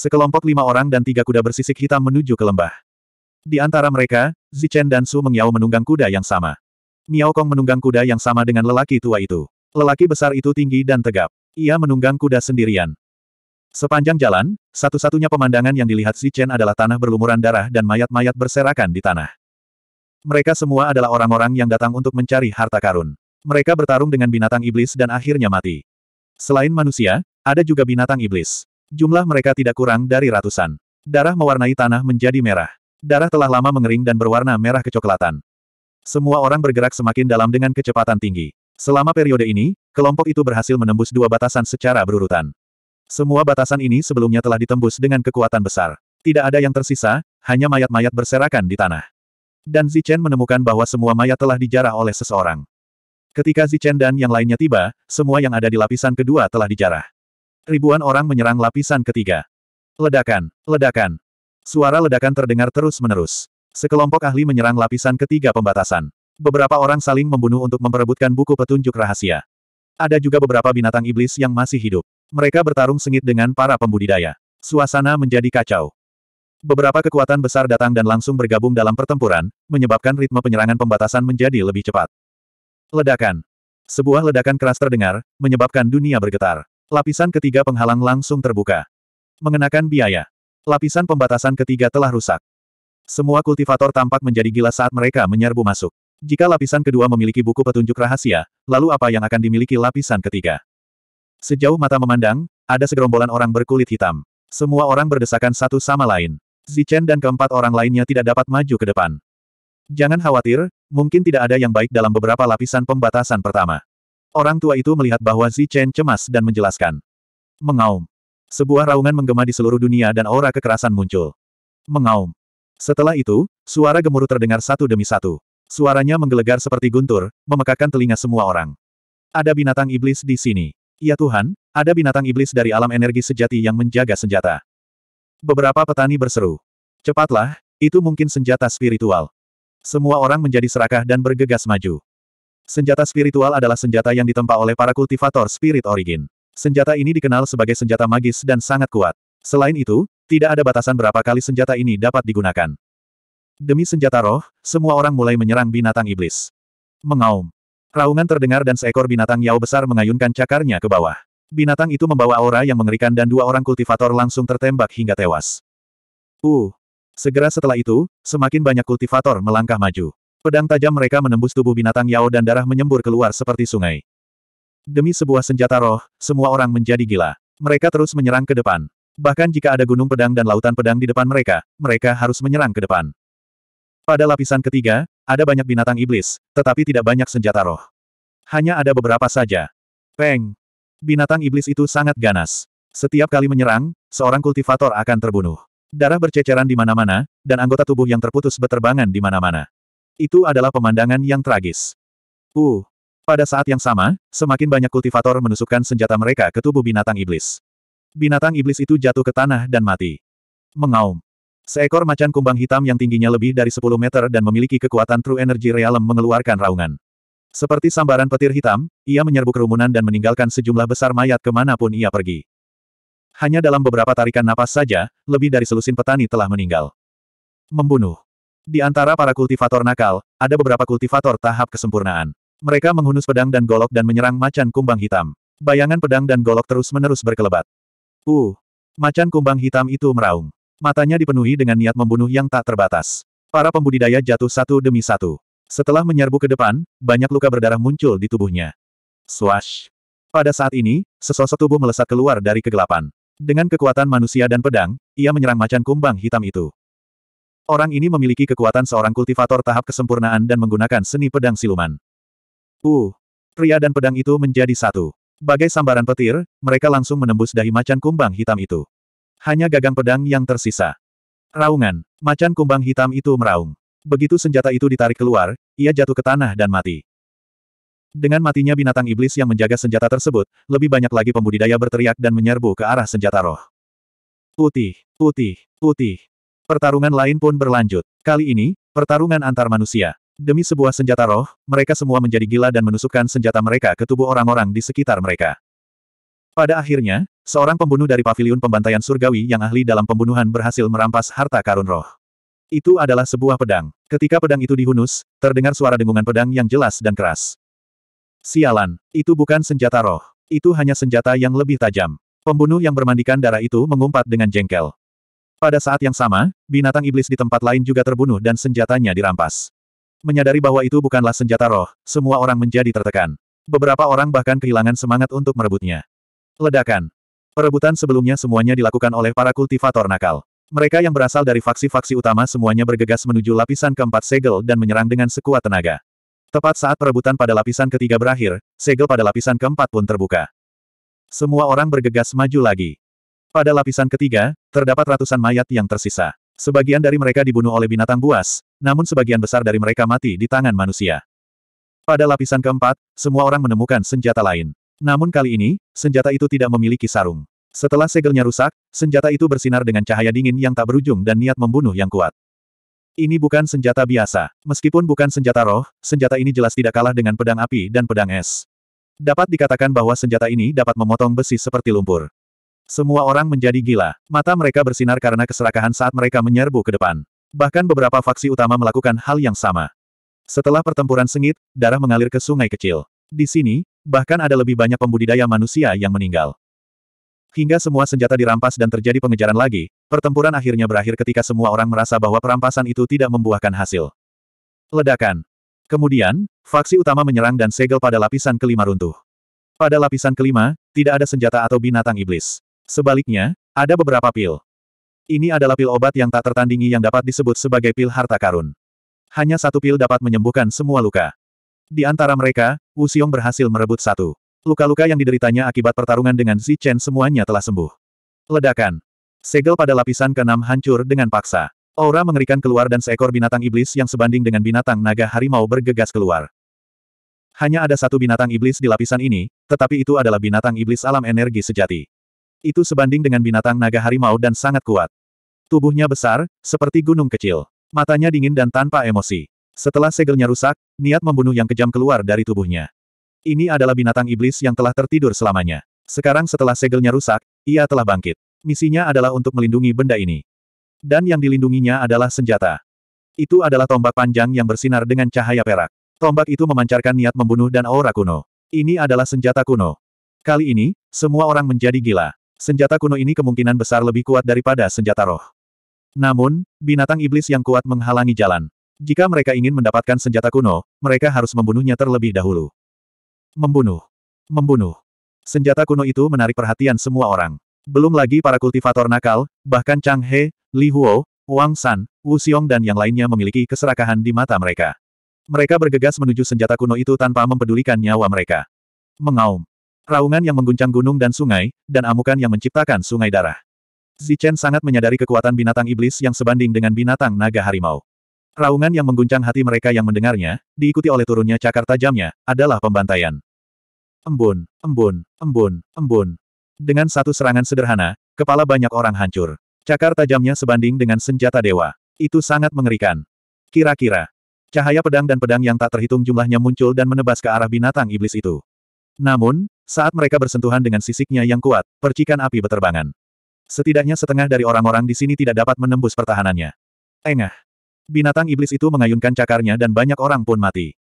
Sekelompok lima orang dan tiga kuda bersisik hitam menuju ke lembah. Di antara mereka, Zichen dan Su Mengyao menunggang kuda yang sama. Miao Kong menunggang kuda yang sama dengan lelaki tua itu. Lelaki besar itu tinggi dan tegap. Ia menunggang kuda sendirian. Sepanjang jalan, satu-satunya pemandangan yang dilihat Zichen adalah tanah berlumuran darah dan mayat-mayat berserakan di tanah. Mereka semua adalah orang-orang yang datang untuk mencari harta karun. Mereka bertarung dengan binatang iblis dan akhirnya mati. Selain manusia, ada juga binatang iblis. Jumlah mereka tidak kurang dari ratusan. Darah mewarnai tanah menjadi merah. Darah telah lama mengering dan berwarna merah kecoklatan. Semua orang bergerak semakin dalam dengan kecepatan tinggi. Selama periode ini, kelompok itu berhasil menembus dua batasan secara berurutan. Semua batasan ini sebelumnya telah ditembus dengan kekuatan besar. Tidak ada yang tersisa, hanya mayat-mayat berserakan di tanah. Dan Zichen menemukan bahwa semua mayat telah dijarah oleh seseorang. Ketika Zichen dan yang lainnya tiba, semua yang ada di lapisan kedua telah dijarah. Ribuan orang menyerang lapisan ketiga. Ledakan, ledakan. Suara ledakan terdengar terus-menerus. Sekelompok ahli menyerang lapisan ketiga pembatasan. Beberapa orang saling membunuh untuk memperebutkan buku petunjuk rahasia. Ada juga beberapa binatang iblis yang masih hidup. Mereka bertarung sengit dengan para pembudidaya. Suasana menjadi kacau. Beberapa kekuatan besar datang dan langsung bergabung dalam pertempuran, menyebabkan ritme penyerangan pembatasan menjadi lebih cepat. Ledakan. Sebuah ledakan keras terdengar, menyebabkan dunia bergetar. Lapisan ketiga penghalang langsung terbuka. Mengenakan biaya. Lapisan pembatasan ketiga telah rusak. Semua kultivator tampak menjadi gila saat mereka menyerbu masuk. Jika lapisan kedua memiliki buku petunjuk rahasia, lalu apa yang akan dimiliki lapisan ketiga? Sejauh mata memandang, ada segerombolan orang berkulit hitam. Semua orang berdesakan satu sama lain. Zichen dan keempat orang lainnya tidak dapat maju ke depan. Jangan khawatir, mungkin tidak ada yang baik dalam beberapa lapisan pembatasan pertama. Orang tua itu melihat bahwa Zi Chen cemas dan menjelaskan. Mengaum. Sebuah raungan menggema di seluruh dunia dan aura kekerasan muncul. Mengaum. Setelah itu, suara gemuruh terdengar satu demi satu. Suaranya menggelegar seperti guntur, memekakan telinga semua orang. Ada binatang iblis di sini. Ya Tuhan, ada binatang iblis dari alam energi sejati yang menjaga senjata. Beberapa petani berseru. Cepatlah, itu mungkin senjata spiritual. Semua orang menjadi serakah dan bergegas maju. Senjata spiritual adalah senjata yang ditempa oleh para kultivator spirit origin. Senjata ini dikenal sebagai senjata magis dan sangat kuat. Selain itu, tidak ada batasan berapa kali senjata ini dapat digunakan. Demi senjata roh, semua orang mulai menyerang binatang iblis. Mengaum. Raungan terdengar dan seekor binatang Yao besar mengayunkan cakarnya ke bawah. Binatang itu membawa aura yang mengerikan dan dua orang kultivator langsung tertembak hingga tewas. Uh. Segera setelah itu, semakin banyak kultivator melangkah maju. Pedang tajam mereka menembus tubuh binatang Yao dan darah menyembur keluar seperti sungai. Demi sebuah senjata roh, semua orang menjadi gila. Mereka terus menyerang ke depan. Bahkan jika ada gunung pedang dan lautan pedang di depan mereka, mereka harus menyerang ke depan. Pada lapisan ketiga, ada banyak binatang iblis, tetapi tidak banyak senjata roh. Hanya ada beberapa saja. Peng! Binatang iblis itu sangat ganas. Setiap kali menyerang, seorang kultivator akan terbunuh. Darah berceceran di mana-mana, dan anggota tubuh yang terputus beterbangan di mana-mana. Itu adalah pemandangan yang tragis. Uh. Pada saat yang sama, semakin banyak kultivator menusukkan senjata mereka ke tubuh binatang iblis. Binatang iblis itu jatuh ke tanah dan mati. Mengaum. Seekor macan kumbang hitam yang tingginya lebih dari 10 meter dan memiliki kekuatan True Energy Realm mengeluarkan raungan. Seperti sambaran petir hitam, ia menyerbu kerumunan dan meninggalkan sejumlah besar mayat kemanapun ia pergi. Hanya dalam beberapa tarikan napas saja, lebih dari selusin petani telah meninggal. Membunuh. Di antara para kultivator nakal, ada beberapa kultivator tahap kesempurnaan. Mereka menghunus pedang dan golok dan menyerang macan kumbang hitam. Bayangan pedang dan golok terus-menerus berkelebat. Uh! Macan kumbang hitam itu meraung. Matanya dipenuhi dengan niat membunuh yang tak terbatas. Para pembudidaya jatuh satu demi satu. Setelah menyerbu ke depan, banyak luka berdarah muncul di tubuhnya. Swash! Pada saat ini, sesosok tubuh melesat keluar dari kegelapan. Dengan kekuatan manusia dan pedang, ia menyerang macan kumbang hitam itu. Orang ini memiliki kekuatan seorang kultivator tahap kesempurnaan dan menggunakan seni pedang siluman. Uh, pria dan pedang itu menjadi satu. Bagai sambaran petir, mereka langsung menembus dahi macan kumbang hitam itu. Hanya gagang pedang yang tersisa. Raungan, macan kumbang hitam itu meraung. Begitu senjata itu ditarik keluar, ia jatuh ke tanah dan mati. Dengan matinya binatang iblis yang menjaga senjata tersebut, lebih banyak lagi pembudidaya berteriak dan menyerbu ke arah senjata roh. Putih, putih, putih. Pertarungan lain pun berlanjut. Kali ini, pertarungan antar manusia. Demi sebuah senjata roh, mereka semua menjadi gila dan menusukkan senjata mereka ke tubuh orang-orang di sekitar mereka. Pada akhirnya, seorang pembunuh dari pavilion pembantaian surgawi yang ahli dalam pembunuhan berhasil merampas harta karun roh. Itu adalah sebuah pedang. Ketika pedang itu dihunus, terdengar suara dengungan pedang yang jelas dan keras. Sialan, itu bukan senjata roh. Itu hanya senjata yang lebih tajam. Pembunuh yang bermandikan darah itu mengumpat dengan jengkel. Pada saat yang sama, binatang iblis di tempat lain juga terbunuh dan senjatanya dirampas. Menyadari bahwa itu bukanlah senjata roh, semua orang menjadi tertekan. Beberapa orang bahkan kehilangan semangat untuk merebutnya. Ledakan. Perebutan sebelumnya semuanya dilakukan oleh para kultivator nakal. Mereka yang berasal dari faksi-faksi utama semuanya bergegas menuju lapisan keempat segel dan menyerang dengan sekuat tenaga. Tepat saat perebutan pada lapisan ketiga berakhir, segel pada lapisan keempat pun terbuka. Semua orang bergegas maju lagi. Pada lapisan ketiga, terdapat ratusan mayat yang tersisa. Sebagian dari mereka dibunuh oleh binatang buas, namun sebagian besar dari mereka mati di tangan manusia. Pada lapisan keempat, semua orang menemukan senjata lain. Namun kali ini, senjata itu tidak memiliki sarung. Setelah segelnya rusak, senjata itu bersinar dengan cahaya dingin yang tak berujung dan niat membunuh yang kuat. Ini bukan senjata biasa. Meskipun bukan senjata roh, senjata ini jelas tidak kalah dengan pedang api dan pedang es. Dapat dikatakan bahwa senjata ini dapat memotong besi seperti lumpur. Semua orang menjadi gila. Mata mereka bersinar karena keserakahan saat mereka menyerbu ke depan. Bahkan beberapa faksi utama melakukan hal yang sama. Setelah pertempuran sengit, darah mengalir ke sungai kecil. Di sini, bahkan ada lebih banyak pembudidaya manusia yang meninggal. Hingga semua senjata dirampas dan terjadi pengejaran lagi, pertempuran akhirnya berakhir ketika semua orang merasa bahwa perampasan itu tidak membuahkan hasil. Ledakan. Kemudian, faksi utama menyerang dan segel pada lapisan kelima runtuh. Pada lapisan kelima, tidak ada senjata atau binatang iblis. Sebaliknya, ada beberapa pil. Ini adalah pil obat yang tak tertandingi yang dapat disebut sebagai pil harta karun. Hanya satu pil dapat menyembuhkan semua luka. Di antara mereka, Wu Xiong berhasil merebut satu. Luka-luka yang dideritanya akibat pertarungan dengan Zi Chen semuanya telah sembuh. Ledakan. Segel pada lapisan keenam hancur dengan paksa. Aura mengerikan keluar dan seekor binatang iblis yang sebanding dengan binatang naga harimau bergegas keluar. Hanya ada satu binatang iblis di lapisan ini, tetapi itu adalah binatang iblis alam energi sejati. Itu sebanding dengan binatang naga harimau dan sangat kuat. Tubuhnya besar, seperti gunung kecil. Matanya dingin dan tanpa emosi. Setelah segelnya rusak, niat membunuh yang kejam keluar dari tubuhnya. Ini adalah binatang iblis yang telah tertidur selamanya. Sekarang setelah segelnya rusak, ia telah bangkit. Misinya adalah untuk melindungi benda ini. Dan yang dilindunginya adalah senjata. Itu adalah tombak panjang yang bersinar dengan cahaya perak. Tombak itu memancarkan niat membunuh dan aura kuno. Ini adalah senjata kuno. Kali ini, semua orang menjadi gila senjata kuno ini kemungkinan besar lebih kuat daripada senjata roh. Namun, binatang iblis yang kuat menghalangi jalan. Jika mereka ingin mendapatkan senjata kuno, mereka harus membunuhnya terlebih dahulu. Membunuh. Membunuh. Senjata kuno itu menarik perhatian semua orang. Belum lagi para kultivator nakal, bahkan Chang He, Li Huo, Wang San, Wu Xiong dan yang lainnya memiliki keserakahan di mata mereka. Mereka bergegas menuju senjata kuno itu tanpa mempedulikan nyawa mereka. Mengaum. Raungan yang mengguncang gunung dan sungai, dan amukan yang menciptakan sungai darah. Zichen sangat menyadari kekuatan binatang iblis yang sebanding dengan binatang naga harimau. Raungan yang mengguncang hati mereka yang mendengarnya, diikuti oleh turunnya cakar tajamnya, adalah pembantaian. Embun, embun, embun, embun. Dengan satu serangan sederhana, kepala banyak orang hancur. Cakar tajamnya sebanding dengan senjata dewa. Itu sangat mengerikan. Kira-kira, cahaya pedang dan pedang yang tak terhitung jumlahnya muncul dan menebas ke arah binatang iblis itu. Namun, saat mereka bersentuhan dengan sisiknya yang kuat, percikan api beterbangan. Setidaknya setengah dari orang-orang di sini tidak dapat menembus pertahanannya. Engah. Binatang iblis itu mengayunkan cakarnya dan banyak orang pun mati.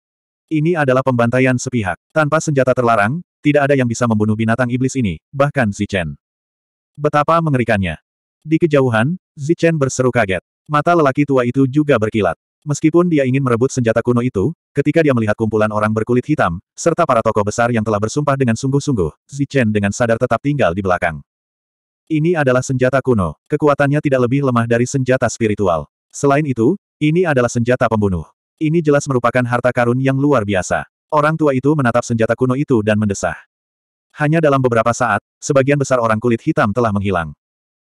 Ini adalah pembantaian sepihak. Tanpa senjata terlarang, tidak ada yang bisa membunuh binatang iblis ini, bahkan Zichen. Betapa mengerikannya. Di kejauhan, Zichen berseru kaget. Mata lelaki tua itu juga berkilat. Meskipun dia ingin merebut senjata kuno itu, ketika dia melihat kumpulan orang berkulit hitam, serta para tokoh besar yang telah bersumpah dengan sungguh-sungguh, Zichen dengan sadar tetap tinggal di belakang. Ini adalah senjata kuno, kekuatannya tidak lebih lemah dari senjata spiritual. Selain itu, ini adalah senjata pembunuh. Ini jelas merupakan harta karun yang luar biasa. Orang tua itu menatap senjata kuno itu dan mendesah. Hanya dalam beberapa saat, sebagian besar orang kulit hitam telah menghilang.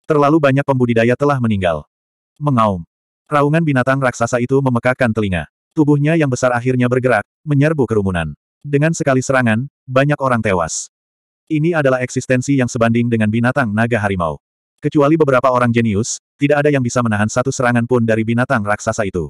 Terlalu banyak pembudidaya telah meninggal. Mengaum. Raungan binatang raksasa itu memekakkan telinga. Tubuhnya yang besar akhirnya bergerak, menyerbu kerumunan. Dengan sekali serangan, banyak orang tewas. Ini adalah eksistensi yang sebanding dengan binatang naga harimau. Kecuali beberapa orang jenius, tidak ada yang bisa menahan satu serangan pun dari binatang raksasa itu.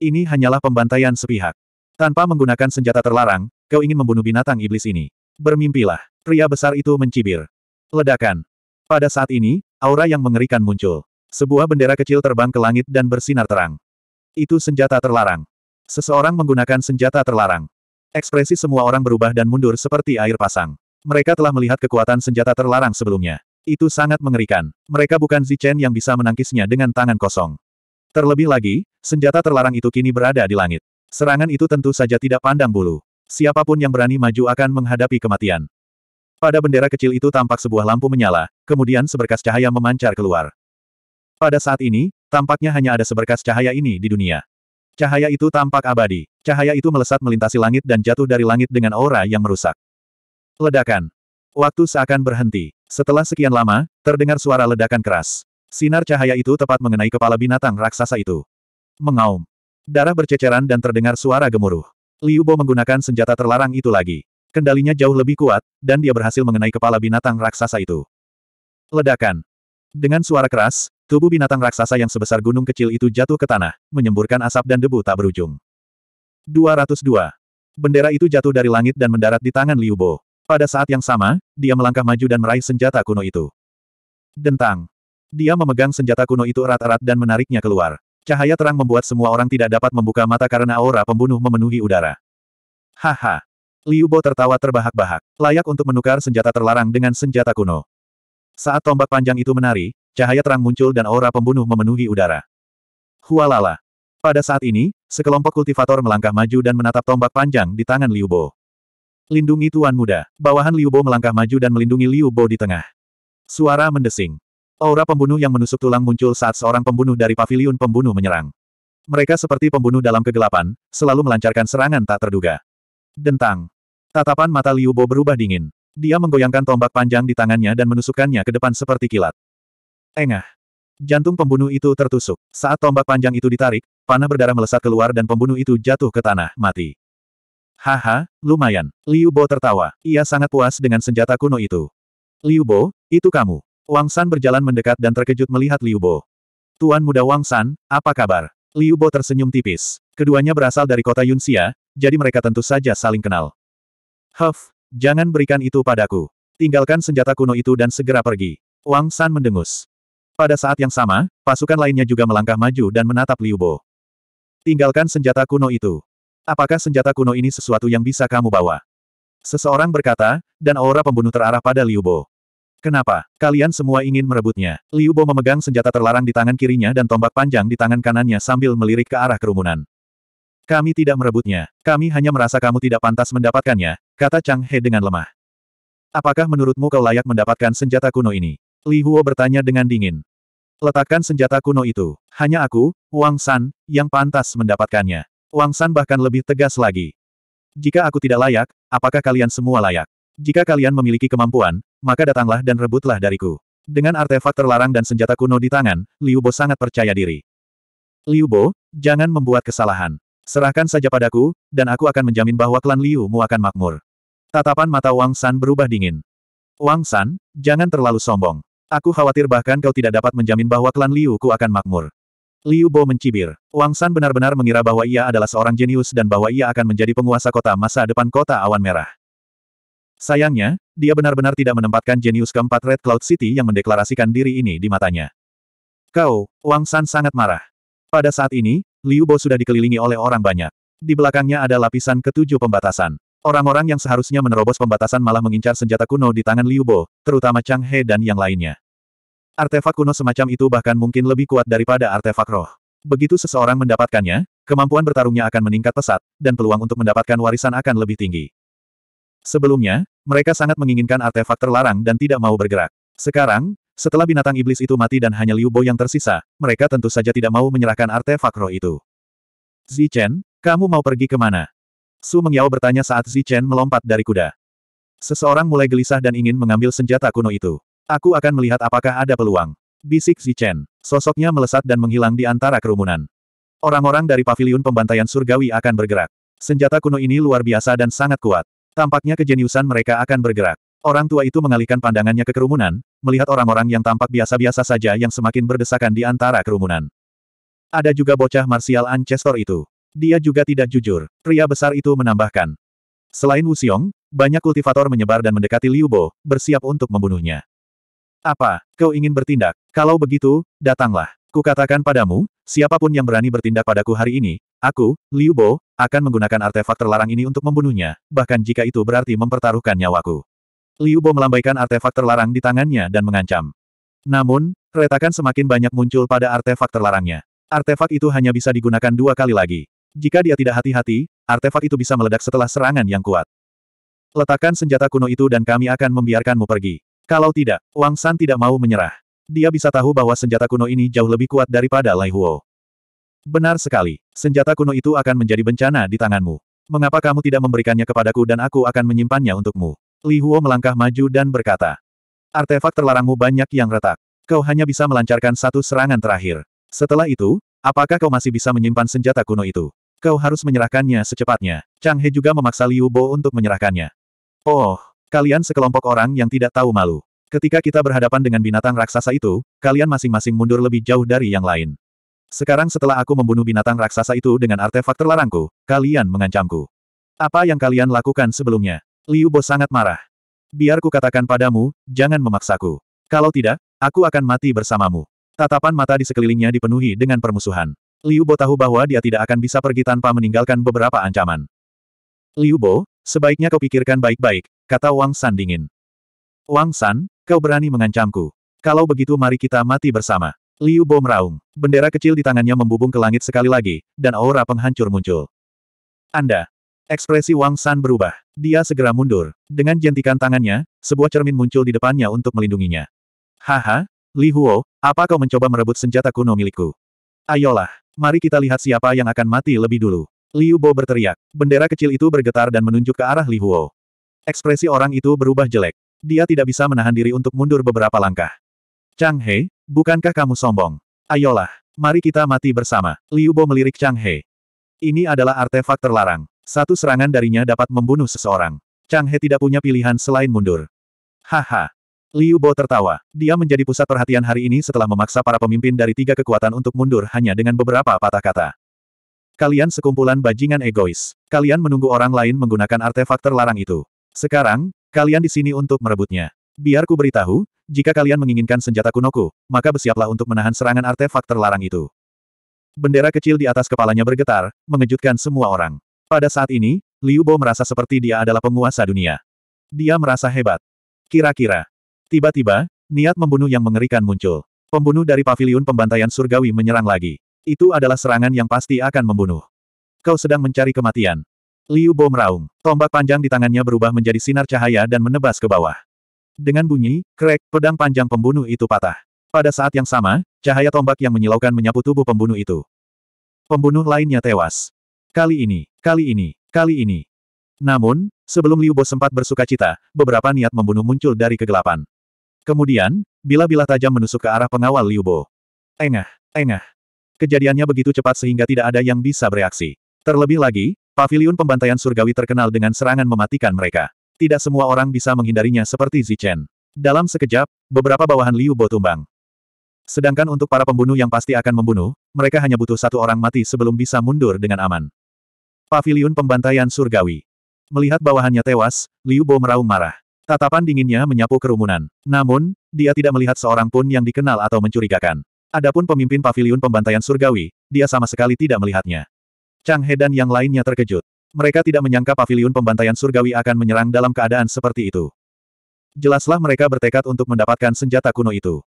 Ini hanyalah pembantaian sepihak. Tanpa menggunakan senjata terlarang, kau ingin membunuh binatang iblis ini. Bermimpilah. Pria besar itu mencibir. Ledakan. Pada saat ini, aura yang mengerikan muncul. Sebuah bendera kecil terbang ke langit dan bersinar terang. Itu senjata terlarang. Seseorang menggunakan senjata terlarang. Ekspresi semua orang berubah dan mundur seperti air pasang. Mereka telah melihat kekuatan senjata terlarang sebelumnya. Itu sangat mengerikan. Mereka bukan Zichen yang bisa menangkisnya dengan tangan kosong. Terlebih lagi, senjata terlarang itu kini berada di langit. Serangan itu tentu saja tidak pandang bulu. Siapapun yang berani maju akan menghadapi kematian. Pada bendera kecil itu tampak sebuah lampu menyala, kemudian seberkas cahaya memancar keluar. Pada saat ini, tampaknya hanya ada seberkas cahaya ini di dunia. Cahaya itu tampak abadi. Cahaya itu melesat melintasi langit dan jatuh dari langit dengan aura yang merusak. Ledakan. Waktu seakan berhenti. Setelah sekian lama, terdengar suara ledakan keras. Sinar cahaya itu tepat mengenai kepala binatang raksasa itu. Mengaum. Darah berceceran dan terdengar suara gemuruh. Liu Bo menggunakan senjata terlarang itu lagi. Kendalinya jauh lebih kuat, dan dia berhasil mengenai kepala binatang raksasa itu. Ledakan. Dengan suara keras, Tubuh binatang raksasa yang sebesar gunung kecil itu jatuh ke tanah, menyemburkan asap dan debu tak berujung. 202. Bendera itu jatuh dari langit dan mendarat di tangan Liu Bo. Pada saat yang sama, dia melangkah maju dan meraih senjata kuno itu. Dentang. Dia memegang senjata kuno itu erat-erat dan menariknya keluar. Cahaya terang membuat semua orang tidak dapat membuka mata karena aura pembunuh memenuhi udara. Haha. Liu Bo tertawa terbahak-bahak, layak untuk menukar senjata terlarang dengan senjata kuno. Saat tombak panjang itu menari, Cahaya terang muncul dan aura pembunuh memenuhi udara. Hualala. Pada saat ini, sekelompok kultivator melangkah maju dan menatap tombak panjang di tangan Liu Bo. Lindungi Tuan Muda. Bawahan Liu Bo melangkah maju dan melindungi Liu Bo di tengah. Suara mendesing. Aura pembunuh yang menusuk tulang muncul saat seorang pembunuh dari paviliun pembunuh menyerang. Mereka seperti pembunuh dalam kegelapan, selalu melancarkan serangan tak terduga. Dentang. Tatapan mata Liu Bo berubah dingin. Dia menggoyangkan tombak panjang di tangannya dan menusukkannya ke depan seperti kilat. Engah. Jantung pembunuh itu tertusuk. Saat tombak panjang itu ditarik, panah berdarah melesat keluar dan pembunuh itu jatuh ke tanah, mati. Haha, lumayan. Liu Bo tertawa. Ia sangat puas dengan senjata kuno itu. Liu Bo, itu kamu. Wang San berjalan mendekat dan terkejut melihat Liu Bo. Tuan muda Wang San, apa kabar? Liu Bo tersenyum tipis. Keduanya berasal dari kota Yunxia, jadi mereka tentu saja saling kenal. Huff, jangan berikan itu padaku. Tinggalkan senjata kuno itu dan segera pergi. Wang San mendengus. Pada saat yang sama, pasukan lainnya juga melangkah maju dan menatap Liu Bo. Tinggalkan senjata kuno itu. Apakah senjata kuno ini sesuatu yang bisa kamu bawa? Seseorang berkata, dan aura pembunuh terarah pada Liu Bo. Kenapa? Kalian semua ingin merebutnya. Liu Bo memegang senjata terlarang di tangan kirinya dan tombak panjang di tangan kanannya sambil melirik ke arah kerumunan. Kami tidak merebutnya. Kami hanya merasa kamu tidak pantas mendapatkannya, kata Chang He dengan lemah. Apakah menurutmu kau layak mendapatkan senjata kuno ini? Li Huo bertanya dengan dingin. Letakkan senjata kuno itu. Hanya aku, Wang San, yang pantas mendapatkannya. Wang San bahkan lebih tegas lagi. Jika aku tidak layak, apakah kalian semua layak? Jika kalian memiliki kemampuan, maka datanglah dan rebutlah dariku. Dengan artefak terlarang dan senjata kuno di tangan, Liu Bo sangat percaya diri. Liu Bo, jangan membuat kesalahan. Serahkan saja padaku, dan aku akan menjamin bahwa klan Liu mu akan makmur. Tatapan mata Wang San berubah dingin. Wang San, jangan terlalu sombong. Aku khawatir bahkan kau tidak dapat menjamin bahwa klan Liu Ku akan makmur. Liu Bo mencibir. Wang San benar-benar mengira bahwa ia adalah seorang jenius dan bahwa ia akan menjadi penguasa kota masa depan kota awan merah. Sayangnya, dia benar-benar tidak menempatkan jenius keempat Red Cloud City yang mendeklarasikan diri ini di matanya. Kau, Wang San sangat marah. Pada saat ini, Liu Bo sudah dikelilingi oleh orang banyak. Di belakangnya ada lapisan ketujuh pembatasan. Orang-orang yang seharusnya menerobos pembatasan malah mengincar senjata kuno di tangan Liu Bo, terutama Chang He dan yang lainnya. Artefak kuno semacam itu bahkan mungkin lebih kuat daripada artefak roh. Begitu seseorang mendapatkannya, kemampuan bertarungnya akan meningkat pesat, dan peluang untuk mendapatkan warisan akan lebih tinggi. Sebelumnya, mereka sangat menginginkan artefak terlarang dan tidak mau bergerak. Sekarang, setelah binatang iblis itu mati dan hanya Liu Bo yang tersisa, mereka tentu saja tidak mau menyerahkan artefak roh itu. Zichen, kamu mau pergi kemana? Su Mengyao bertanya saat Zichen melompat dari kuda. Seseorang mulai gelisah dan ingin mengambil senjata kuno itu. Aku akan melihat apakah ada peluang. Bisik Zichen. Sosoknya melesat dan menghilang di antara kerumunan. Orang-orang dari paviliun pembantaian surgawi akan bergerak. Senjata kuno ini luar biasa dan sangat kuat. Tampaknya kejeniusan mereka akan bergerak. Orang tua itu mengalihkan pandangannya ke kerumunan, melihat orang-orang yang tampak biasa-biasa saja yang semakin berdesakan di antara kerumunan. Ada juga bocah marsial Ancestor itu. Dia juga tidak jujur, pria besar itu menambahkan. Selain Wu Xiong, banyak kultivator menyebar dan mendekati Liu Bo, bersiap untuk membunuhnya. Apa, kau ingin bertindak? Kalau begitu, datanglah. Kukatakan padamu, siapapun yang berani bertindak padaku hari ini, aku, Liu Bo, akan menggunakan artefak terlarang ini untuk membunuhnya, bahkan jika itu berarti mempertaruhkan nyawaku. Liu Bo melambaikan artefak terlarang di tangannya dan mengancam. Namun, retakan semakin banyak muncul pada artefak terlarangnya. Artefak itu hanya bisa digunakan dua kali lagi. Jika dia tidak hati-hati, artefak itu bisa meledak setelah serangan yang kuat. Letakkan senjata kuno itu dan kami akan membiarkanmu pergi. Kalau tidak, Wang San tidak mau menyerah. Dia bisa tahu bahwa senjata kuno ini jauh lebih kuat daripada Lai Huo. Benar sekali, senjata kuno itu akan menjadi bencana di tanganmu. Mengapa kamu tidak memberikannya kepadaku dan aku akan menyimpannya untukmu? Li Huo melangkah maju dan berkata. Artefak terlarangmu banyak yang retak. Kau hanya bisa melancarkan satu serangan terakhir. Setelah itu, apakah kau masih bisa menyimpan senjata kuno itu? Kau harus menyerahkannya secepatnya. Chang He juga memaksa Liu Bo untuk menyerahkannya. Oh, Kalian sekelompok orang yang tidak tahu malu. Ketika kita berhadapan dengan binatang raksasa itu, kalian masing-masing mundur lebih jauh dari yang lain. Sekarang setelah aku membunuh binatang raksasa itu dengan artefak terlarangku, kalian mengancamku. Apa yang kalian lakukan sebelumnya? Liu Bo sangat marah. Biar ku katakan padamu, jangan memaksaku. Kalau tidak, aku akan mati bersamamu. Tatapan mata di sekelilingnya dipenuhi dengan permusuhan. Liu Bo tahu bahwa dia tidak akan bisa pergi tanpa meninggalkan beberapa ancaman. Liu Bo, Sebaiknya kau pikirkan baik-baik, kata Wang San dingin. Wang San, kau berani mengancamku. Kalau begitu mari kita mati bersama. Liu Bo meraung. Bendera kecil di tangannya membubung ke langit sekali lagi, dan aura penghancur muncul. Anda. Ekspresi Wang San berubah. Dia segera mundur. Dengan jentikan tangannya, sebuah cermin muncul di depannya untuk melindunginya. Haha, Li Huo, apa kau mencoba merebut senjata kuno milikku? Ayolah, mari kita lihat siapa yang akan mati lebih dulu. Liu Bo berteriak. Bendera kecil itu bergetar dan menunjuk ke arah Li Huo. Ekspresi orang itu berubah jelek. Dia tidak bisa menahan diri untuk mundur beberapa langkah. Chang He, bukankah kamu sombong? Ayolah, mari kita mati bersama. Liu Bo melirik Chang He. Ini adalah artefak terlarang. Satu serangan darinya dapat membunuh seseorang. Chang He tidak punya pilihan selain mundur. Haha. Liu Bo tertawa. Dia menjadi pusat perhatian hari ini setelah memaksa para pemimpin dari tiga kekuatan untuk mundur hanya dengan beberapa patah kata. Kalian sekumpulan bajingan egois. Kalian menunggu orang lain menggunakan artefak terlarang itu. Sekarang, kalian di sini untuk merebutnya. Biar ku beritahu, jika kalian menginginkan senjata kunoku, maka bersiaplah untuk menahan serangan artefak terlarang itu. Bendera kecil di atas kepalanya bergetar, mengejutkan semua orang. Pada saat ini, Liu Bo merasa seperti dia adalah penguasa dunia. Dia merasa hebat. Kira-kira. Tiba-tiba, niat membunuh yang mengerikan muncul. Pembunuh dari paviliun pembantaian surgawi menyerang lagi. Itu adalah serangan yang pasti akan membunuh. Kau sedang mencari kematian. Liu Bo meraung. Tombak panjang di tangannya berubah menjadi sinar cahaya dan menebas ke bawah. Dengan bunyi, krek, pedang panjang pembunuh itu patah. Pada saat yang sama, cahaya tombak yang menyilaukan menyapu tubuh pembunuh itu. Pembunuh lainnya tewas. Kali ini, kali ini, kali ini. Namun, sebelum Liu Bo sempat bersuka cita, beberapa niat membunuh muncul dari kegelapan. Kemudian, bila-bila tajam menusuk ke arah pengawal Liu Bo. Engah, engah, Kejadiannya begitu cepat sehingga tidak ada yang bisa bereaksi. Terlebih lagi, paviliun pembantaian surgawi terkenal dengan serangan mematikan mereka. Tidak semua orang bisa menghindarinya seperti Zichen. Dalam sekejap, beberapa bawahan Liu Bo tumbang. Sedangkan untuk para pembunuh yang pasti akan membunuh, mereka hanya butuh satu orang mati sebelum bisa mundur dengan aman. Paviliun Pembantaian Surgawi. Melihat bawahannya tewas, Liu Bo meraung marah. Tatapan dinginnya menyapu kerumunan. Namun, dia tidak melihat seorang pun yang dikenal atau mencurigakan. Adapun pemimpin paviliun pembantaian surgawi, dia sama sekali tidak melihatnya. Chang He dan yang lainnya terkejut. Mereka tidak menyangka paviliun pembantaian surgawi akan menyerang dalam keadaan seperti itu. Jelaslah mereka bertekad untuk mendapatkan senjata kuno itu.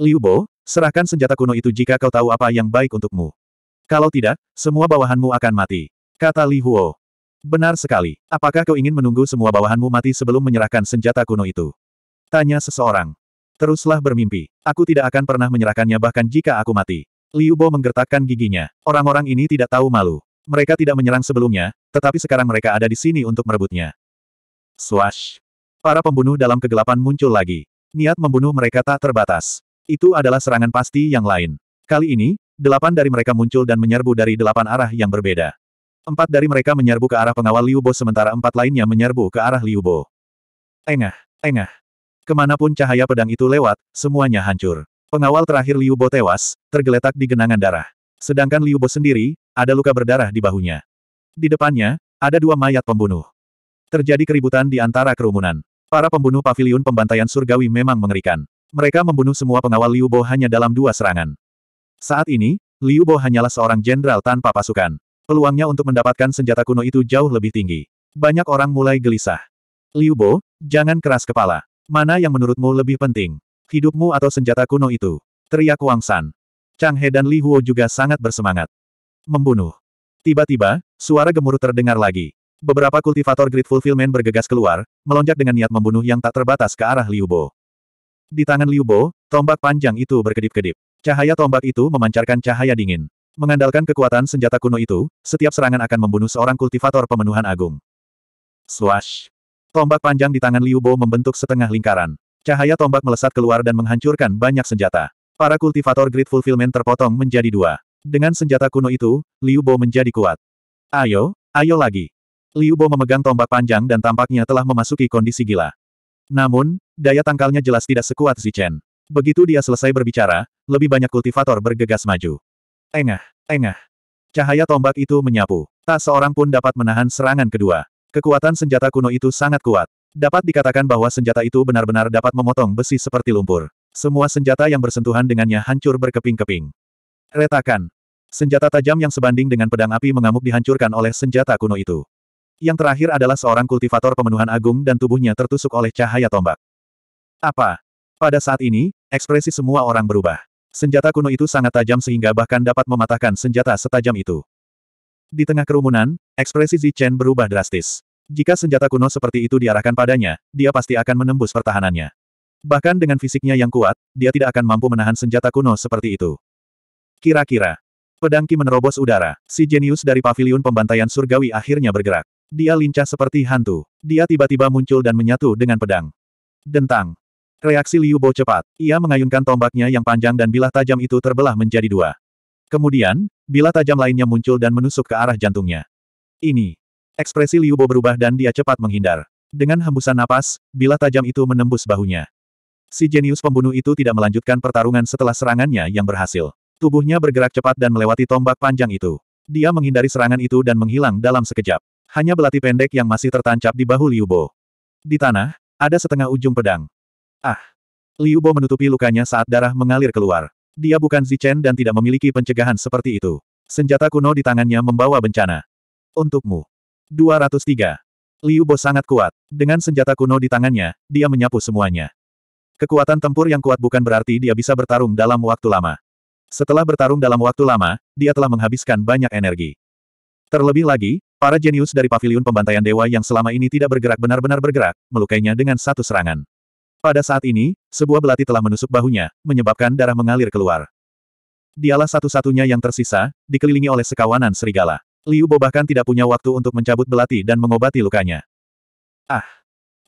Liu Bo, serahkan senjata kuno itu jika kau tahu apa yang baik untukmu. Kalau tidak, semua bawahanmu akan mati. Kata Li Huo. Benar sekali. Apakah kau ingin menunggu semua bawahanmu mati sebelum menyerahkan senjata kuno itu? Tanya seseorang. Teruslah bermimpi. Aku tidak akan pernah menyerahkannya bahkan jika aku mati. Liu Bo menggertakkan giginya. Orang-orang ini tidak tahu malu. Mereka tidak menyerang sebelumnya, tetapi sekarang mereka ada di sini untuk merebutnya. Swash. Para pembunuh dalam kegelapan muncul lagi. Niat membunuh mereka tak terbatas. Itu adalah serangan pasti yang lain. Kali ini, delapan dari mereka muncul dan menyerbu dari delapan arah yang berbeda. Empat dari mereka menyerbu ke arah pengawal Liu Bo sementara empat lainnya menyerbu ke arah Liu Bo. Engah, engah. Kemanapun cahaya pedang itu lewat, semuanya hancur. Pengawal terakhir Liu Bo tewas, tergeletak di genangan darah. Sedangkan Liu Bo sendiri, ada luka berdarah di bahunya. Di depannya, ada dua mayat pembunuh. Terjadi keributan di antara kerumunan. Para pembunuh pavilion pembantaian surgawi memang mengerikan. Mereka membunuh semua pengawal Liu Bo hanya dalam dua serangan. Saat ini, Liu Bo hanyalah seorang jenderal tanpa pasukan. Peluangnya untuk mendapatkan senjata kuno itu jauh lebih tinggi. Banyak orang mulai gelisah. Liu Bo, jangan keras kepala. Mana yang menurutmu lebih penting? Hidupmu atau senjata kuno itu? Teriak Wang San. Chang He dan Li Huo juga sangat bersemangat. Membunuh. Tiba-tiba, suara gemuruh terdengar lagi. Beberapa kultivator Great Fulfillment bergegas keluar, melonjak dengan niat membunuh yang tak terbatas ke arah Liu Bo. Di tangan Liu Bo, tombak panjang itu berkedip-kedip. Cahaya tombak itu memancarkan cahaya dingin. Mengandalkan kekuatan senjata kuno itu, setiap serangan akan membunuh seorang kultivator pemenuhan agung. Swash! Tombak panjang di tangan Liu Bo membentuk setengah lingkaran. Cahaya tombak melesat keluar dan menghancurkan banyak senjata. Para kultivator Great Fulfillment terpotong menjadi dua. Dengan senjata kuno itu, Liu Bo menjadi kuat. Ayo, ayo lagi. Liu Bo memegang tombak panjang dan tampaknya telah memasuki kondisi gila. Namun, daya tangkalnya jelas tidak sekuat Zichen. Begitu dia selesai berbicara, lebih banyak kultivator bergegas maju. Engah, engah. Cahaya tombak itu menyapu. Tak seorang pun dapat menahan serangan kedua. Kekuatan senjata kuno itu sangat kuat. Dapat dikatakan bahwa senjata itu benar-benar dapat memotong besi seperti lumpur. Semua senjata yang bersentuhan dengannya hancur berkeping-keping. Retakan. Senjata tajam yang sebanding dengan pedang api mengamuk dihancurkan oleh senjata kuno itu. Yang terakhir adalah seorang kultivator pemenuhan agung dan tubuhnya tertusuk oleh cahaya tombak. Apa? Pada saat ini, ekspresi semua orang berubah. Senjata kuno itu sangat tajam sehingga bahkan dapat mematahkan senjata setajam itu. Di tengah kerumunan, ekspresi Zi Chen berubah drastis. Jika senjata kuno seperti itu diarahkan padanya, dia pasti akan menembus pertahanannya. Bahkan dengan fisiknya yang kuat, dia tidak akan mampu menahan senjata kuno seperti itu. Kira-kira, pedang Ki menerobos udara, si jenius dari paviliun pembantaian surgawi akhirnya bergerak. Dia lincah seperti hantu. Dia tiba-tiba muncul dan menyatu dengan pedang. Dentang. Reaksi Liu Bo cepat. Ia mengayunkan tombaknya yang panjang dan bilah tajam itu terbelah menjadi dua. Kemudian, bila tajam lainnya muncul dan menusuk ke arah jantungnya. Ini. Ekspresi Liu Bo berubah dan dia cepat menghindar. Dengan hembusan napas, bila tajam itu menembus bahunya. Si jenius pembunuh itu tidak melanjutkan pertarungan setelah serangannya yang berhasil. Tubuhnya bergerak cepat dan melewati tombak panjang itu. Dia menghindari serangan itu dan menghilang dalam sekejap. Hanya belati pendek yang masih tertancap di bahu Liu Bo. Di tanah, ada setengah ujung pedang. Ah! Liu Bo menutupi lukanya saat darah mengalir keluar. Dia bukan Zichen dan tidak memiliki pencegahan seperti itu. Senjata kuno di tangannya membawa bencana. Untukmu. 203. Liu Bo sangat kuat. Dengan senjata kuno di tangannya, dia menyapu semuanya. Kekuatan tempur yang kuat bukan berarti dia bisa bertarung dalam waktu lama. Setelah bertarung dalam waktu lama, dia telah menghabiskan banyak energi. Terlebih lagi, para jenius dari paviliun pembantaian dewa yang selama ini tidak bergerak benar-benar bergerak, melukainya dengan satu serangan. Pada saat ini, sebuah belati telah menusuk bahunya, menyebabkan darah mengalir keluar. Dialah satu-satunya yang tersisa, dikelilingi oleh sekawanan serigala. Liu Bo bahkan tidak punya waktu untuk mencabut belati dan mengobati lukanya. Ah!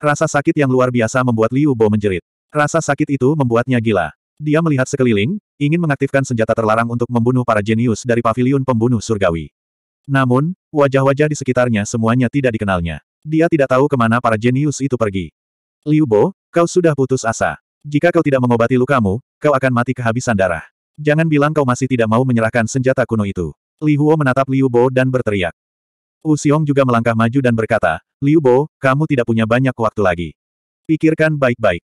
Rasa sakit yang luar biasa membuat Liu Bo menjerit. Rasa sakit itu membuatnya gila. Dia melihat sekeliling, ingin mengaktifkan senjata terlarang untuk membunuh para jenius dari paviliun pembunuh surgawi. Namun, wajah-wajah di sekitarnya semuanya tidak dikenalnya. Dia tidak tahu kemana para jenius itu pergi. Liu Bo, Kau sudah putus asa. Jika kau tidak mengobati lukamu, kau akan mati kehabisan darah. Jangan bilang kau masih tidak mau menyerahkan senjata kuno itu. Li Huo menatap Liu Bo dan berteriak. Wu Xiong juga melangkah maju dan berkata, Liu Bo, kamu tidak punya banyak waktu lagi. Pikirkan baik-baik.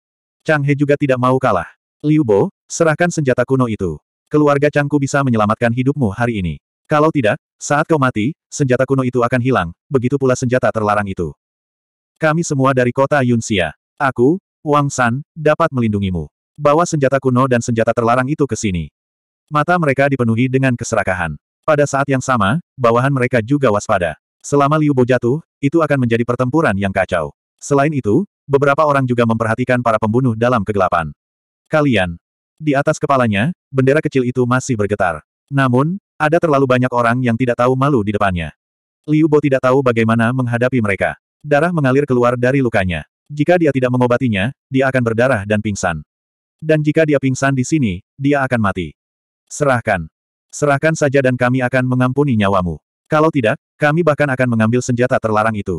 Chang He juga tidak mau kalah. Liu Bo, serahkan senjata kuno itu. Keluarga Changku bisa menyelamatkan hidupmu hari ini. Kalau tidak, saat kau mati, senjata kuno itu akan hilang, begitu pula senjata terlarang itu. Kami semua dari kota Yunxia. Aku, Wang San, dapat melindungimu. Bawa senjata kuno dan senjata terlarang itu ke sini. Mata mereka dipenuhi dengan keserakahan. Pada saat yang sama, bawahan mereka juga waspada. Selama Liu Bo jatuh, itu akan menjadi pertempuran yang kacau. Selain itu, beberapa orang juga memperhatikan para pembunuh dalam kegelapan. Kalian. Di atas kepalanya, bendera kecil itu masih bergetar. Namun, ada terlalu banyak orang yang tidak tahu malu di depannya. Liu Bo tidak tahu bagaimana menghadapi mereka. Darah mengalir keluar dari lukanya. Jika dia tidak mengobatinya, dia akan berdarah dan pingsan. Dan jika dia pingsan di sini, dia akan mati. Serahkan. Serahkan saja dan kami akan mengampuni nyawamu. Kalau tidak, kami bahkan akan mengambil senjata terlarang itu.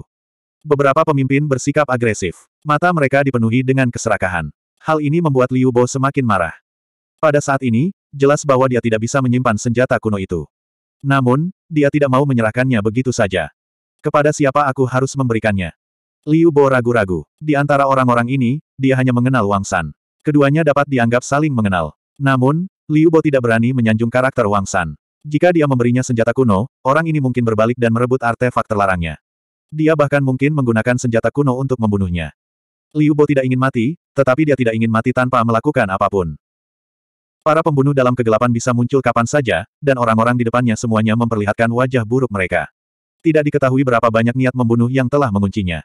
Beberapa pemimpin bersikap agresif. Mata mereka dipenuhi dengan keserakahan. Hal ini membuat Liu Bo semakin marah. Pada saat ini, jelas bahwa dia tidak bisa menyimpan senjata kuno itu. Namun, dia tidak mau menyerahkannya begitu saja. Kepada siapa aku harus memberikannya? Liu Bo ragu-ragu. Di antara orang-orang ini, dia hanya mengenal Wang San. Keduanya dapat dianggap saling mengenal. Namun, Liu Bo tidak berani menyanjung karakter Wang San. Jika dia memberinya senjata kuno, orang ini mungkin berbalik dan merebut artefak terlarangnya. Dia bahkan mungkin menggunakan senjata kuno untuk membunuhnya. Liu Bo tidak ingin mati, tetapi dia tidak ingin mati tanpa melakukan apapun. Para pembunuh dalam kegelapan bisa muncul kapan saja, dan orang-orang di depannya semuanya memperlihatkan wajah buruk mereka. Tidak diketahui berapa banyak niat membunuh yang telah menguncinya.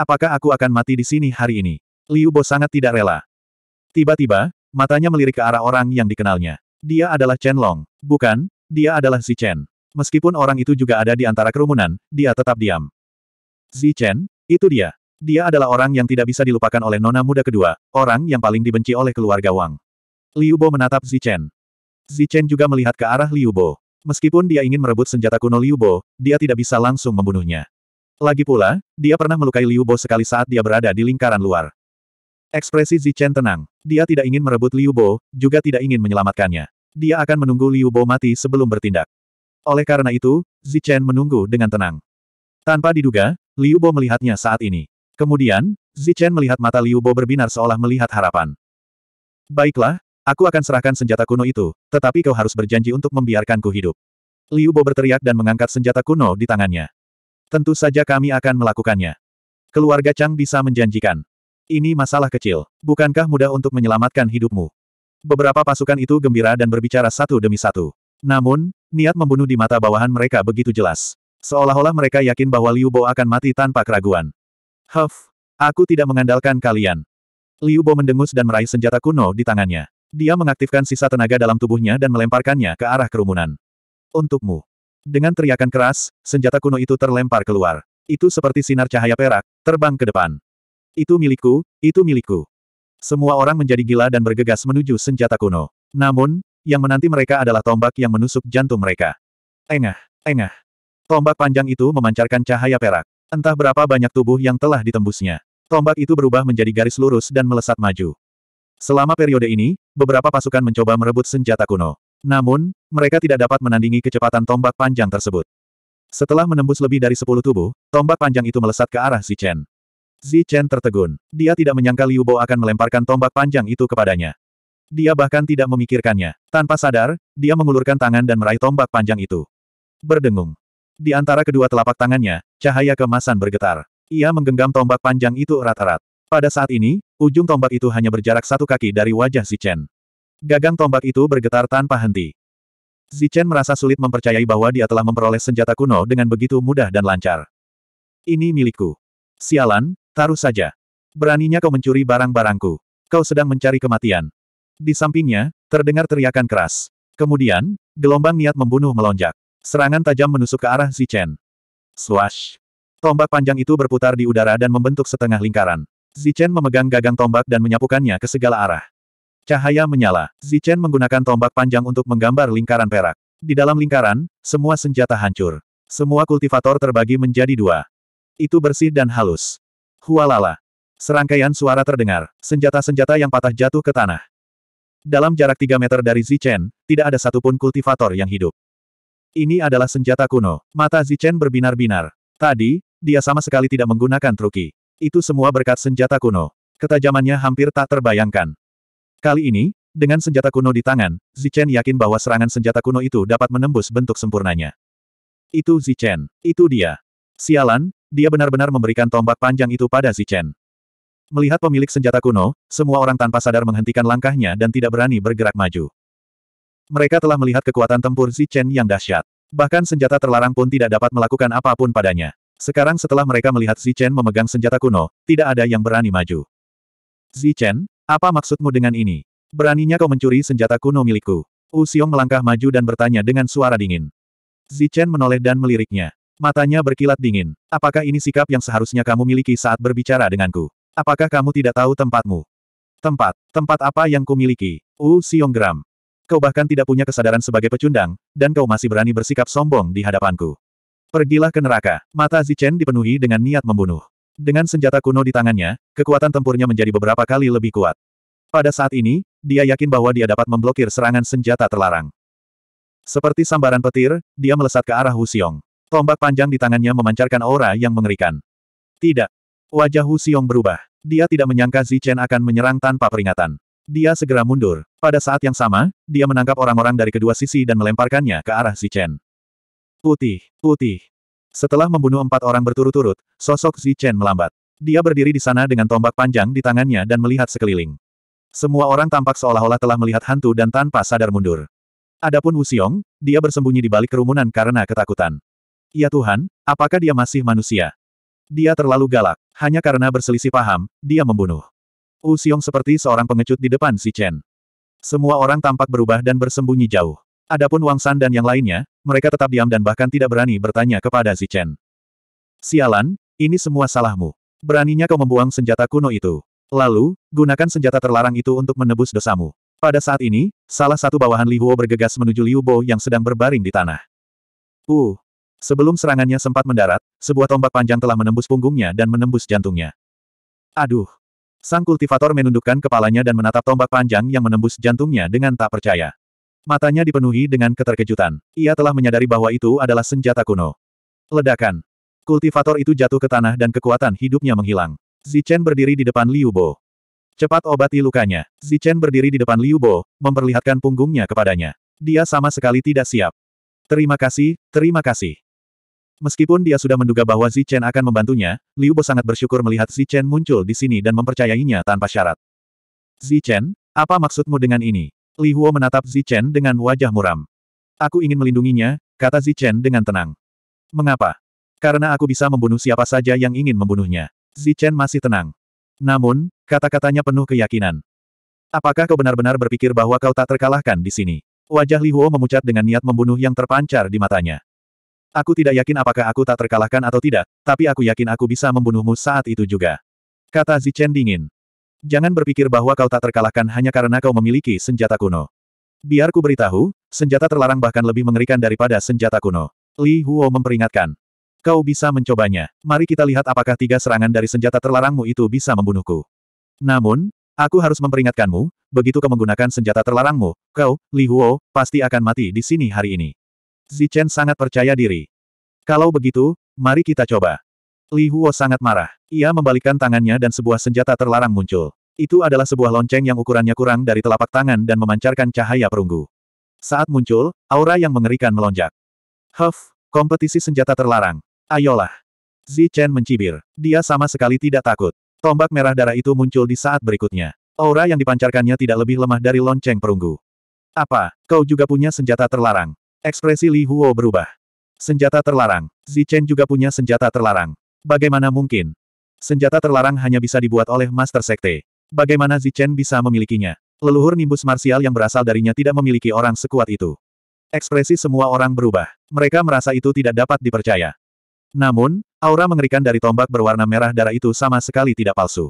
Apakah aku akan mati di sini hari ini? Liu Bo sangat tidak rela. Tiba-tiba, matanya melirik ke arah orang yang dikenalnya. Dia adalah Chen Long. Bukan, dia adalah Xi Chen. Meskipun orang itu juga ada di antara kerumunan, dia tetap diam. Xi Chen, itu dia. Dia adalah orang yang tidak bisa dilupakan oleh nona muda kedua, orang yang paling dibenci oleh keluarga Wang. Liu Bo menatap Xi Chen. Xi Chen juga melihat ke arah Liu Bo. Meskipun dia ingin merebut senjata kuno Liu Bo, dia tidak bisa langsung membunuhnya. Lagi pula, dia pernah melukai Liu Bo sekali saat dia berada di lingkaran luar. Ekspresi Zichen tenang. Dia tidak ingin merebut Liu Bo, juga tidak ingin menyelamatkannya. Dia akan menunggu Liu Bo mati sebelum bertindak. Oleh karena itu, Zichen menunggu dengan tenang. Tanpa diduga, Liu Bo melihatnya saat ini. Kemudian, Zichen melihat mata Liu Bo berbinar seolah melihat harapan. Baiklah, aku akan serahkan senjata kuno itu, tetapi kau harus berjanji untuk membiarkanku hidup. Liu Bo berteriak dan mengangkat senjata kuno di tangannya. Tentu saja kami akan melakukannya. Keluarga Chang bisa menjanjikan. Ini masalah kecil. Bukankah mudah untuk menyelamatkan hidupmu? Beberapa pasukan itu gembira dan berbicara satu demi satu. Namun, niat membunuh di mata bawahan mereka begitu jelas. Seolah-olah mereka yakin bahwa Liu Bo akan mati tanpa keraguan. Huff, aku tidak mengandalkan kalian. Liu Bo mendengus dan meraih senjata kuno di tangannya. Dia mengaktifkan sisa tenaga dalam tubuhnya dan melemparkannya ke arah kerumunan. Untukmu. Dengan teriakan keras, senjata kuno itu terlempar keluar. Itu seperti sinar cahaya perak, terbang ke depan. Itu milikku, itu milikku. Semua orang menjadi gila dan bergegas menuju senjata kuno. Namun, yang menanti mereka adalah tombak yang menusuk jantung mereka. Engah, engah. Tombak panjang itu memancarkan cahaya perak. Entah berapa banyak tubuh yang telah ditembusnya. Tombak itu berubah menjadi garis lurus dan melesat maju. Selama periode ini, beberapa pasukan mencoba merebut senjata kuno. Namun, mereka tidak dapat menandingi kecepatan tombak panjang tersebut. Setelah menembus lebih dari sepuluh tubuh, tombak panjang itu melesat ke arah Zichen. Zichen tertegun. Dia tidak menyangka Liu Bo akan melemparkan tombak panjang itu kepadanya. Dia bahkan tidak memikirkannya. Tanpa sadar, dia mengulurkan tangan dan meraih tombak panjang itu. Berdengung. Di antara kedua telapak tangannya, cahaya kemasan bergetar. Ia menggenggam tombak panjang itu erat-erat. Pada saat ini, ujung tombak itu hanya berjarak satu kaki dari wajah Zichen. Gagang tombak itu bergetar tanpa henti. Zichen merasa sulit mempercayai bahwa dia telah memperoleh senjata kuno dengan begitu mudah dan lancar. Ini milikku. Sialan, taruh saja. Beraninya kau mencuri barang-barangku. Kau sedang mencari kematian. Di sampingnya, terdengar teriakan keras. Kemudian, gelombang niat membunuh melonjak. Serangan tajam menusuk ke arah Zichen. Swash. Tombak panjang itu berputar di udara dan membentuk setengah lingkaran. Zichen memegang gagang tombak dan menyapukannya ke segala arah. Cahaya menyala. Zichen menggunakan tombak panjang untuk menggambar lingkaran perak. Di dalam lingkaran, semua senjata hancur. Semua kultivator terbagi menjadi dua. Itu bersih dan halus. Hualala. Serangkaian suara terdengar. Senjata-senjata yang patah jatuh ke tanah. Dalam jarak 3 meter dari Zichen, tidak ada satupun kultivator yang hidup. Ini adalah senjata kuno. Mata Zichen berbinar-binar. Tadi, dia sama sekali tidak menggunakan truki. Itu semua berkat senjata kuno. Ketajamannya hampir tak terbayangkan. Kali ini, dengan senjata kuno di tangan, Zichen yakin bahwa serangan senjata kuno itu dapat menembus bentuk sempurnanya. Itu Zichen. Itu dia. Sialan, dia benar-benar memberikan tombak panjang itu pada Zichen. Melihat pemilik senjata kuno, semua orang tanpa sadar menghentikan langkahnya dan tidak berani bergerak maju. Mereka telah melihat kekuatan tempur Zichen yang dahsyat. Bahkan senjata terlarang pun tidak dapat melakukan apapun padanya. Sekarang setelah mereka melihat Zichen memegang senjata kuno, tidak ada yang berani maju. Zichen, apa maksudmu dengan ini? Beraninya kau mencuri senjata kuno milikku. Wu Xiong melangkah maju dan bertanya dengan suara dingin. Zichen menoleh dan meliriknya. Matanya berkilat dingin. Apakah ini sikap yang seharusnya kamu miliki saat berbicara denganku? Apakah kamu tidak tahu tempatmu? Tempat, tempat apa yang kumiliki? Wu Xiong geram. Kau bahkan tidak punya kesadaran sebagai pecundang, dan kau masih berani bersikap sombong di hadapanku. Pergilah ke neraka. Mata Zichen dipenuhi dengan niat membunuh. Dengan senjata kuno di tangannya, kekuatan tempurnya menjadi beberapa kali lebih kuat. Pada saat ini, dia yakin bahwa dia dapat memblokir serangan senjata terlarang. Seperti sambaran petir, dia melesat ke arah Hu Xiong. Tombak panjang di tangannya memancarkan aura yang mengerikan. Tidak. Wajah Hu Xiong berubah. Dia tidak menyangka Zichen akan menyerang tanpa peringatan. Dia segera mundur. Pada saat yang sama, dia menangkap orang-orang dari kedua sisi dan melemparkannya ke arah Zichen. Putih, putih, setelah membunuh empat orang berturut-turut, sosok Chen melambat. Dia berdiri di sana dengan tombak panjang di tangannya dan melihat sekeliling. Semua orang tampak seolah-olah telah melihat hantu dan tanpa sadar mundur. Adapun Wu Xiong, dia bersembunyi di balik kerumunan karena ketakutan. Ya Tuhan, apakah dia masih manusia? Dia terlalu galak. Hanya karena berselisih paham, dia membunuh. Wu Xiong seperti seorang pengecut di depan Si Chen. Semua orang tampak berubah dan bersembunyi jauh. Adapun Wang San dan yang lainnya, mereka tetap diam dan bahkan tidak berani bertanya kepada Zichen. Sialan, ini semua salahmu. Beraninya kau membuang senjata kuno itu. Lalu, gunakan senjata terlarang itu untuk menebus dosamu. Pada saat ini, salah satu bawahan Li Huo bergegas menuju Liu Bo yang sedang berbaring di tanah. Uh! Sebelum serangannya sempat mendarat, sebuah tombak panjang telah menembus punggungnya dan menembus jantungnya. Aduh! Sang kultivator menundukkan kepalanya dan menatap tombak panjang yang menembus jantungnya dengan tak percaya. Matanya dipenuhi dengan keterkejutan. Ia telah menyadari bahwa itu adalah senjata kuno. Ledakan. Kultivator itu jatuh ke tanah dan kekuatan hidupnya menghilang. Zichen berdiri di depan Liu Bo. Cepat obati lukanya. Zichen berdiri di depan Liu Bo, memperlihatkan punggungnya kepadanya. Dia sama sekali tidak siap. Terima kasih, terima kasih. Meskipun dia sudah menduga bahwa Zichen akan membantunya, Liu Bo sangat bersyukur melihat Zichen muncul di sini dan mempercayainya tanpa syarat. Zichen, apa maksudmu dengan ini? Li Huo menatap Zichen dengan wajah muram. Aku ingin melindunginya, kata Zichen dengan tenang. Mengapa? Karena aku bisa membunuh siapa saja yang ingin membunuhnya. Zichen masih tenang. Namun, kata-katanya penuh keyakinan. Apakah kau benar-benar berpikir bahwa kau tak terkalahkan di sini? Wajah Li Huo memucat dengan niat membunuh yang terpancar di matanya. Aku tidak yakin apakah aku tak terkalahkan atau tidak, tapi aku yakin aku bisa membunuhmu saat itu juga. Kata Zichen dingin. Jangan berpikir bahwa kau tak terkalahkan hanya karena kau memiliki senjata kuno. Biar ku beritahu, senjata terlarang bahkan lebih mengerikan daripada senjata kuno. Li Huo memperingatkan. Kau bisa mencobanya. Mari kita lihat apakah tiga serangan dari senjata terlarangmu itu bisa membunuhku. Namun, aku harus memperingatkanmu, begitu kau menggunakan senjata terlarangmu, kau, Li Huo, pasti akan mati di sini hari ini. Zichen sangat percaya diri. Kalau begitu, mari kita coba. Li Huo sangat marah. Ia membalikkan tangannya dan sebuah senjata terlarang muncul. Itu adalah sebuah lonceng yang ukurannya kurang dari telapak tangan dan memancarkan cahaya perunggu. Saat muncul, aura yang mengerikan melonjak. Huff, kompetisi senjata terlarang. Ayolah. Zi Chen mencibir. Dia sama sekali tidak takut. Tombak merah darah itu muncul di saat berikutnya. Aura yang dipancarkannya tidak lebih lemah dari lonceng perunggu. Apa, kau juga punya senjata terlarang? Ekspresi Li Huo berubah. Senjata terlarang. Zi Chen juga punya senjata terlarang. Bagaimana mungkin? Senjata terlarang hanya bisa dibuat oleh Master Sekte. Bagaimana Zichen bisa memilikinya? Leluhur nimbus marsial yang berasal darinya tidak memiliki orang sekuat itu. Ekspresi semua orang berubah. Mereka merasa itu tidak dapat dipercaya. Namun, aura mengerikan dari tombak berwarna merah darah itu sama sekali tidak palsu.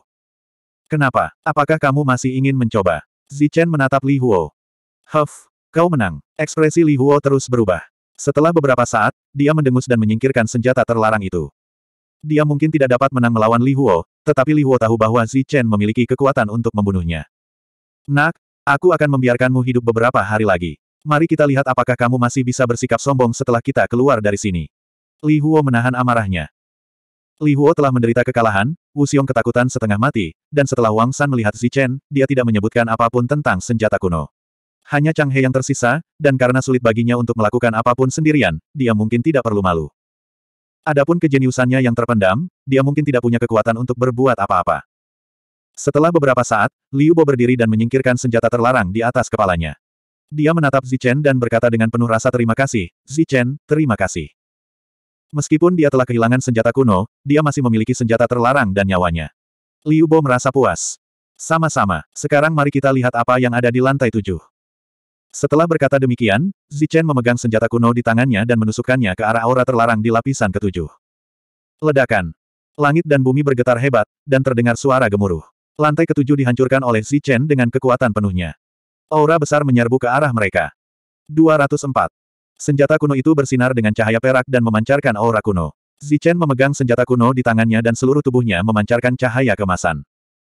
Kenapa? Apakah kamu masih ingin mencoba? Zichen menatap Li Huo. Huff, kau menang. Ekspresi Li Huo terus berubah. Setelah beberapa saat, dia mendengus dan menyingkirkan senjata terlarang itu. Dia mungkin tidak dapat menang melawan Li Huo, tetapi Li Huo tahu bahwa Zi Chen memiliki kekuatan untuk membunuhnya. Nak, aku akan membiarkanmu hidup beberapa hari lagi. Mari kita lihat apakah kamu masih bisa bersikap sombong setelah kita keluar dari sini. Li Huo menahan amarahnya. Li Huo telah menderita kekalahan, Wu Xiong ketakutan setengah mati, dan setelah Wang San melihat Zi Chen, dia tidak menyebutkan apapun tentang senjata kuno. Hanya Chang He yang tersisa, dan karena sulit baginya untuk melakukan apapun sendirian, dia mungkin tidak perlu malu. Adapun kejeniusannya yang terpendam, dia mungkin tidak punya kekuatan untuk berbuat apa-apa. Setelah beberapa saat, Liu Bo berdiri dan menyingkirkan senjata terlarang di atas kepalanya. Dia menatap Zichen dan berkata dengan penuh rasa terima kasih, Zichen, terima kasih. Meskipun dia telah kehilangan senjata kuno, dia masih memiliki senjata terlarang dan nyawanya. Liu Bo merasa puas. Sama-sama, sekarang mari kita lihat apa yang ada di lantai tujuh. Setelah berkata demikian, Zichen memegang senjata kuno di tangannya dan menusukkannya ke arah aura terlarang di lapisan ketujuh. Ledakan. Langit dan bumi bergetar hebat, dan terdengar suara gemuruh. Lantai ketujuh dihancurkan oleh Zichen dengan kekuatan penuhnya. Aura besar menyerbu ke arah mereka. 204. Senjata kuno itu bersinar dengan cahaya perak dan memancarkan aura kuno. Zichen memegang senjata kuno di tangannya dan seluruh tubuhnya memancarkan cahaya kemasan.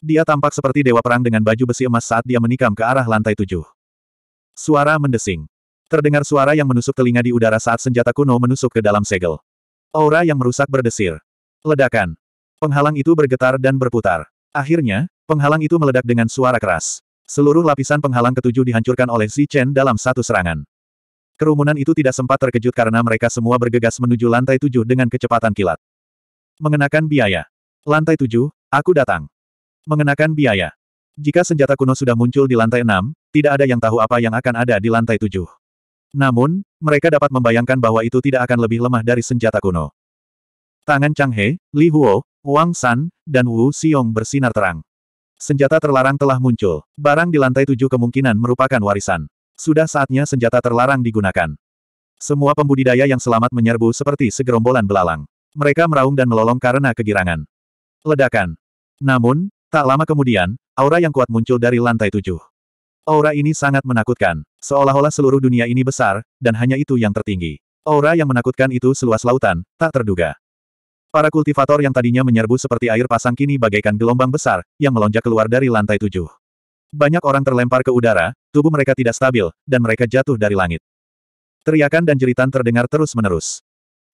Dia tampak seperti dewa perang dengan baju besi emas saat dia menikam ke arah lantai tujuh. Suara mendesing. Terdengar suara yang menusuk telinga di udara saat senjata kuno menusuk ke dalam segel. Aura yang merusak berdesir. Ledakan. Penghalang itu bergetar dan berputar. Akhirnya, penghalang itu meledak dengan suara keras. Seluruh lapisan penghalang ketujuh dihancurkan oleh Xi Chen dalam satu serangan. Kerumunan itu tidak sempat terkejut karena mereka semua bergegas menuju lantai tujuh dengan kecepatan kilat. Mengenakan biaya. Lantai tujuh, aku datang. Mengenakan biaya. Jika senjata kuno sudah muncul di lantai enam, tidak ada yang tahu apa yang akan ada di lantai tujuh. Namun, mereka dapat membayangkan bahwa itu tidak akan lebih lemah dari senjata kuno. Tangan Chang He, Li Huo, Wang San, dan Wu Xiong bersinar terang. Senjata terlarang telah muncul. Barang di lantai tujuh kemungkinan merupakan warisan. Sudah saatnya senjata terlarang digunakan. Semua pembudidaya yang selamat menyerbu seperti segerombolan belalang. Mereka meraung dan melolong karena kegirangan. Ledakan. Namun, tak lama kemudian, aura yang kuat muncul dari lantai tujuh. Aura ini sangat menakutkan, seolah-olah seluruh dunia ini besar, dan hanya itu yang tertinggi. Aura yang menakutkan itu seluas lautan, tak terduga. Para kultivator yang tadinya menyerbu seperti air pasang kini bagaikan gelombang besar, yang melonjak keluar dari lantai tujuh. Banyak orang terlempar ke udara, tubuh mereka tidak stabil, dan mereka jatuh dari langit. Teriakan dan jeritan terdengar terus-menerus.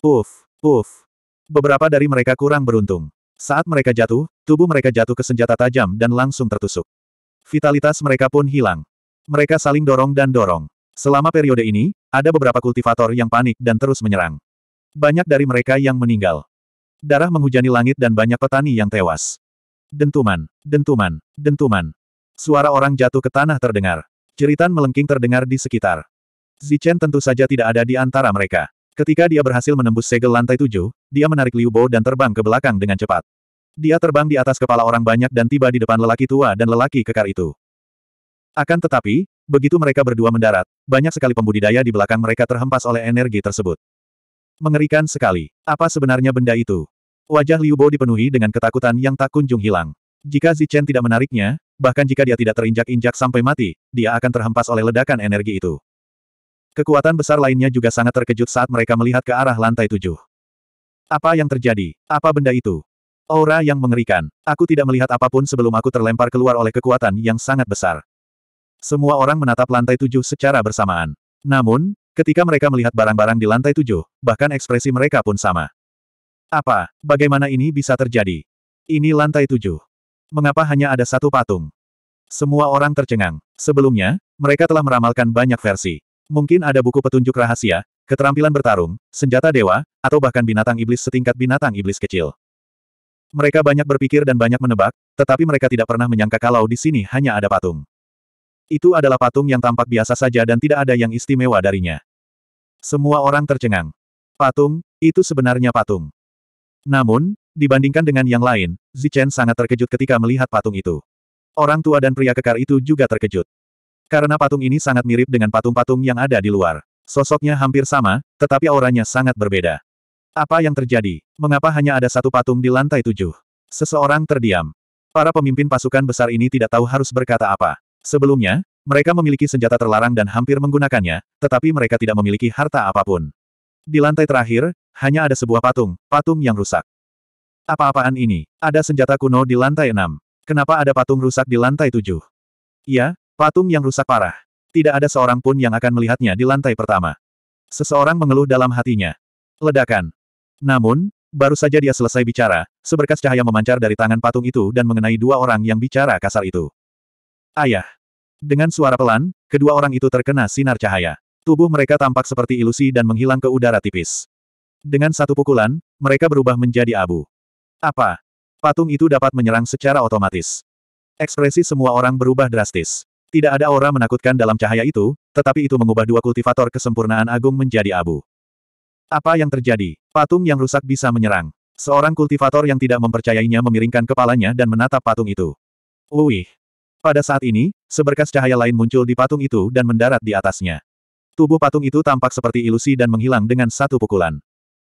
Uf, uf. Beberapa dari mereka kurang beruntung. Saat mereka jatuh, tubuh mereka jatuh ke senjata tajam dan langsung tertusuk vitalitas mereka pun hilang. Mereka saling dorong dan dorong. Selama periode ini, ada beberapa kultivator yang panik dan terus menyerang. Banyak dari mereka yang meninggal. Darah menghujani langit dan banyak petani yang tewas. Dentuman, dentuman, dentuman. Suara orang jatuh ke tanah terdengar. Jeritan melengking terdengar di sekitar. Zichen tentu saja tidak ada di antara mereka. Ketika dia berhasil menembus segel lantai tujuh, dia menarik Liu Bo dan terbang ke belakang dengan cepat. Dia terbang di atas kepala orang banyak dan tiba di depan lelaki tua dan lelaki kekar itu. Akan tetapi, begitu mereka berdua mendarat, banyak sekali pembudidaya di belakang mereka terhempas oleh energi tersebut. Mengerikan sekali. Apa sebenarnya benda itu? Wajah Liu Bo dipenuhi dengan ketakutan yang tak kunjung hilang. Jika Zichen tidak menariknya, bahkan jika dia tidak terinjak-injak sampai mati, dia akan terhempas oleh ledakan energi itu. Kekuatan besar lainnya juga sangat terkejut saat mereka melihat ke arah lantai tujuh. Apa yang terjadi? Apa benda itu? Aura yang mengerikan. Aku tidak melihat apapun sebelum aku terlempar keluar oleh kekuatan yang sangat besar. Semua orang menatap lantai tujuh secara bersamaan. Namun, ketika mereka melihat barang-barang di lantai tujuh, bahkan ekspresi mereka pun sama. Apa? Bagaimana ini bisa terjadi? Ini lantai tujuh. Mengapa hanya ada satu patung? Semua orang tercengang. Sebelumnya, mereka telah meramalkan banyak versi. Mungkin ada buku petunjuk rahasia, keterampilan bertarung, senjata dewa, atau bahkan binatang iblis setingkat binatang iblis kecil. Mereka banyak berpikir dan banyak menebak, tetapi mereka tidak pernah menyangka kalau di sini hanya ada patung. Itu adalah patung yang tampak biasa saja dan tidak ada yang istimewa darinya. Semua orang tercengang. Patung, itu sebenarnya patung. Namun, dibandingkan dengan yang lain, Zichen sangat terkejut ketika melihat patung itu. Orang tua dan pria kekar itu juga terkejut. Karena patung ini sangat mirip dengan patung-patung yang ada di luar. Sosoknya hampir sama, tetapi auranya sangat berbeda. Apa yang terjadi? Mengapa hanya ada satu patung di lantai tujuh? Seseorang terdiam. Para pemimpin pasukan besar ini tidak tahu harus berkata apa. Sebelumnya, mereka memiliki senjata terlarang dan hampir menggunakannya, tetapi mereka tidak memiliki harta apapun. Di lantai terakhir, hanya ada sebuah patung, patung yang rusak. Apa-apaan ini? Ada senjata kuno di lantai enam. Kenapa ada patung rusak di lantai tujuh? Ya, patung yang rusak parah. Tidak ada seorang pun yang akan melihatnya di lantai pertama. Seseorang mengeluh dalam hatinya. Ledakan. Namun, baru saja dia selesai bicara, seberkas cahaya memancar dari tangan patung itu dan mengenai dua orang yang bicara kasar itu. Ayah. Dengan suara pelan, kedua orang itu terkena sinar cahaya. Tubuh mereka tampak seperti ilusi dan menghilang ke udara tipis. Dengan satu pukulan, mereka berubah menjadi abu. Apa? Patung itu dapat menyerang secara otomatis. Ekspresi semua orang berubah drastis. Tidak ada aura menakutkan dalam cahaya itu, tetapi itu mengubah dua kultivator kesempurnaan agung menjadi abu. Apa yang terjadi? Patung yang rusak bisa menyerang. Seorang kultivator yang tidak mempercayainya memiringkan kepalanya dan menatap patung itu. Wih! Pada saat ini, seberkas cahaya lain muncul di patung itu dan mendarat di atasnya. Tubuh patung itu tampak seperti ilusi dan menghilang dengan satu pukulan.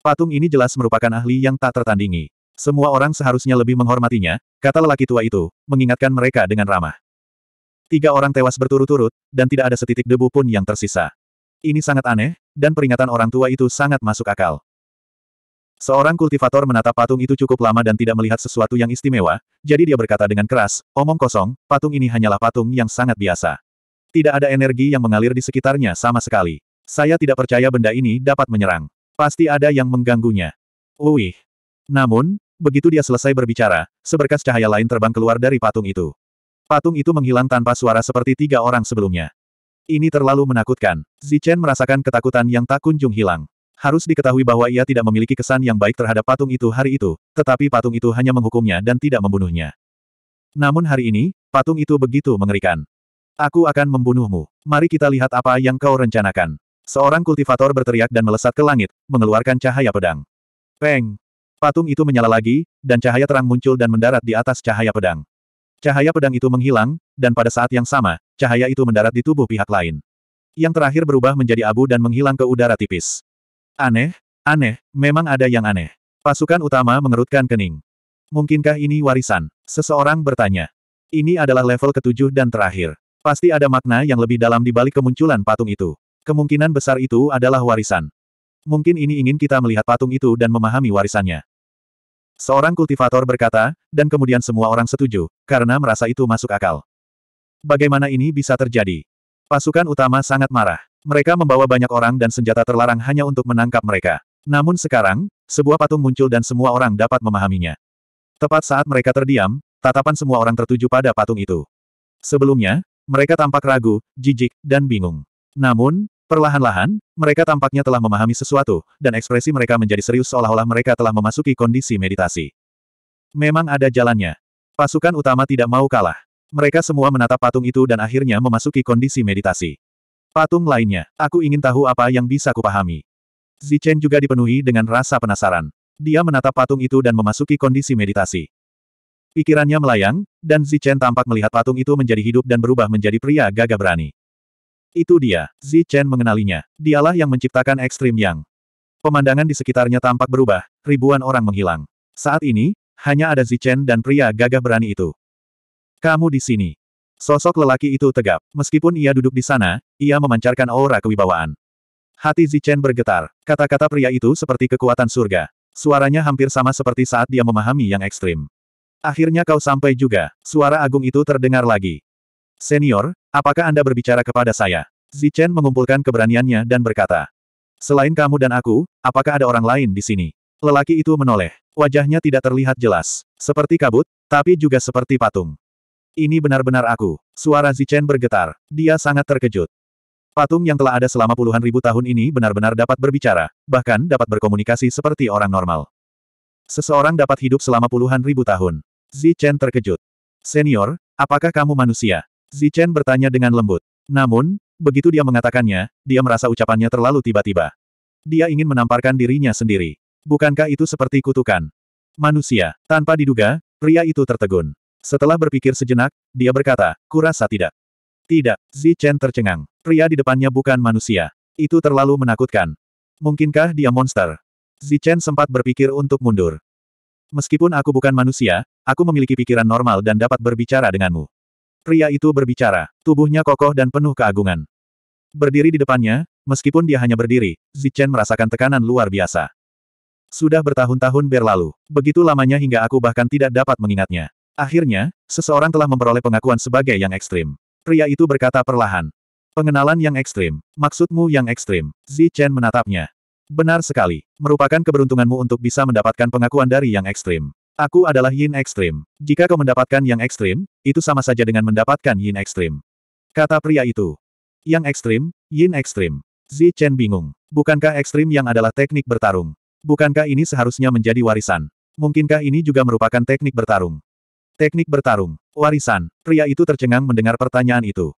Patung ini jelas merupakan ahli yang tak tertandingi. Semua orang seharusnya lebih menghormatinya, kata lelaki tua itu, mengingatkan mereka dengan ramah. Tiga orang tewas berturut-turut, dan tidak ada setitik debu pun yang tersisa. Ini sangat aneh, dan peringatan orang tua itu sangat masuk akal. Seorang kultivator menatap patung itu cukup lama dan tidak melihat sesuatu yang istimewa, jadi dia berkata dengan keras, omong kosong, patung ini hanyalah patung yang sangat biasa. Tidak ada energi yang mengalir di sekitarnya sama sekali. Saya tidak percaya benda ini dapat menyerang. Pasti ada yang mengganggunya. Uih. Namun, begitu dia selesai berbicara, seberkas cahaya lain terbang keluar dari patung itu. Patung itu menghilang tanpa suara seperti tiga orang sebelumnya. Ini terlalu menakutkan. Zichen merasakan ketakutan yang tak kunjung hilang. Harus diketahui bahwa ia tidak memiliki kesan yang baik terhadap patung itu hari itu, tetapi patung itu hanya menghukumnya dan tidak membunuhnya. Namun hari ini, patung itu begitu mengerikan. Aku akan membunuhmu. Mari kita lihat apa yang kau rencanakan. Seorang kultivator berteriak dan melesat ke langit, mengeluarkan cahaya pedang. Peng! Patung itu menyala lagi, dan cahaya terang muncul dan mendarat di atas cahaya pedang. Cahaya pedang itu menghilang, dan pada saat yang sama, cahaya itu mendarat di tubuh pihak lain. Yang terakhir berubah menjadi abu dan menghilang ke udara tipis. Aneh, aneh, memang ada yang aneh. Pasukan utama mengerutkan kening. Mungkinkah ini warisan? Seseorang bertanya. Ini adalah level ketujuh dan terakhir. Pasti ada makna yang lebih dalam di balik kemunculan patung itu. Kemungkinan besar itu adalah warisan. Mungkin ini ingin kita melihat patung itu dan memahami warisannya. Seorang kultivator berkata, dan kemudian semua orang setuju, karena merasa itu masuk akal. Bagaimana ini bisa terjadi? Pasukan utama sangat marah. Mereka membawa banyak orang dan senjata terlarang hanya untuk menangkap mereka. Namun sekarang, sebuah patung muncul dan semua orang dapat memahaminya. Tepat saat mereka terdiam, tatapan semua orang tertuju pada patung itu. Sebelumnya, mereka tampak ragu, jijik, dan bingung. Namun, perlahan-lahan, mereka tampaknya telah memahami sesuatu, dan ekspresi mereka menjadi serius seolah-olah mereka telah memasuki kondisi meditasi. Memang ada jalannya. Pasukan utama tidak mau kalah. Mereka semua menatap patung itu dan akhirnya memasuki kondisi meditasi. Patung lainnya, aku ingin tahu apa yang bisa kupahami. Zichen juga dipenuhi dengan rasa penasaran. Dia menatap patung itu dan memasuki kondisi meditasi. Pikirannya melayang, dan Zichen tampak melihat patung itu menjadi hidup dan berubah menjadi pria gagah berani. Itu dia, Zichen mengenalinya. Dialah yang menciptakan ekstrim yang. Pemandangan di sekitarnya tampak berubah, ribuan orang menghilang. Saat ini, hanya ada Zichen dan pria gagah berani itu. Kamu di sini. Sosok lelaki itu tegap. Meskipun ia duduk di sana, ia memancarkan aura kewibawaan. Hati Zichen bergetar. Kata-kata pria itu seperti kekuatan surga. Suaranya hampir sama seperti saat dia memahami yang ekstrim. Akhirnya kau sampai juga. Suara agung itu terdengar lagi. Senior, apakah Anda berbicara kepada saya? Zichen mengumpulkan keberaniannya dan berkata. Selain kamu dan aku, apakah ada orang lain di sini? Lelaki itu menoleh. Wajahnya tidak terlihat jelas. Seperti kabut, tapi juga seperti patung. Ini benar-benar aku. Suara Zichen bergetar. Dia sangat terkejut. Patung yang telah ada selama puluhan ribu tahun ini benar-benar dapat berbicara, bahkan dapat berkomunikasi seperti orang normal. Seseorang dapat hidup selama puluhan ribu tahun. Zichen terkejut. Senior, apakah kamu manusia? Zichen bertanya dengan lembut. Namun, begitu dia mengatakannya, dia merasa ucapannya terlalu tiba-tiba. Dia ingin menamparkan dirinya sendiri. Bukankah itu seperti kutukan? Manusia, tanpa diduga, pria itu tertegun. Setelah berpikir sejenak, dia berkata, kurasa tidak. Tidak, Zi Chen tercengang. Pria di depannya bukan manusia. Itu terlalu menakutkan. Mungkinkah dia monster? Zi Chen sempat berpikir untuk mundur. Meskipun aku bukan manusia, aku memiliki pikiran normal dan dapat berbicara denganmu. Pria itu berbicara, tubuhnya kokoh dan penuh keagungan. Berdiri di depannya, meskipun dia hanya berdiri, Zi Chen merasakan tekanan luar biasa. Sudah bertahun-tahun berlalu. Begitu lamanya hingga aku bahkan tidak dapat mengingatnya. Akhirnya, seseorang telah memperoleh pengakuan sebagai yang ekstrim. Pria itu berkata perlahan. Pengenalan yang ekstrim. Maksudmu yang ekstrim. Zi Chen menatapnya. Benar sekali. Merupakan keberuntunganmu untuk bisa mendapatkan pengakuan dari yang ekstrim. Aku adalah yin ekstrim. Jika kau mendapatkan yang ekstrim, itu sama saja dengan mendapatkan yin ekstrim. Kata pria itu. Yang ekstrim, yin ekstrim. Zi Chen bingung. Bukankah ekstrim yang adalah teknik bertarung? Bukankah ini seharusnya menjadi warisan? Mungkinkah ini juga merupakan teknik bertarung? Teknik bertarung. Warisan. Pria itu tercengang mendengar pertanyaan itu.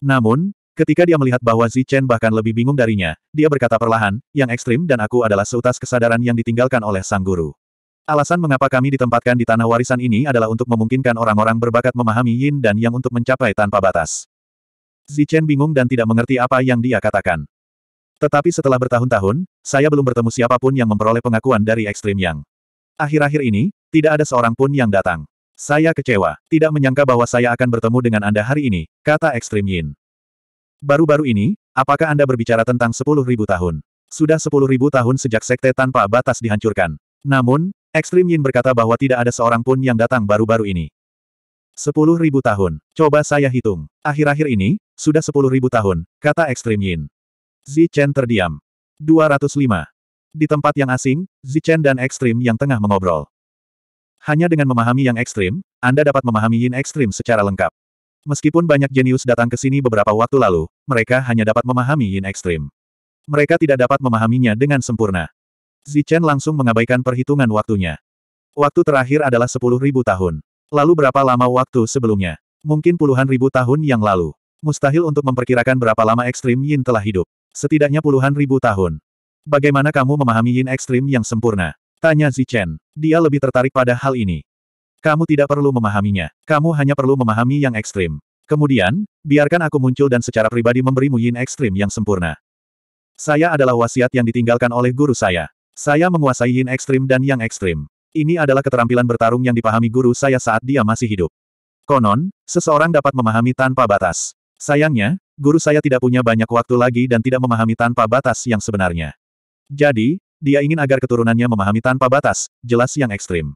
Namun, ketika dia melihat bahwa Zi Chen bahkan lebih bingung darinya, dia berkata perlahan, yang ekstrim dan aku adalah seutas kesadaran yang ditinggalkan oleh sang guru. Alasan mengapa kami ditempatkan di tanah warisan ini adalah untuk memungkinkan orang-orang berbakat memahami yin dan yang untuk mencapai tanpa batas. Zi Chen bingung dan tidak mengerti apa yang dia katakan. Tetapi setelah bertahun-tahun, saya belum bertemu siapapun yang memperoleh pengakuan dari ekstrim yang. Akhir-akhir ini, tidak ada seorang pun yang datang. Saya kecewa, tidak menyangka bahwa saya akan bertemu dengan Anda hari ini, kata Ekstrim Yin. Baru-baru ini, apakah Anda berbicara tentang 10.000 tahun? Sudah 10.000 tahun sejak sekte tanpa batas dihancurkan. Namun, Ekstrim Yin berkata bahwa tidak ada seorang pun yang datang baru-baru ini. 10.000 tahun, coba saya hitung. Akhir-akhir ini, sudah 10.000 tahun, kata Ekstrim Yin. Zi Chen terdiam. 205. Di tempat yang asing, Zi Chen dan Ekstrim yang tengah mengobrol. Hanya dengan memahami yang ekstrim, Anda dapat memahami yin ekstrim secara lengkap. Meskipun banyak jenius datang ke sini beberapa waktu lalu, mereka hanya dapat memahami yin ekstrim. Mereka tidak dapat memahaminya dengan sempurna. Zichen langsung mengabaikan perhitungan waktunya. Waktu terakhir adalah 10.000 tahun. Lalu berapa lama waktu sebelumnya? Mungkin puluhan ribu tahun yang lalu. Mustahil untuk memperkirakan berapa lama ekstrim yin telah hidup. Setidaknya puluhan ribu tahun. Bagaimana kamu memahami yin ekstrim yang sempurna? Tanya Zichen. Dia lebih tertarik pada hal ini. Kamu tidak perlu memahaminya. Kamu hanya perlu memahami yang ekstrim. Kemudian, biarkan aku muncul dan secara pribadi memberimu yin ekstrim yang sempurna. Saya adalah wasiat yang ditinggalkan oleh guru saya. Saya menguasai yin ekstrim dan yang ekstrim. Ini adalah keterampilan bertarung yang dipahami guru saya saat dia masih hidup. Konon, seseorang dapat memahami tanpa batas. Sayangnya, guru saya tidak punya banyak waktu lagi dan tidak memahami tanpa batas yang sebenarnya. Jadi, dia ingin agar keturunannya memahami tanpa batas, jelas yang ekstrim.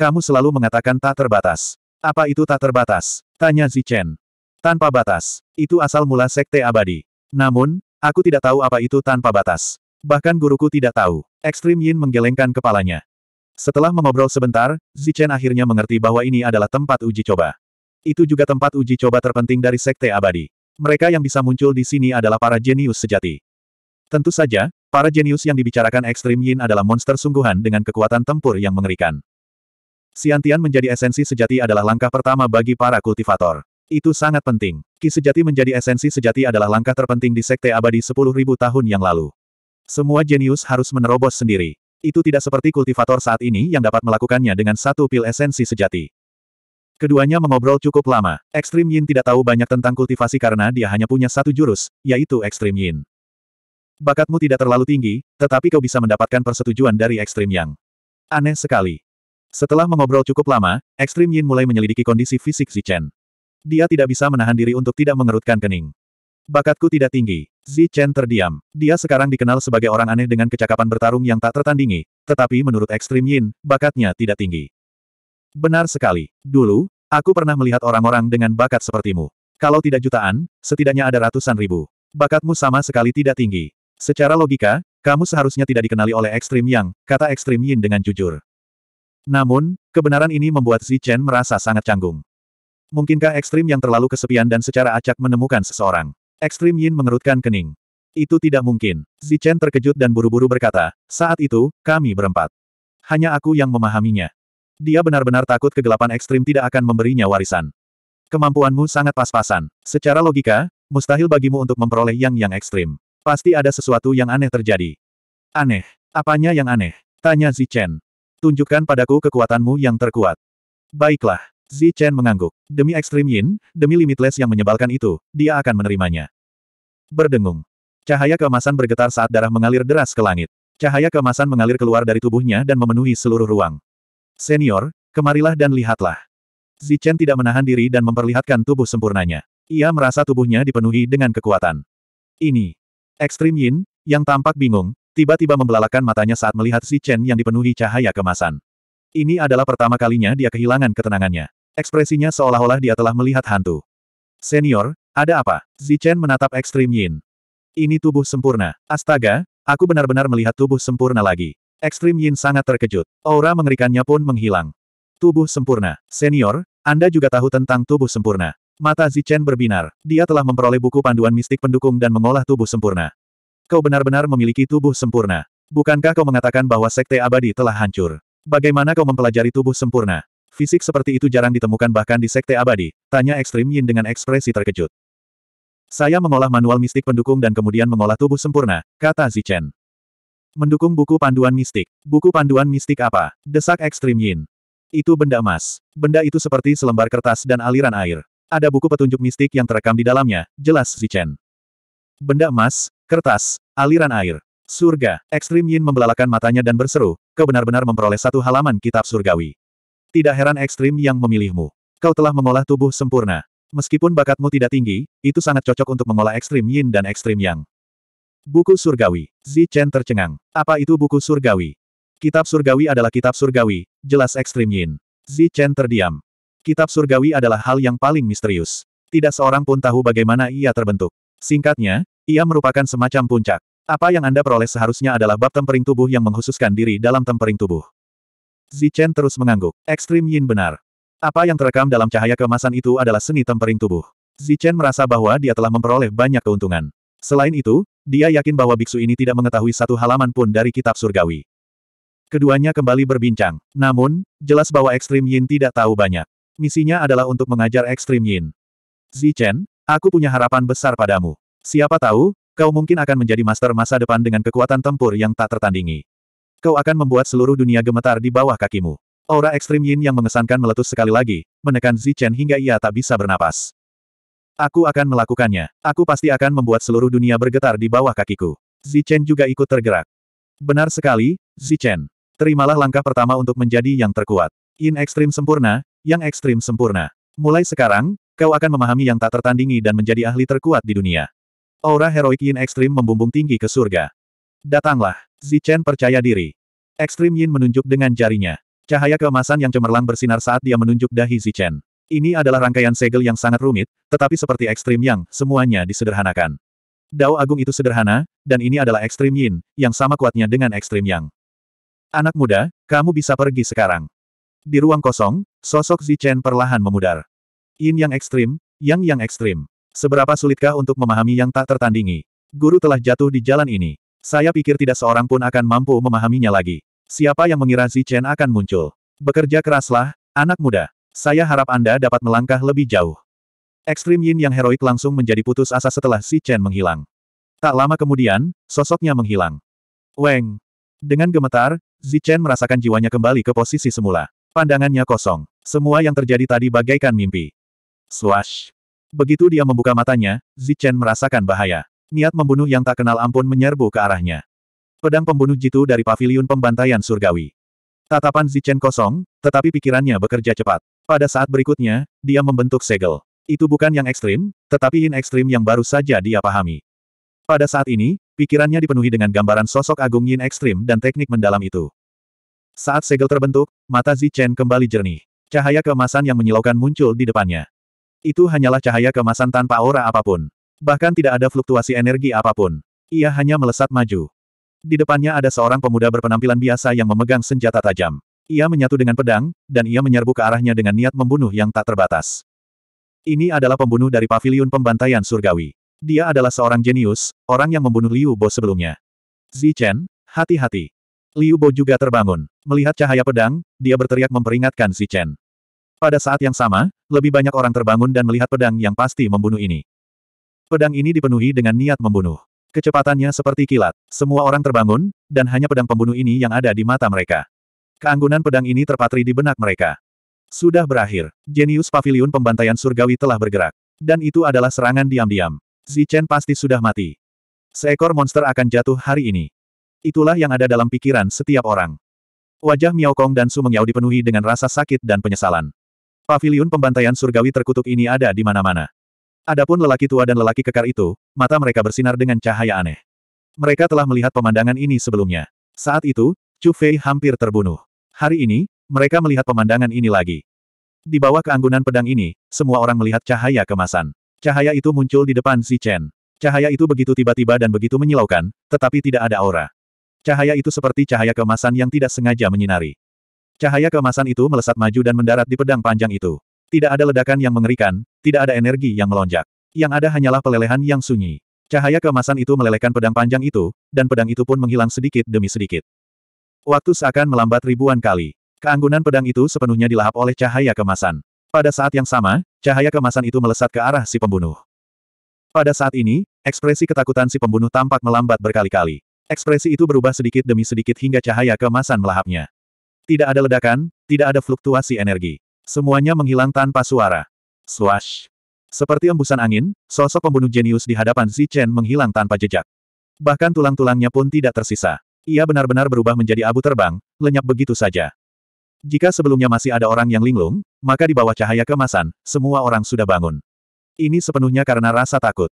Kamu selalu mengatakan tak terbatas. Apa itu tak terbatas? Tanya Zichen. Tanpa batas. Itu asal mula sekte abadi. Namun, aku tidak tahu apa itu tanpa batas. Bahkan guruku tidak tahu. Ekstrim Yin menggelengkan kepalanya. Setelah mengobrol sebentar, Zichen akhirnya mengerti bahwa ini adalah tempat uji coba. Itu juga tempat uji coba terpenting dari sekte abadi. Mereka yang bisa muncul di sini adalah para jenius sejati. Tentu saja, Para jenius yang dibicarakan ekstrim Yin adalah monster sungguhan dengan kekuatan tempur yang mengerikan. Siantian menjadi esensi sejati adalah langkah pertama bagi para kultivator. Itu sangat penting. Ki sejati menjadi esensi sejati adalah langkah terpenting di sekte abadi 10.000 tahun yang lalu. Semua jenius harus menerobos sendiri. Itu tidak seperti kultivator saat ini yang dapat melakukannya dengan satu pil esensi sejati. Keduanya mengobrol cukup lama. Ekstrim Yin tidak tahu banyak tentang kultivasi karena dia hanya punya satu jurus, yaitu Ekstrim Yin. Bakatmu tidak terlalu tinggi, tetapi kau bisa mendapatkan persetujuan dari Ekstrim Yang. Aneh sekali. Setelah mengobrol cukup lama, Ekstrim Yin mulai menyelidiki kondisi fisik Zichen. Dia tidak bisa menahan diri untuk tidak mengerutkan kening. Bakatku tidak tinggi. Zichen terdiam. Dia sekarang dikenal sebagai orang aneh dengan kecakapan bertarung yang tak tertandingi, tetapi menurut Ekstrim Yin, bakatnya tidak tinggi. Benar sekali. Dulu, aku pernah melihat orang-orang dengan bakat sepertimu. Kalau tidak jutaan, setidaknya ada ratusan ribu. Bakatmu sama sekali tidak tinggi. Secara logika, kamu seharusnya tidak dikenali oleh Ekstrim Yang, kata Ekstrim Yin dengan jujur. Namun, kebenaran ini membuat Zi Chen merasa sangat canggung. Mungkinkah Ekstrim Yang terlalu kesepian dan secara acak menemukan seseorang? Ekstrim Yin mengerutkan kening. Itu tidak mungkin. Zi Chen terkejut dan buru-buru berkata, saat itu, kami berempat. Hanya aku yang memahaminya. Dia benar-benar takut kegelapan ekstrim tidak akan memberinya warisan. Kemampuanmu sangat pas-pasan. Secara logika, mustahil bagimu untuk memperoleh yang yang ekstrim. Pasti ada sesuatu yang aneh terjadi. Aneh. Apanya yang aneh? Tanya Zichen. Tunjukkan padaku kekuatanmu yang terkuat. Baiklah. Zichen mengangguk. Demi ekstrim Yin, demi Limitless yang menyebalkan itu, dia akan menerimanya. Berdengung. Cahaya keemasan bergetar saat darah mengalir deras ke langit. Cahaya keemasan mengalir keluar dari tubuhnya dan memenuhi seluruh ruang. Senior, kemarilah dan lihatlah. Zichen tidak menahan diri dan memperlihatkan tubuh sempurnanya. Ia merasa tubuhnya dipenuhi dengan kekuatan. Ini, Ekstrim Yin, yang tampak bingung, tiba-tiba membelalakan matanya saat melihat si Chen yang dipenuhi cahaya kemasan. Ini adalah pertama kalinya dia kehilangan ketenangannya. Ekspresinya seolah-olah dia telah melihat hantu. Senior, ada apa? Zichen menatap Ekstrim Yin. Ini tubuh sempurna. Astaga, aku benar-benar melihat tubuh sempurna lagi. Ekstrim Yin sangat terkejut. Aura mengerikannya pun menghilang. Tubuh sempurna. Senior, Anda juga tahu tentang tubuh sempurna. Mata Zichen berbinar. Dia telah memperoleh buku panduan mistik pendukung dan mengolah tubuh sempurna. Kau benar-benar memiliki tubuh sempurna. Bukankah kau mengatakan bahwa sekte abadi telah hancur? Bagaimana kau mempelajari tubuh sempurna? Fisik seperti itu jarang ditemukan bahkan di sekte abadi, tanya ekstrim Yin dengan ekspresi terkejut. Saya mengolah manual mistik pendukung dan kemudian mengolah tubuh sempurna, kata Zichen. Mendukung buku panduan mistik. Buku panduan mistik apa? Desak ekstrim Yin. Itu benda emas. Benda itu seperti selembar kertas dan aliran air. Ada buku petunjuk mistik yang terekam di dalamnya, jelas Zichen. Benda emas, kertas, aliran air, surga, ekstrim Yin membelalakan matanya dan berseru, kau benar-benar memperoleh satu halaman kitab surgawi. Tidak heran ekstrim yang memilihmu. Kau telah mengolah tubuh sempurna. Meskipun bakatmu tidak tinggi, itu sangat cocok untuk mengolah ekstrim Yin dan ekstrim Yang. Buku Surgawi. Zichen tercengang. Apa itu buku Surgawi? Kitab Surgawi adalah kitab Surgawi, jelas ekstrim Yin. Zichen terdiam. Kitab surgawi adalah hal yang paling misterius. Tidak seorang pun tahu bagaimana ia terbentuk. Singkatnya, ia merupakan semacam puncak. Apa yang Anda peroleh seharusnya adalah bab tempering tubuh yang menghususkan diri dalam tempering tubuh. Zichen terus mengangguk. Ekstrim Yin benar. Apa yang terekam dalam cahaya kemasan itu adalah seni tempering tubuh. Zichen merasa bahwa dia telah memperoleh banyak keuntungan. Selain itu, dia yakin bahwa biksu ini tidak mengetahui satu halaman pun dari kitab surgawi. Keduanya kembali berbincang. Namun, jelas bahwa Ekstrim Yin tidak tahu banyak. Misinya adalah untuk mengajar ekstrim Yin. Zichen, aku punya harapan besar padamu. Siapa tahu, kau mungkin akan menjadi master masa depan dengan kekuatan tempur yang tak tertandingi. Kau akan membuat seluruh dunia gemetar di bawah kakimu. Aura ekstrim Yin yang mengesankan meletus sekali lagi, menekan Zichen hingga ia tak bisa bernapas. Aku akan melakukannya. Aku pasti akan membuat seluruh dunia bergetar di bawah kakiku. Zichen juga ikut tergerak. Benar sekali, Zichen. Terimalah langkah pertama untuk menjadi yang terkuat. Yin ekstrim sempurna, yang ekstrim sempurna. Mulai sekarang, kau akan memahami yang tak tertandingi dan menjadi ahli terkuat di dunia. Aura heroik Yin ekstrim membumbung tinggi ke surga. Datanglah, Zichen percaya diri. Ekstrim Yin menunjuk dengan jarinya. Cahaya keemasan yang cemerlang bersinar saat dia menunjuk dahi Zichen. Ini adalah rangkaian segel yang sangat rumit, tetapi seperti ekstrim yang, semuanya disederhanakan. Dao Agung itu sederhana, dan ini adalah ekstrim Yin, yang sama kuatnya dengan ekstrim Yang. Anak muda, kamu bisa pergi sekarang. Di ruang kosong, sosok Zichen perlahan memudar. Yin yang ekstrim, yang yang ekstrim. Seberapa sulitkah untuk memahami yang tak tertandingi? Guru telah jatuh di jalan ini. Saya pikir tidak seorang pun akan mampu memahaminya lagi. Siapa yang mengira Zichen akan muncul? Bekerja keraslah, anak muda. Saya harap Anda dapat melangkah lebih jauh. Ekstrim Yin yang heroik langsung menjadi putus asa setelah Zichen menghilang. Tak lama kemudian, sosoknya menghilang. Weng. Dengan gemetar, Zichen merasakan jiwanya kembali ke posisi semula. Pandangannya kosong. Semua yang terjadi tadi bagaikan mimpi. Swash. Begitu dia membuka matanya, Zichen merasakan bahaya. Niat membunuh yang tak kenal ampun menyerbu ke arahnya. Pedang pembunuh jitu dari paviliun pembantaian surgawi. Tatapan Zichen kosong, tetapi pikirannya bekerja cepat. Pada saat berikutnya, dia membentuk segel. Itu bukan yang ekstrim, tetapi in ekstrim yang baru saja dia pahami. Pada saat ini, pikirannya dipenuhi dengan gambaran sosok agung yin ekstrim dan teknik mendalam itu. Saat segel terbentuk, mata Zi Chen kembali jernih. Cahaya kemasan yang menyilaukan muncul di depannya. Itu hanyalah cahaya kemasan tanpa aura apapun. Bahkan tidak ada fluktuasi energi apapun. Ia hanya melesat maju. Di depannya ada seorang pemuda berpenampilan biasa yang memegang senjata tajam. Ia menyatu dengan pedang, dan ia menyerbu ke arahnya dengan niat membunuh yang tak terbatas. Ini adalah pembunuh dari pavilion pembantaian surgawi. Dia adalah seorang jenius, orang yang membunuh Liu Bo sebelumnya. Zi Chen, hati-hati. Liu Bo juga terbangun. Melihat cahaya pedang, dia berteriak memperingatkan si Chen. Pada saat yang sama, lebih banyak orang terbangun dan melihat pedang yang pasti membunuh ini. Pedang ini dipenuhi dengan niat membunuh. Kecepatannya seperti kilat. Semua orang terbangun, dan hanya pedang pembunuh ini yang ada di mata mereka. Keanggunan pedang ini terpatri di benak mereka. Sudah berakhir. Jenius Pavilion Pembantaian Surgawi telah bergerak. Dan itu adalah serangan diam-diam. Zichen pasti sudah mati. Seekor monster akan jatuh hari ini. Itulah yang ada dalam pikiran setiap orang. Wajah Miao Kong dan Su Mengyao dipenuhi dengan rasa sakit dan penyesalan. Paviliun pembantaian surgawi terkutuk ini ada di mana-mana. Adapun lelaki tua dan lelaki kekar itu, mata mereka bersinar dengan cahaya aneh. Mereka telah melihat pemandangan ini sebelumnya. Saat itu, Chu Fei hampir terbunuh. Hari ini, mereka melihat pemandangan ini lagi. Di bawah keanggunan pedang ini, semua orang melihat cahaya kemasan. Cahaya itu muncul di depan Si Chen. Cahaya itu begitu tiba-tiba dan begitu menyilaukan, tetapi tidak ada aura. Cahaya itu seperti cahaya kemasan yang tidak sengaja menyinari. Cahaya kemasan itu melesat maju dan mendarat di pedang panjang itu. Tidak ada ledakan yang mengerikan, tidak ada energi yang melonjak. Yang ada hanyalah pelelehan yang sunyi. Cahaya kemasan itu melelehkan pedang panjang itu, dan pedang itu pun menghilang sedikit demi sedikit. Waktu seakan melambat ribuan kali. Keanggunan pedang itu sepenuhnya dilahap oleh cahaya kemasan. Pada saat yang sama, cahaya kemasan itu melesat ke arah si pembunuh. Pada saat ini, ekspresi ketakutan si pembunuh tampak melambat berkali-kali. Ekspresi itu berubah sedikit demi sedikit hingga cahaya kemasan melahapnya. Tidak ada ledakan, tidak ada fluktuasi energi. Semuanya menghilang tanpa suara. Swash. Seperti embusan angin, sosok pembunuh jenius di hadapan Xi Chen menghilang tanpa jejak. Bahkan tulang-tulangnya pun tidak tersisa. Ia benar-benar berubah menjadi abu terbang, lenyap begitu saja. Jika sebelumnya masih ada orang yang linglung, maka di bawah cahaya kemasan, semua orang sudah bangun. Ini sepenuhnya karena rasa takut.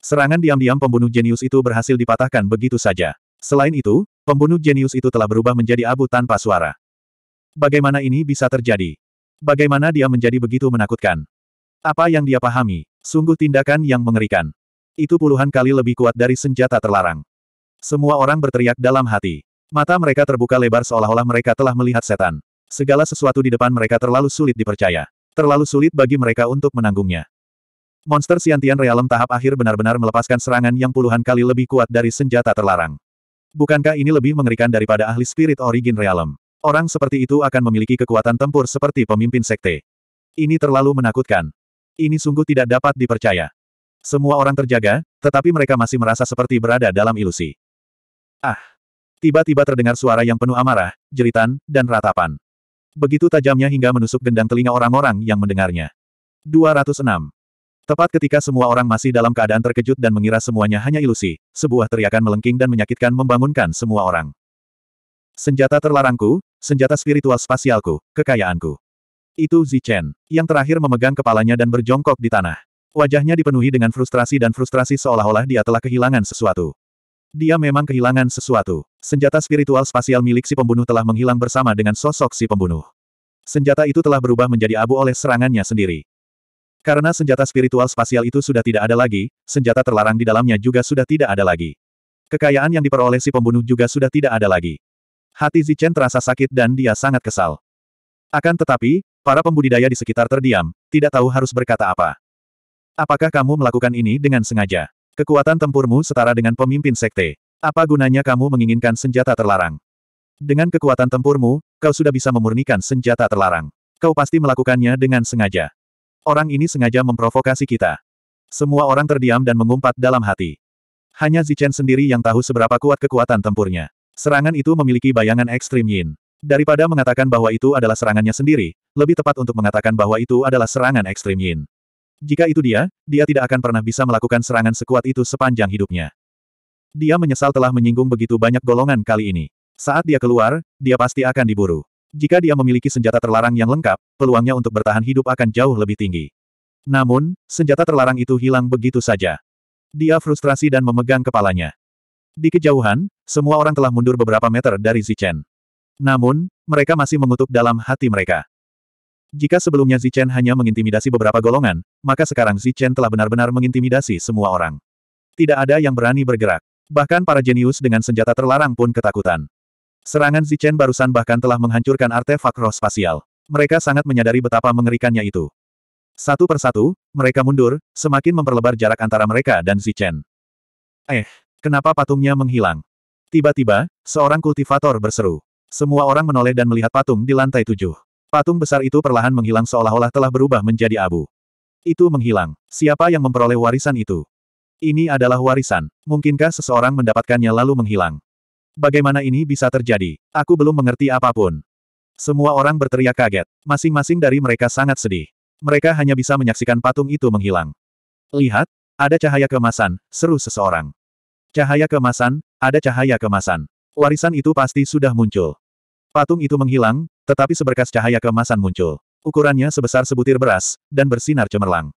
Serangan diam-diam pembunuh jenius itu berhasil dipatahkan begitu saja. Selain itu, pembunuh jenius itu telah berubah menjadi abu tanpa suara. Bagaimana ini bisa terjadi? Bagaimana dia menjadi begitu menakutkan? Apa yang dia pahami? Sungguh tindakan yang mengerikan. Itu puluhan kali lebih kuat dari senjata terlarang. Semua orang berteriak dalam hati. Mata mereka terbuka lebar seolah-olah mereka telah melihat setan. Segala sesuatu di depan mereka terlalu sulit dipercaya. Terlalu sulit bagi mereka untuk menanggungnya. Monster Siantian Realem tahap akhir benar-benar melepaskan serangan yang puluhan kali lebih kuat dari senjata terlarang. Bukankah ini lebih mengerikan daripada ahli spirit origin Realem? Orang seperti itu akan memiliki kekuatan tempur seperti pemimpin sekte. Ini terlalu menakutkan. Ini sungguh tidak dapat dipercaya. Semua orang terjaga, tetapi mereka masih merasa seperti berada dalam ilusi. Ah! Tiba-tiba terdengar suara yang penuh amarah, jeritan, dan ratapan. Begitu tajamnya hingga menusuk gendang telinga orang-orang yang mendengarnya. 206. Tepat ketika semua orang masih dalam keadaan terkejut dan mengira semuanya hanya ilusi, sebuah teriakan melengking dan menyakitkan membangunkan semua orang. Senjata terlarangku, senjata spiritual spasialku, kekayaanku. Itu Zichen, yang terakhir memegang kepalanya dan berjongkok di tanah. Wajahnya dipenuhi dengan frustrasi dan frustrasi seolah-olah dia telah kehilangan sesuatu. Dia memang kehilangan sesuatu. Senjata spiritual spasial milik si pembunuh telah menghilang bersama dengan sosok si pembunuh. Senjata itu telah berubah menjadi abu oleh serangannya sendiri. Karena senjata spiritual spasial itu sudah tidak ada lagi, senjata terlarang di dalamnya juga sudah tidak ada lagi. Kekayaan yang diperoleh si pembunuh juga sudah tidak ada lagi. Hati Zichen terasa sakit dan dia sangat kesal. Akan tetapi, para pembudidaya di sekitar terdiam, tidak tahu harus berkata apa. Apakah kamu melakukan ini dengan sengaja? Kekuatan tempurmu setara dengan pemimpin sekte. Apa gunanya kamu menginginkan senjata terlarang? Dengan kekuatan tempurmu, kau sudah bisa memurnikan senjata terlarang. Kau pasti melakukannya dengan sengaja. Orang ini sengaja memprovokasi kita. Semua orang terdiam dan mengumpat dalam hati. Hanya Zichen sendiri yang tahu seberapa kuat kekuatan tempurnya. Serangan itu memiliki bayangan ekstrim Yin. Daripada mengatakan bahwa itu adalah serangannya sendiri, lebih tepat untuk mengatakan bahwa itu adalah serangan ekstrim Yin. Jika itu dia, dia tidak akan pernah bisa melakukan serangan sekuat itu sepanjang hidupnya. Dia menyesal telah menyinggung begitu banyak golongan kali ini. Saat dia keluar, dia pasti akan diburu. Jika dia memiliki senjata terlarang yang lengkap, peluangnya untuk bertahan hidup akan jauh lebih tinggi. Namun, senjata terlarang itu hilang begitu saja. Dia frustrasi dan memegang kepalanya. Di kejauhan, semua orang telah mundur beberapa meter dari Zichen. Namun, mereka masih mengutuk dalam hati mereka. Jika sebelumnya Zichen hanya mengintimidasi beberapa golongan, maka sekarang Zichen telah benar-benar mengintimidasi semua orang. Tidak ada yang berani bergerak. Bahkan para jenius dengan senjata terlarang pun ketakutan. Serangan Zichen barusan bahkan telah menghancurkan artefak roh spasial. Mereka sangat menyadari betapa mengerikannya itu. Satu persatu, mereka mundur, semakin memperlebar jarak antara mereka dan Zichen. Eh, kenapa patungnya menghilang? Tiba-tiba, seorang kultivator berseru. Semua orang menoleh dan melihat patung di lantai tujuh. Patung besar itu perlahan menghilang seolah-olah telah berubah menjadi abu. Itu menghilang. Siapa yang memperoleh warisan itu? Ini adalah warisan. Mungkinkah seseorang mendapatkannya lalu menghilang? Bagaimana ini bisa terjadi? Aku belum mengerti apapun. Semua orang berteriak kaget. Masing-masing dari mereka sangat sedih. Mereka hanya bisa menyaksikan patung itu menghilang. Lihat, ada cahaya kemasan, seru seseorang. Cahaya kemasan, ada cahaya kemasan. Warisan itu pasti sudah muncul. Patung itu menghilang, tetapi seberkas cahaya kemasan muncul. Ukurannya sebesar sebutir beras, dan bersinar cemerlang.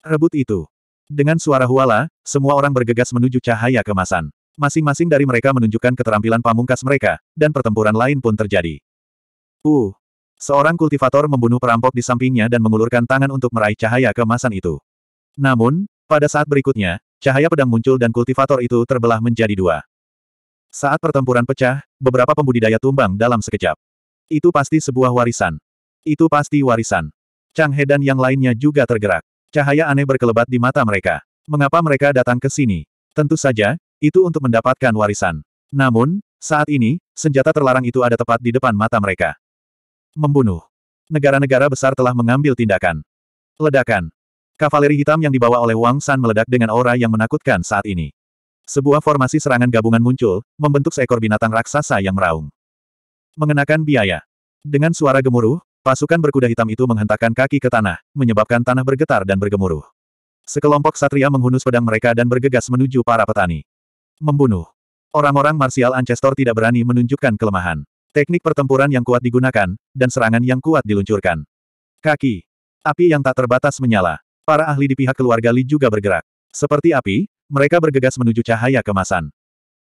Rebut itu. Dengan suara huala, semua orang bergegas menuju cahaya kemasan. Masing-masing dari mereka menunjukkan keterampilan pamungkas mereka, dan pertempuran lain pun terjadi. Uh! Seorang kultivator membunuh perampok di sampingnya dan mengulurkan tangan untuk meraih cahaya kemasan itu. Namun, pada saat berikutnya, cahaya pedang muncul dan kultivator itu terbelah menjadi dua. Saat pertempuran pecah, beberapa pembudidaya tumbang dalam sekejap. Itu pasti sebuah warisan. Itu pasti warisan. Chang He dan yang lainnya juga tergerak. Cahaya aneh berkelebat di mata mereka. Mengapa mereka datang ke sini? Tentu saja, itu untuk mendapatkan warisan. Namun, saat ini, senjata terlarang itu ada tepat di depan mata mereka. Membunuh. Negara-negara besar telah mengambil tindakan. Ledakan. Kavaleri hitam yang dibawa oleh Wang San meledak dengan aura yang menakutkan saat ini. Sebuah formasi serangan gabungan muncul, membentuk seekor binatang raksasa yang meraung. Mengenakan biaya. Dengan suara gemuruh, pasukan berkuda hitam itu menghentakkan kaki ke tanah, menyebabkan tanah bergetar dan bergemuruh. Sekelompok satria menghunus pedang mereka dan bergegas menuju para petani membunuh. Orang-orang marsial Ancestor tidak berani menunjukkan kelemahan. Teknik pertempuran yang kuat digunakan, dan serangan yang kuat diluncurkan. Kaki. Api yang tak terbatas menyala. Para ahli di pihak keluarga Li juga bergerak. Seperti api, mereka bergegas menuju cahaya kemasan.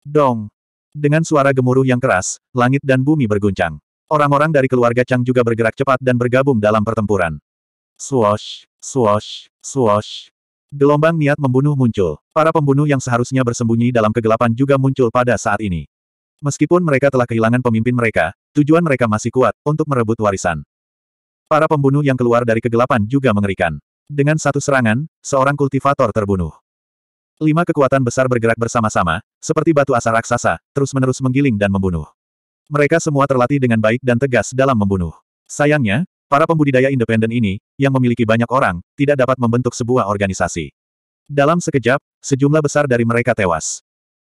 Dong. Dengan suara gemuruh yang keras, langit dan bumi berguncang. Orang-orang dari keluarga Chang juga bergerak cepat dan bergabung dalam pertempuran. Swash, swash, swash, Gelombang niat membunuh muncul. Para pembunuh yang seharusnya bersembunyi dalam kegelapan juga muncul pada saat ini. Meskipun mereka telah kehilangan pemimpin mereka, tujuan mereka masih kuat, untuk merebut warisan. Para pembunuh yang keluar dari kegelapan juga mengerikan. Dengan satu serangan, seorang kultivator terbunuh. Lima kekuatan besar bergerak bersama-sama, seperti batu asar raksasa, terus-menerus menggiling dan membunuh. Mereka semua terlatih dengan baik dan tegas dalam membunuh. Sayangnya, Para pembudidaya independen ini, yang memiliki banyak orang, tidak dapat membentuk sebuah organisasi. Dalam sekejap, sejumlah besar dari mereka tewas.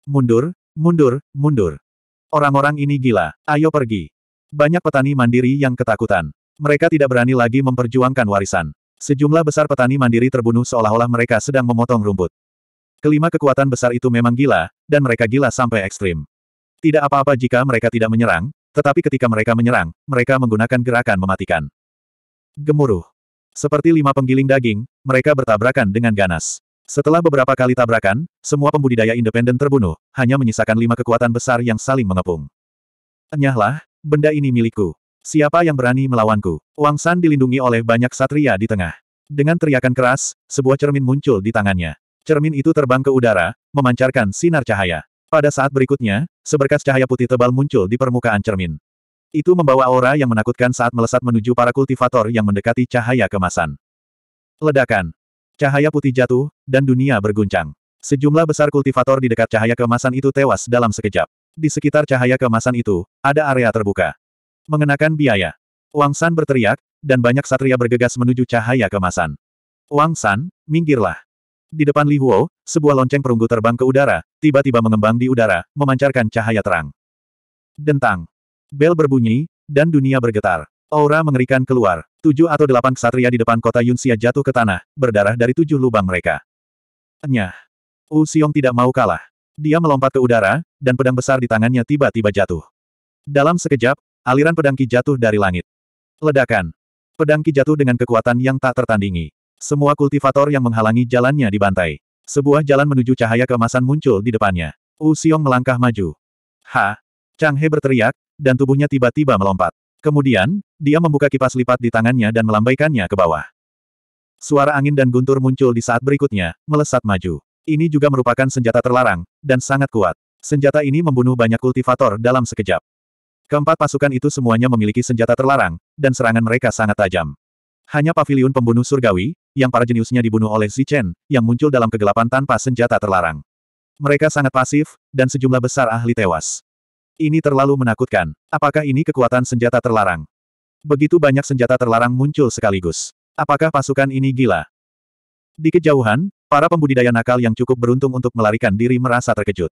Mundur, mundur, mundur. Orang-orang ini gila, ayo pergi. Banyak petani mandiri yang ketakutan. Mereka tidak berani lagi memperjuangkan warisan. Sejumlah besar petani mandiri terbunuh seolah-olah mereka sedang memotong rumput. Kelima kekuatan besar itu memang gila, dan mereka gila sampai ekstrim. Tidak apa-apa jika mereka tidak menyerang, tetapi ketika mereka menyerang, mereka menggunakan gerakan mematikan. Gemuruh. Seperti lima penggiling daging, mereka bertabrakan dengan ganas. Setelah beberapa kali tabrakan, semua pembudidaya independen terbunuh, hanya menyisakan lima kekuatan besar yang saling mengepung. Enyahlah, benda ini milikku. Siapa yang berani melawanku? Wang San dilindungi oleh banyak satria di tengah. Dengan teriakan keras, sebuah cermin muncul di tangannya. Cermin itu terbang ke udara, memancarkan sinar cahaya. Pada saat berikutnya, seberkas cahaya putih tebal muncul di permukaan cermin. Itu membawa aura yang menakutkan saat melesat menuju para kultivator yang mendekati cahaya kemasan. Ledakan. Cahaya putih jatuh, dan dunia berguncang. Sejumlah besar kultivator di dekat cahaya kemasan itu tewas dalam sekejap. Di sekitar cahaya kemasan itu, ada area terbuka. Mengenakan biaya. Wang San berteriak, dan banyak satria bergegas menuju cahaya kemasan. Wang San, minggirlah. Di depan Li Huo, sebuah lonceng perunggu terbang ke udara, tiba-tiba mengembang di udara, memancarkan cahaya terang. Dentang. Bel berbunyi, dan dunia bergetar. Aura mengerikan keluar. Tujuh atau delapan ksatria di depan kota Yunxia jatuh ke tanah, berdarah dari tujuh lubang mereka. Nyah. Wu Xiong tidak mau kalah. Dia melompat ke udara, dan pedang besar di tangannya tiba-tiba jatuh. Dalam sekejap, aliran pedang Ki jatuh dari langit. Ledakan. Pedang Ki jatuh dengan kekuatan yang tak tertandingi. Semua kultivator yang menghalangi jalannya dibantai. Sebuah jalan menuju cahaya keemasan muncul di depannya. Wu Xiong melangkah maju. Ha! Chang He berteriak, dan tubuhnya tiba-tiba melompat. Kemudian, dia membuka kipas lipat di tangannya dan melambaikannya ke bawah. Suara angin dan guntur muncul di saat berikutnya, melesat maju. Ini juga merupakan senjata terlarang, dan sangat kuat. Senjata ini membunuh banyak kultivator dalam sekejap. Keempat pasukan itu semuanya memiliki senjata terlarang, dan serangan mereka sangat tajam. Hanya pavilion pembunuh surgawi, yang para jeniusnya dibunuh oleh Zichen, yang muncul dalam kegelapan tanpa senjata terlarang. Mereka sangat pasif, dan sejumlah besar ahli tewas. Ini terlalu menakutkan. Apakah ini kekuatan senjata terlarang? Begitu banyak senjata terlarang muncul sekaligus. Apakah pasukan ini gila? Di kejauhan, para pembudidaya nakal yang cukup beruntung untuk melarikan diri merasa terkejut.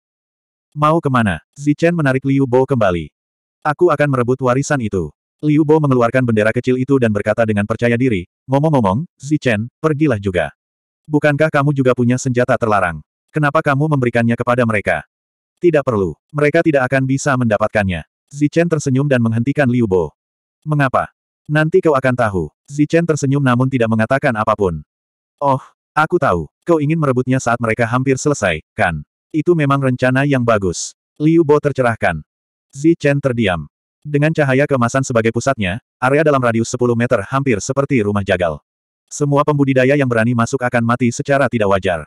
Mau kemana? Zichen menarik Liu Bo kembali. Aku akan merebut warisan itu. Liu Bo mengeluarkan bendera kecil itu dan berkata dengan percaya diri, ngomong-ngomong, Zichen, pergilah juga. Bukankah kamu juga punya senjata terlarang? Kenapa kamu memberikannya kepada mereka? Tidak perlu. Mereka tidak akan bisa mendapatkannya. Zichen tersenyum dan menghentikan Liu Bo. Mengapa? Nanti kau akan tahu. Zichen tersenyum namun tidak mengatakan apapun. Oh, aku tahu. Kau ingin merebutnya saat mereka hampir selesai, kan? Itu memang rencana yang bagus. Liu Bo tercerahkan. Zichen terdiam. Dengan cahaya kemasan sebagai pusatnya, area dalam radius 10 meter hampir seperti rumah jagal. Semua pembudidaya yang berani masuk akan mati secara tidak wajar.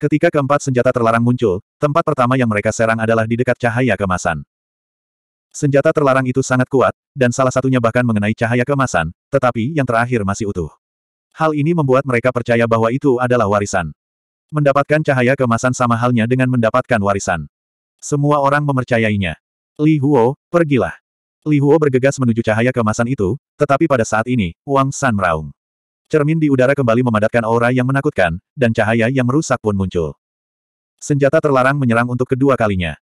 Ketika keempat senjata terlarang muncul, tempat pertama yang mereka serang adalah di dekat cahaya kemasan. Senjata terlarang itu sangat kuat, dan salah satunya bahkan mengenai cahaya kemasan, tetapi yang terakhir masih utuh. Hal ini membuat mereka percaya bahwa itu adalah warisan. Mendapatkan cahaya kemasan sama halnya dengan mendapatkan warisan. Semua orang memercayainya. Li Huo, pergilah. Li Huo bergegas menuju cahaya kemasan itu, tetapi pada saat ini, Wang San meraung. Cermin di udara kembali memadatkan aura yang menakutkan, dan cahaya yang merusak pun muncul. Senjata terlarang menyerang untuk kedua kalinya.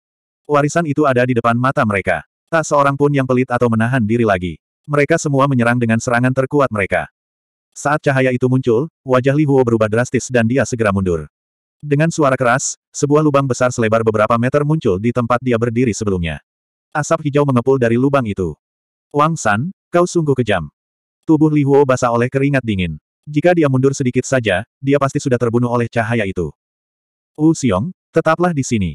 Warisan itu ada di depan mata mereka. Tak seorang pun yang pelit atau menahan diri lagi. Mereka semua menyerang dengan serangan terkuat mereka. Saat cahaya itu muncul, wajah Li Huo berubah drastis dan dia segera mundur. Dengan suara keras, sebuah lubang besar selebar beberapa meter muncul di tempat dia berdiri sebelumnya. Asap hijau mengepul dari lubang itu. Wang San, kau sungguh kejam. Tubuh Li Huo basah oleh keringat dingin. Jika dia mundur sedikit saja, dia pasti sudah terbunuh oleh cahaya itu. Wu Xiong, tetaplah di sini.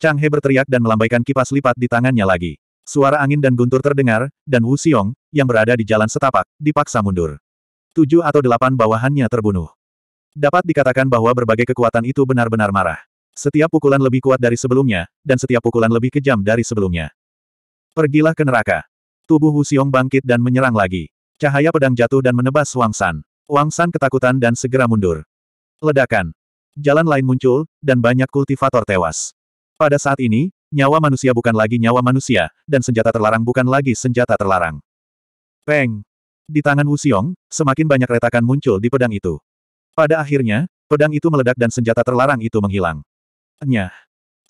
Chang He berteriak dan melambaikan kipas lipat di tangannya lagi. Suara angin dan guntur terdengar, dan Wu Xiong, yang berada di jalan setapak, dipaksa mundur. Tujuh atau delapan bawahannya terbunuh. Dapat dikatakan bahwa berbagai kekuatan itu benar-benar marah. Setiap pukulan lebih kuat dari sebelumnya, dan setiap pukulan lebih kejam dari sebelumnya. Pergilah ke neraka. Tubuh Wu Xiong bangkit dan menyerang lagi. Cahaya pedang jatuh dan menebas Wang San. Wang San ketakutan dan segera mundur. Ledakan. Jalan lain muncul, dan banyak kultivator tewas. Pada saat ini, nyawa manusia bukan lagi nyawa manusia, dan senjata terlarang bukan lagi senjata terlarang. Peng! Di tangan Wu Xiong, semakin banyak retakan muncul di pedang itu. Pada akhirnya, pedang itu meledak dan senjata terlarang itu menghilang. Nyah!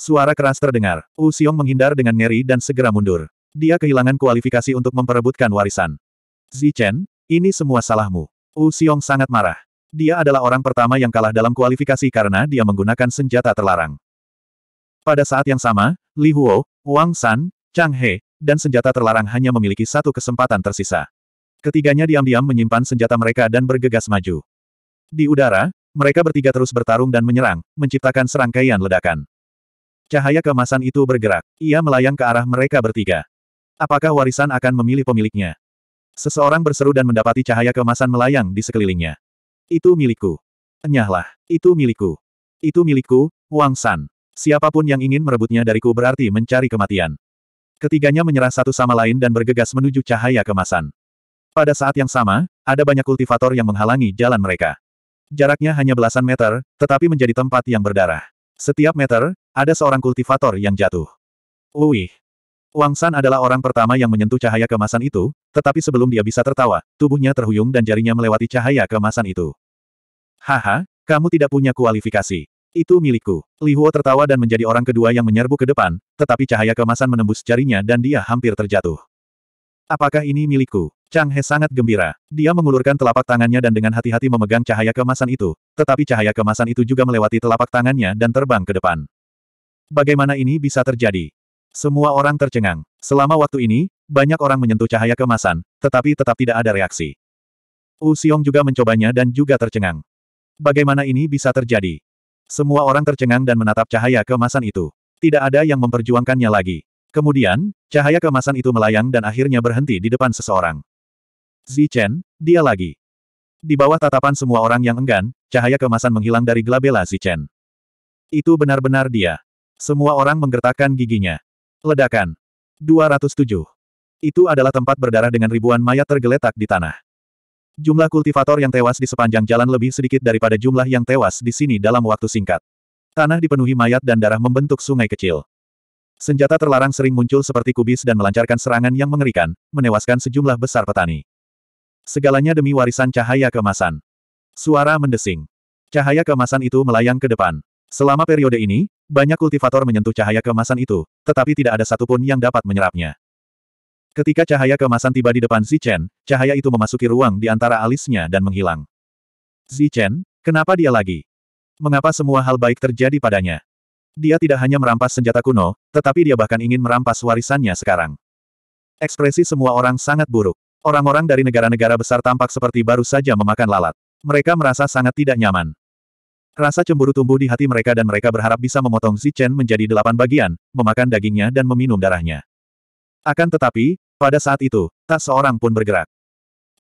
Suara keras terdengar. Wu Xiong menghindar dengan ngeri dan segera mundur. Dia kehilangan kualifikasi untuk memperebutkan warisan. Zichen, ini semua salahmu. Wu Xiong sangat marah. Dia adalah orang pertama yang kalah dalam kualifikasi karena dia menggunakan senjata terlarang. Pada saat yang sama, Li Huo, Wang San, Chang He, dan senjata terlarang hanya memiliki satu kesempatan tersisa. Ketiganya diam-diam menyimpan senjata mereka dan bergegas maju. Di udara, mereka bertiga terus bertarung dan menyerang, menciptakan serangkaian ledakan. Cahaya kemasan itu bergerak, ia melayang ke arah mereka bertiga. Apakah warisan akan memilih pemiliknya? Seseorang berseru dan mendapati cahaya kemasan melayang di sekelilingnya. Itu milikku. Enyahlah, itu milikku. Itu milikku, Wang San. Siapapun yang ingin merebutnya dariku berarti mencari kematian. Ketiganya menyerah satu sama lain dan bergegas menuju cahaya kemasan. Pada saat yang sama, ada banyak kultivator yang menghalangi jalan mereka. Jaraknya hanya belasan meter, tetapi menjadi tempat yang berdarah. Setiap meter, ada seorang kultivator yang jatuh. Uih, Wang San adalah orang pertama yang menyentuh cahaya kemasan itu, tetapi sebelum dia bisa tertawa, tubuhnya terhuyung dan jarinya melewati cahaya kemasan itu. Haha, kamu tidak punya kualifikasi. Itu milikku. Li Huo tertawa dan menjadi orang kedua yang menyerbu ke depan, tetapi cahaya kemasan menembus jarinya dan dia hampir terjatuh. Apakah ini milikku? Chang He sangat gembira. Dia mengulurkan telapak tangannya dan dengan hati-hati memegang cahaya kemasan itu, tetapi cahaya kemasan itu juga melewati telapak tangannya dan terbang ke depan. Bagaimana ini bisa terjadi? Semua orang tercengang. Selama waktu ini, banyak orang menyentuh cahaya kemasan, tetapi tetap tidak ada reaksi. Wu Xiong juga mencobanya dan juga tercengang. Bagaimana ini bisa terjadi? Semua orang tercengang dan menatap cahaya kemasan itu. Tidak ada yang memperjuangkannya lagi. Kemudian, cahaya kemasan itu melayang dan akhirnya berhenti di depan seseorang. Zi Chen, dia lagi. Di bawah tatapan semua orang yang enggan, cahaya kemasan menghilang dari glabella Zi Chen. Itu benar-benar dia. Semua orang menggertakkan giginya. Ledakan. 207. Itu adalah tempat berdarah dengan ribuan mayat tergeletak di tanah. Jumlah kultivator yang tewas di sepanjang jalan lebih sedikit daripada jumlah yang tewas di sini dalam waktu singkat. Tanah dipenuhi mayat dan darah membentuk sungai kecil. Senjata terlarang sering muncul seperti kubis dan melancarkan serangan yang mengerikan, menewaskan sejumlah besar petani. Segalanya demi warisan cahaya kemasan. Suara mendesing. Cahaya kemasan itu melayang ke depan. Selama periode ini, banyak kultivator menyentuh cahaya kemasan itu, tetapi tidak ada satupun yang dapat menyerapnya. Ketika cahaya kemasan tiba di depan Zichen, cahaya itu memasuki ruang di antara alisnya dan menghilang. Zichen, kenapa dia lagi? Mengapa semua hal baik terjadi padanya? Dia tidak hanya merampas senjata kuno, tetapi dia bahkan ingin merampas warisannya sekarang. Ekspresi semua orang sangat buruk. Orang-orang dari negara-negara besar tampak seperti baru saja memakan lalat. Mereka merasa sangat tidak nyaman. Rasa cemburu tumbuh di hati mereka dan mereka berharap bisa memotong Zichen menjadi delapan bagian, memakan dagingnya dan meminum darahnya. Akan tetapi, pada saat itu, tak seorang pun bergerak.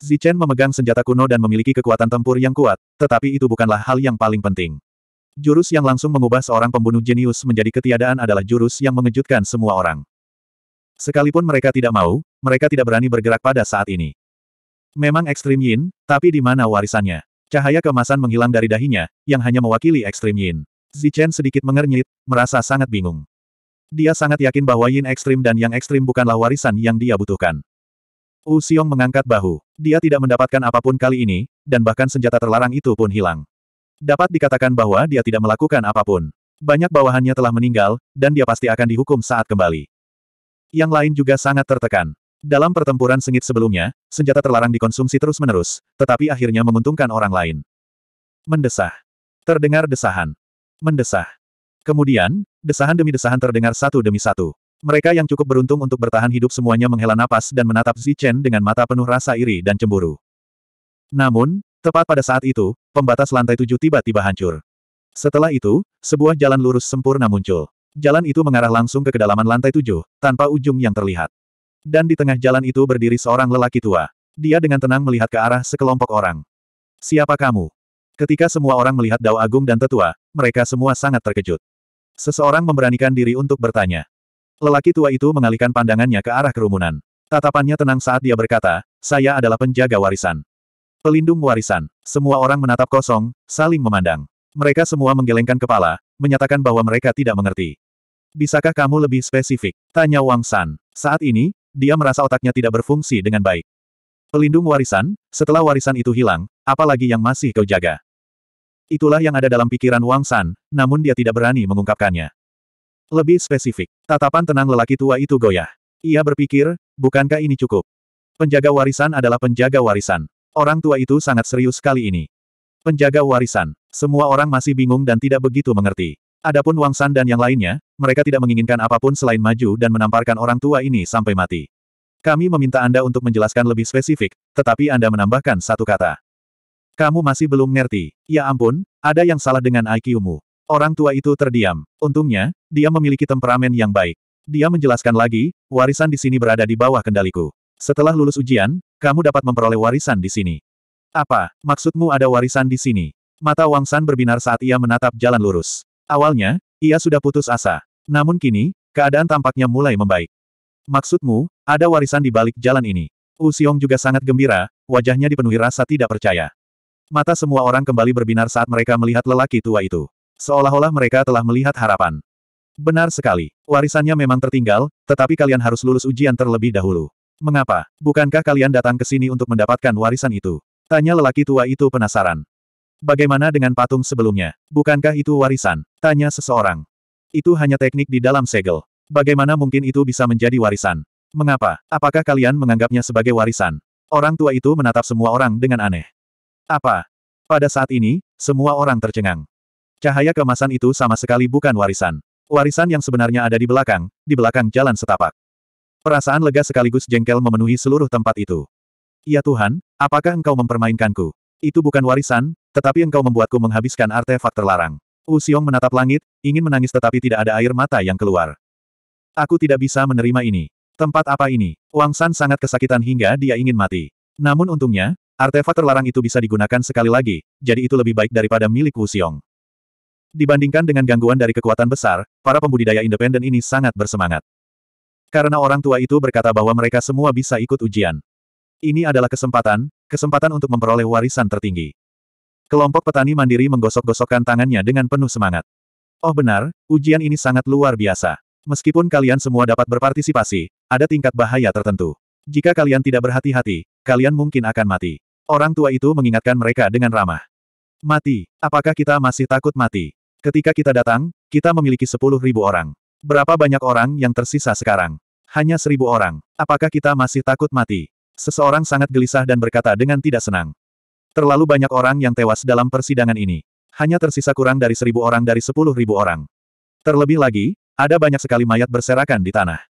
Zichen memegang senjata kuno dan memiliki kekuatan tempur yang kuat, tetapi itu bukanlah hal yang paling penting. Jurus yang langsung mengubah seorang pembunuh jenius menjadi ketiadaan adalah jurus yang mengejutkan semua orang. Sekalipun mereka tidak mau, mereka tidak berani bergerak pada saat ini. Memang ekstrim yin, tapi di mana warisannya? Cahaya kemasan menghilang dari dahinya, yang hanya mewakili ekstrim Yin. Zichen sedikit mengernyit, merasa sangat bingung. Dia sangat yakin bahwa Yin ekstrim dan Yang ekstrim bukanlah warisan yang dia butuhkan. Wu Xiong mengangkat bahu. Dia tidak mendapatkan apapun kali ini, dan bahkan senjata terlarang itu pun hilang. Dapat dikatakan bahwa dia tidak melakukan apapun. Banyak bawahannya telah meninggal, dan dia pasti akan dihukum saat kembali. Yang lain juga sangat tertekan. Dalam pertempuran sengit sebelumnya, senjata terlarang dikonsumsi terus-menerus, tetapi akhirnya menguntungkan orang lain. Mendesah. Terdengar desahan. Mendesah. Kemudian, desahan demi desahan terdengar satu demi satu. Mereka yang cukup beruntung untuk bertahan hidup semuanya menghela napas dan menatap Zichen dengan mata penuh rasa iri dan cemburu. Namun, tepat pada saat itu, pembatas lantai tujuh tiba-tiba hancur. Setelah itu, sebuah jalan lurus sempurna muncul. Jalan itu mengarah langsung ke kedalaman lantai tujuh, tanpa ujung yang terlihat. Dan di tengah jalan itu berdiri seorang lelaki tua. Dia dengan tenang melihat ke arah sekelompok orang. Siapa kamu? Ketika semua orang melihat Dao Agung dan tetua, mereka semua sangat terkejut. Seseorang memberanikan diri untuk bertanya. Lelaki tua itu mengalihkan pandangannya ke arah kerumunan. Tatapannya tenang saat dia berkata, saya adalah penjaga warisan. Pelindung warisan. Semua orang menatap kosong, saling memandang. Mereka semua menggelengkan kepala, menyatakan bahwa mereka tidak mengerti. Bisakah kamu lebih spesifik? Tanya Wang San. Saat ini, dia merasa otaknya tidak berfungsi dengan baik. Pelindung warisan, setelah warisan itu hilang, apalagi yang masih kau jaga? Itulah yang ada dalam pikiran Wang San, namun dia tidak berani mengungkapkannya. Lebih spesifik, tatapan tenang lelaki tua itu goyah. Ia berpikir, bukankah ini cukup? Penjaga warisan adalah penjaga warisan. Orang tua itu sangat serius kali ini. Penjaga warisan, semua orang masih bingung dan tidak begitu mengerti. Adapun Wang San dan yang lainnya, mereka tidak menginginkan apapun selain maju dan menamparkan orang tua ini sampai mati. Kami meminta Anda untuk menjelaskan lebih spesifik, tetapi Anda menambahkan satu kata. Kamu masih belum ngerti. Ya ampun, ada yang salah dengan IQ-mu. Orang tua itu terdiam. Untungnya, dia memiliki temperamen yang baik. Dia menjelaskan lagi, warisan di sini berada di bawah kendaliku. Setelah lulus ujian, kamu dapat memperoleh warisan di sini. Apa, maksudmu ada warisan di sini? Mata Wang San berbinar saat ia menatap jalan lurus. Awalnya, ia sudah putus asa. Namun kini, keadaan tampaknya mulai membaik. Maksudmu, ada warisan di balik jalan ini. Usiong juga sangat gembira, wajahnya dipenuhi rasa tidak percaya. Mata semua orang kembali berbinar saat mereka melihat lelaki tua itu. Seolah-olah mereka telah melihat harapan. Benar sekali, warisannya memang tertinggal, tetapi kalian harus lulus ujian terlebih dahulu. Mengapa? Bukankah kalian datang ke sini untuk mendapatkan warisan itu? Tanya lelaki tua itu penasaran. Bagaimana dengan patung sebelumnya? Bukankah itu warisan? Tanya seseorang. Itu hanya teknik di dalam segel. Bagaimana mungkin itu bisa menjadi warisan? Mengapa? Apakah kalian menganggapnya sebagai warisan? Orang tua itu menatap semua orang dengan aneh. Apa? Pada saat ini, semua orang tercengang. Cahaya kemasan itu sama sekali bukan warisan. Warisan yang sebenarnya ada di belakang, di belakang jalan setapak. Perasaan lega sekaligus jengkel memenuhi seluruh tempat itu. Ya Tuhan, apakah engkau mempermainkanku? Itu bukan warisan, tetapi engkau membuatku menghabiskan artefak terlarang. Wu Xiong menatap langit, ingin menangis tetapi tidak ada air mata yang keluar. Aku tidak bisa menerima ini. Tempat apa ini? Wang San sangat kesakitan hingga dia ingin mati. Namun untungnya, artefak terlarang itu bisa digunakan sekali lagi, jadi itu lebih baik daripada milik Wu Xiong. Dibandingkan dengan gangguan dari kekuatan besar, para pembudidaya independen ini sangat bersemangat. Karena orang tua itu berkata bahwa mereka semua bisa ikut ujian. Ini adalah kesempatan, kesempatan untuk memperoleh warisan tertinggi. Kelompok petani mandiri menggosok-gosokkan tangannya dengan penuh semangat. Oh benar, ujian ini sangat luar biasa. Meskipun kalian semua dapat berpartisipasi, ada tingkat bahaya tertentu. Jika kalian tidak berhati-hati, kalian mungkin akan mati. Orang tua itu mengingatkan mereka dengan ramah. Mati, apakah kita masih takut mati? Ketika kita datang, kita memiliki sepuluh ribu orang. Berapa banyak orang yang tersisa sekarang? Hanya seribu orang. Apakah kita masih takut mati? Seseorang sangat gelisah dan berkata dengan tidak senang. Terlalu banyak orang yang tewas dalam persidangan ini. Hanya tersisa kurang dari seribu orang dari sepuluh ribu orang. Terlebih lagi, ada banyak sekali mayat berserakan di tanah.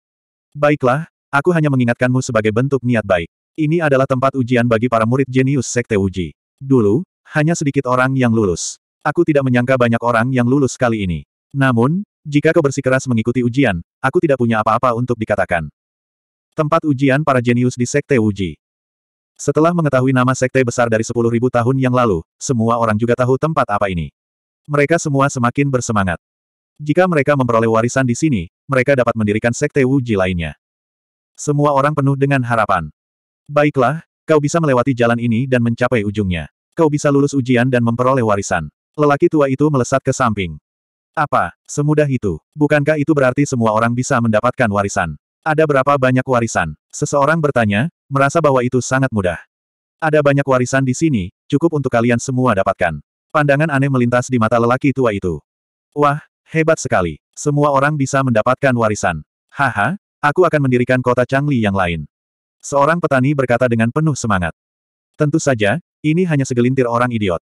Baiklah, aku hanya mengingatkanmu sebagai bentuk niat baik. Ini adalah tempat ujian bagi para murid jenius Sekte Uji. Dulu, hanya sedikit orang yang lulus. Aku tidak menyangka banyak orang yang lulus kali ini. Namun, jika kau bersikeras mengikuti ujian, aku tidak punya apa-apa untuk dikatakan. Tempat ujian para jenius di Sekte Uji. Setelah mengetahui nama sekte besar dari 10.000 tahun yang lalu, semua orang juga tahu tempat apa ini. Mereka semua semakin bersemangat. Jika mereka memperoleh warisan di sini, mereka dapat mendirikan sekte Uji lainnya. Semua orang penuh dengan harapan. Baiklah, kau bisa melewati jalan ini dan mencapai ujungnya. Kau bisa lulus ujian dan memperoleh warisan. Lelaki tua itu melesat ke samping. Apa, semudah itu? Bukankah itu berarti semua orang bisa mendapatkan warisan? Ada berapa banyak warisan? Seseorang bertanya, merasa bahwa itu sangat mudah. Ada banyak warisan di sini, cukup untuk kalian semua dapatkan. Pandangan aneh melintas di mata lelaki tua itu. Wah, hebat sekali. Semua orang bisa mendapatkan warisan. Haha, aku akan mendirikan kota Changli yang lain. Seorang petani berkata dengan penuh semangat. Tentu saja, ini hanya segelintir orang idiot.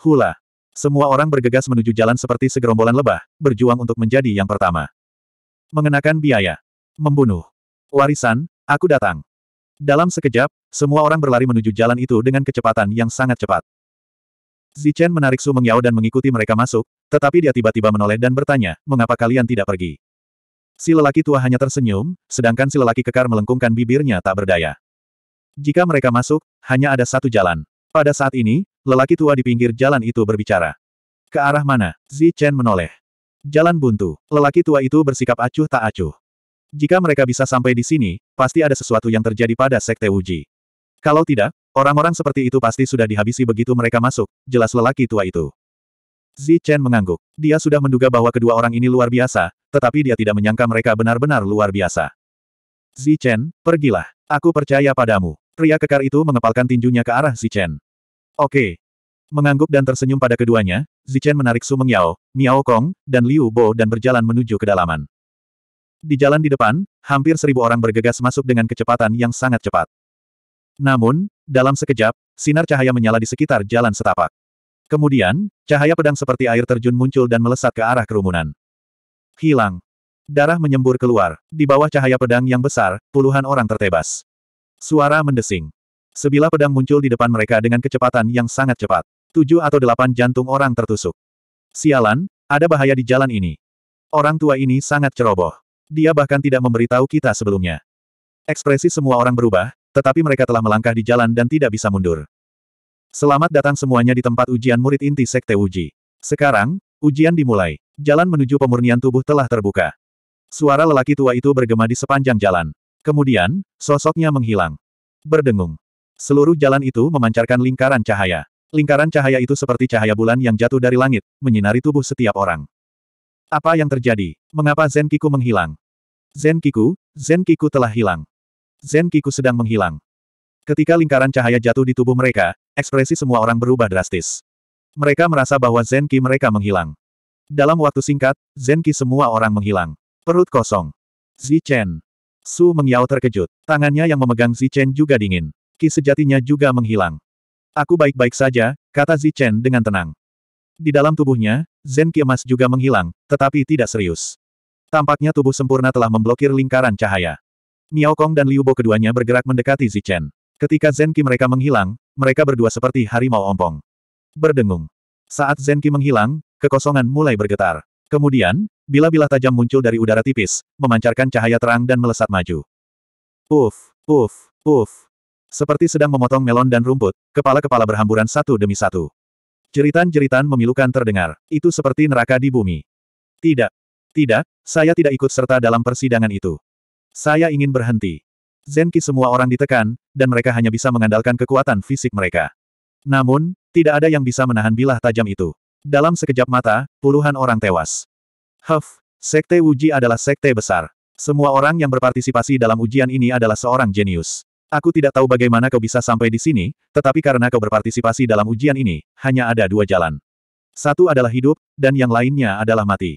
Hula. Semua orang bergegas menuju jalan seperti segerombolan lebah, berjuang untuk menjadi yang pertama. Mengenakan biaya. Membunuh. Warisan, aku datang. Dalam sekejap, semua orang berlari menuju jalan itu dengan kecepatan yang sangat cepat. Zichen menarik Su Mengyao dan mengikuti mereka masuk, tetapi dia tiba-tiba menoleh dan bertanya, mengapa kalian tidak pergi? Si lelaki tua hanya tersenyum, sedangkan si lelaki kekar melengkungkan bibirnya tak berdaya. Jika mereka masuk, hanya ada satu jalan. Pada saat ini, lelaki tua di pinggir jalan itu berbicara. Ke arah mana? Zichen menoleh. Jalan buntu. Lelaki tua itu bersikap acuh tak acuh. Jika mereka bisa sampai di sini, pasti ada sesuatu yang terjadi pada Sekte Wuji. Kalau tidak, orang-orang seperti itu pasti sudah dihabisi begitu mereka masuk, jelas lelaki tua itu. Zi Chen mengangguk. Dia sudah menduga bahwa kedua orang ini luar biasa, tetapi dia tidak menyangka mereka benar-benar luar biasa. Zi Chen, pergilah. Aku percaya padamu. Pria kekar itu mengepalkan tinjunya ke arah Zi Chen. Oke. Mengangguk dan tersenyum pada keduanya, Zi Chen menarik Su Meng Yao, Miao Kong, dan Liu Bo dan berjalan menuju kedalaman. Di jalan di depan, hampir seribu orang bergegas masuk dengan kecepatan yang sangat cepat. Namun, dalam sekejap, sinar cahaya menyala di sekitar jalan setapak. Kemudian, cahaya pedang seperti air terjun muncul dan melesat ke arah kerumunan. Hilang. Darah menyembur keluar. Di bawah cahaya pedang yang besar, puluhan orang tertebas. Suara mendesing. Sebilah pedang muncul di depan mereka dengan kecepatan yang sangat cepat. Tujuh atau delapan jantung orang tertusuk. Sialan, ada bahaya di jalan ini. Orang tua ini sangat ceroboh. Dia bahkan tidak memberitahu kita sebelumnya. Ekspresi semua orang berubah, tetapi mereka telah melangkah di jalan dan tidak bisa mundur. Selamat datang semuanya di tempat ujian murid inti Sekte Uji. Sekarang, ujian dimulai. Jalan menuju pemurnian tubuh telah terbuka. Suara lelaki tua itu bergema di sepanjang jalan. Kemudian, sosoknya menghilang. Berdengung. Seluruh jalan itu memancarkan lingkaran cahaya. Lingkaran cahaya itu seperti cahaya bulan yang jatuh dari langit, menyinari tubuh setiap orang. Apa yang terjadi? Mengapa Zen Kiku menghilang? Zen Kiku, Zen Kiku telah hilang. Zen Kiku sedang menghilang. Ketika lingkaran cahaya jatuh di tubuh mereka, ekspresi semua orang berubah drastis. Mereka merasa bahwa Zen Ki mereka menghilang. Dalam waktu singkat, Zen Ki semua orang menghilang. Perut kosong. Zi Chen. Su Mengyao terkejut. Tangannya yang memegang Zi Chen juga dingin. Ki sejatinya juga menghilang. Aku baik-baik saja, kata Zi Chen dengan tenang. Di dalam tubuhnya, Zen Kiemas juga menghilang, tetapi tidak serius. Tampaknya tubuh sempurna telah memblokir lingkaran cahaya. Miao Kong dan Liu Bo keduanya bergerak mendekati Zichen. Ketika Zen Ki mereka menghilang, mereka berdua seperti harimau ompong. Berdengung. Saat Zen Ki menghilang, kekosongan mulai bergetar. Kemudian, bila-bila tajam muncul dari udara tipis, memancarkan cahaya terang dan melesat maju. Uf, uf, uf. Seperti sedang memotong melon dan rumput, kepala-kepala berhamburan satu demi satu. Jeritan-jeritan memilukan terdengar. Itu seperti neraka di bumi. Tidak. Tidak, saya tidak ikut serta dalam persidangan itu. Saya ingin berhenti. Zenki semua orang ditekan, dan mereka hanya bisa mengandalkan kekuatan fisik mereka. Namun, tidak ada yang bisa menahan bilah tajam itu. Dalam sekejap mata, puluhan orang tewas. Huff, Sekte Wuji adalah sekte besar. Semua orang yang berpartisipasi dalam ujian ini adalah seorang jenius. Aku tidak tahu bagaimana kau bisa sampai di sini, tetapi karena kau berpartisipasi dalam ujian ini, hanya ada dua jalan. Satu adalah hidup, dan yang lainnya adalah mati.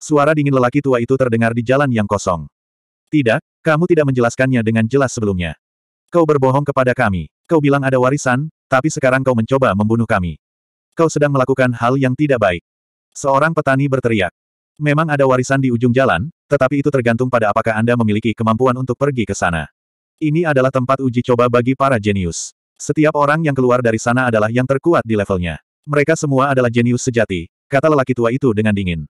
Suara dingin lelaki tua itu terdengar di jalan yang kosong. Tidak, kamu tidak menjelaskannya dengan jelas sebelumnya. Kau berbohong kepada kami. Kau bilang ada warisan, tapi sekarang kau mencoba membunuh kami. Kau sedang melakukan hal yang tidak baik. Seorang petani berteriak. Memang ada warisan di ujung jalan, tetapi itu tergantung pada apakah Anda memiliki kemampuan untuk pergi ke sana. Ini adalah tempat uji coba bagi para jenius. Setiap orang yang keluar dari sana adalah yang terkuat di levelnya. Mereka semua adalah jenius sejati, kata lelaki tua itu dengan dingin.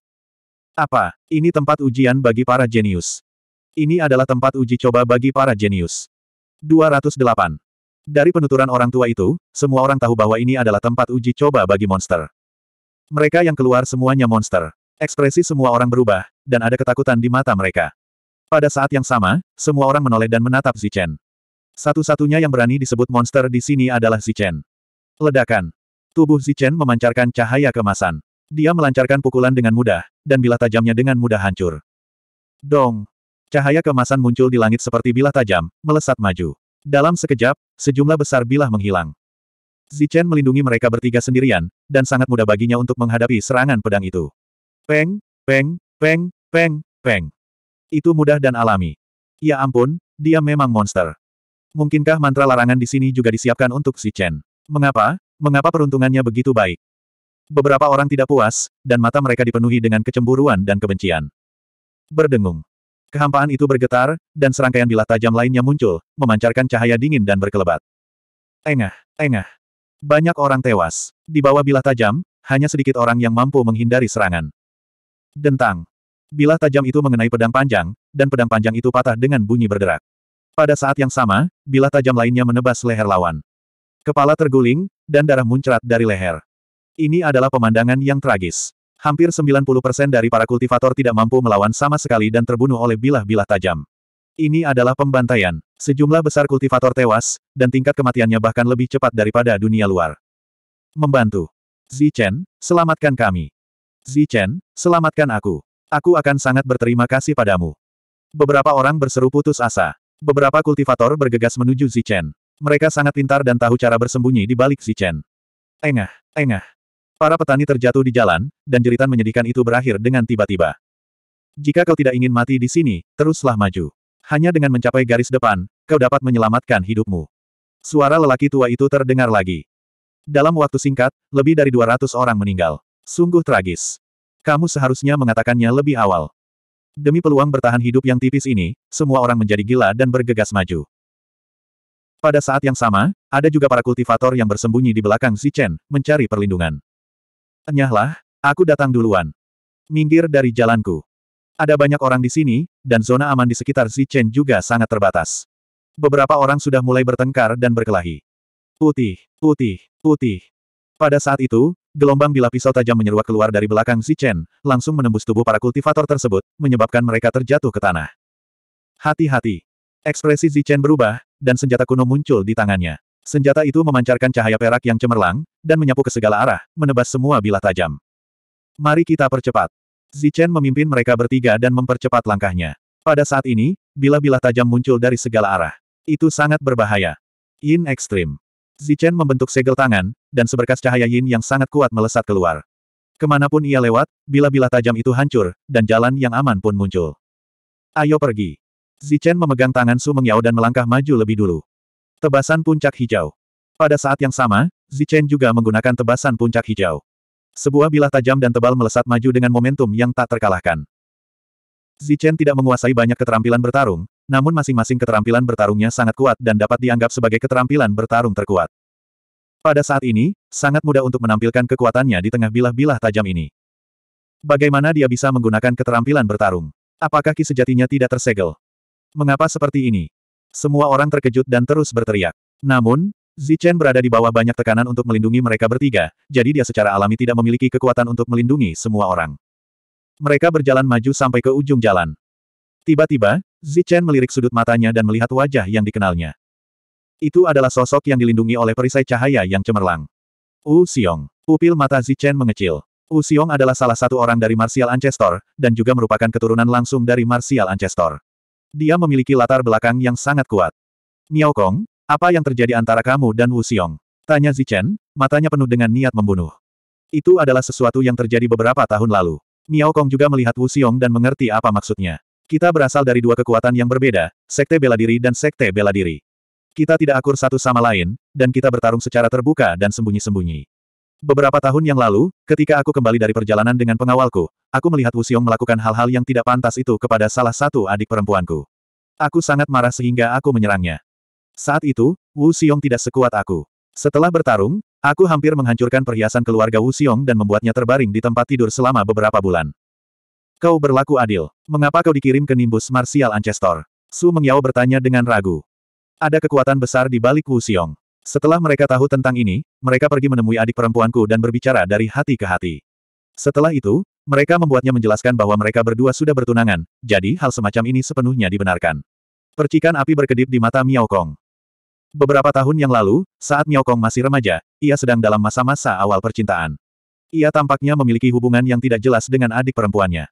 Apa, ini tempat ujian bagi para jenius? Ini adalah tempat uji coba bagi para jenius. 208. Dari penuturan orang tua itu, semua orang tahu bahwa ini adalah tempat uji coba bagi monster. Mereka yang keluar semuanya monster. Ekspresi semua orang berubah, dan ada ketakutan di mata mereka. Pada saat yang sama, semua orang menoleh dan menatap Zichen. Satu-satunya yang berani disebut monster di sini adalah Zichen. Ledakan. Tubuh Zichen memancarkan cahaya kemasan. Dia melancarkan pukulan dengan mudah, dan bilah tajamnya dengan mudah hancur. Dong. Cahaya kemasan muncul di langit seperti bilah tajam, melesat maju. Dalam sekejap, sejumlah besar bilah menghilang. Zichen melindungi mereka bertiga sendirian, dan sangat mudah baginya untuk menghadapi serangan pedang itu. Peng, peng, peng, peng, peng. Itu mudah dan alami. Ya ampun, dia memang monster. Mungkinkah mantra larangan di sini juga disiapkan untuk si Chen? Mengapa? Mengapa peruntungannya begitu baik? Beberapa orang tidak puas, dan mata mereka dipenuhi dengan kecemburuan dan kebencian. Berdengung. Kehampaan itu bergetar, dan serangkaian bilah tajam lainnya muncul, memancarkan cahaya dingin dan berkelebat. Engah, engah. Banyak orang tewas. Di bawah bilah tajam, hanya sedikit orang yang mampu menghindari serangan. Dentang. Bilah tajam itu mengenai pedang panjang, dan pedang panjang itu patah dengan bunyi berderak. Pada saat yang sama, bilah tajam lainnya menebas leher lawan. Kepala terguling, dan darah muncrat dari leher. Ini adalah pemandangan yang tragis. Hampir 90% dari para kultivator tidak mampu melawan sama sekali dan terbunuh oleh bilah-bilah tajam. Ini adalah pembantaian. Sejumlah besar kultivator tewas, dan tingkat kematiannya bahkan lebih cepat daripada dunia luar. Membantu. Zichen, selamatkan kami. Zichen, selamatkan aku. Aku akan sangat berterima kasih padamu. Beberapa orang berseru putus asa. Beberapa kultivator bergegas menuju Zichen. Mereka sangat pintar dan tahu cara bersembunyi di balik Zichen. Engah, engah. Para petani terjatuh di jalan, dan jeritan menyedihkan itu berakhir dengan tiba-tiba. Jika kau tidak ingin mati di sini, teruslah maju. Hanya dengan mencapai garis depan, kau dapat menyelamatkan hidupmu. Suara lelaki tua itu terdengar lagi. Dalam waktu singkat, lebih dari 200 orang meninggal. Sungguh tragis. Kamu seharusnya mengatakannya lebih awal. Demi peluang bertahan hidup yang tipis ini, semua orang menjadi gila dan bergegas maju. Pada saat yang sama, ada juga para kultivator yang bersembunyi di belakang Xi Chen, mencari perlindungan. Enyahlah, aku datang duluan. Minggir dari jalanku. Ada banyak orang di sini, dan zona aman di sekitar Xi Chen juga sangat terbatas. Beberapa orang sudah mulai bertengkar dan berkelahi. Putih, putih, putih. Pada saat itu, Gelombang bila pisau tajam menyeruak keluar dari belakang Zichen, Chen, langsung menembus tubuh para kultivator tersebut, menyebabkan mereka terjatuh ke tanah. Hati-hati. Ekspresi Zichen berubah, dan senjata kuno muncul di tangannya. Senjata itu memancarkan cahaya perak yang cemerlang, dan menyapu ke segala arah, menebas semua bilah tajam. Mari kita percepat. Zichen memimpin mereka bertiga dan mempercepat langkahnya. Pada saat ini, bilah-bilah tajam muncul dari segala arah. Itu sangat berbahaya. In Extreme. Zichen membentuk segel tangan, dan seberkas cahaya yin yang sangat kuat melesat keluar. Kemanapun ia lewat, bila-bila tajam itu hancur, dan jalan yang aman pun muncul. Ayo pergi. Zichen memegang tangan Su Mengyao dan melangkah maju lebih dulu. Tebasan puncak hijau. Pada saat yang sama, Zichen juga menggunakan tebasan puncak hijau. Sebuah bilah tajam dan tebal melesat maju dengan momentum yang tak terkalahkan. Zichen tidak menguasai banyak keterampilan bertarung, namun masing-masing keterampilan bertarungnya sangat kuat dan dapat dianggap sebagai keterampilan bertarung terkuat. Pada saat ini, sangat mudah untuk menampilkan kekuatannya di tengah bilah-bilah tajam ini. Bagaimana dia bisa menggunakan keterampilan bertarung? Apakah ki sejatinya tidak tersegel? Mengapa seperti ini? Semua orang terkejut dan terus berteriak. Namun, Zichen berada di bawah banyak tekanan untuk melindungi mereka bertiga, jadi dia secara alami tidak memiliki kekuatan untuk melindungi semua orang. Mereka berjalan maju sampai ke ujung jalan. Tiba-tiba, Zichen melirik sudut matanya dan melihat wajah yang dikenalnya. Itu adalah sosok yang dilindungi oleh perisai cahaya yang cemerlang. Wu Xiong. Pupil mata Zichen mengecil. Wu Xiong adalah salah satu orang dari Martial Ancestor, dan juga merupakan keturunan langsung dari Martial Ancestor. Dia memiliki latar belakang yang sangat kuat. Miao Kong, apa yang terjadi antara kamu dan Wu Xiong? Tanya Zichen, matanya penuh dengan niat membunuh. Itu adalah sesuatu yang terjadi beberapa tahun lalu. Miao Kong juga melihat Wu Xiong dan mengerti apa maksudnya. Kita berasal dari dua kekuatan yang berbeda, Sekte Bela Diri dan Sekte Bela Diri. Kita tidak akur satu sama lain, dan kita bertarung secara terbuka dan sembunyi-sembunyi. Beberapa tahun yang lalu, ketika aku kembali dari perjalanan dengan pengawalku, aku melihat Wuxiong melakukan hal-hal yang tidak pantas itu kepada salah satu adik perempuanku. Aku sangat marah sehingga aku menyerangnya. Saat itu, Wu Xiong tidak sekuat aku. Setelah bertarung, aku hampir menghancurkan perhiasan keluarga Wu Xiong dan membuatnya terbaring di tempat tidur selama beberapa bulan. Kau berlaku adil. Mengapa kau dikirim ke Nimbus Martial Ancestor? Su Mengyao bertanya dengan ragu. Ada kekuatan besar di balik Wu Xiong. Setelah mereka tahu tentang ini, mereka pergi menemui adik perempuanku dan berbicara dari hati ke hati. Setelah itu, mereka membuatnya menjelaskan bahwa mereka berdua sudah bertunangan, jadi hal semacam ini sepenuhnya dibenarkan. Percikan api berkedip di mata Miao Kong. Beberapa tahun yang lalu, saat Miao Kong masih remaja, ia sedang dalam masa-masa awal percintaan. Ia tampaknya memiliki hubungan yang tidak jelas dengan adik perempuannya.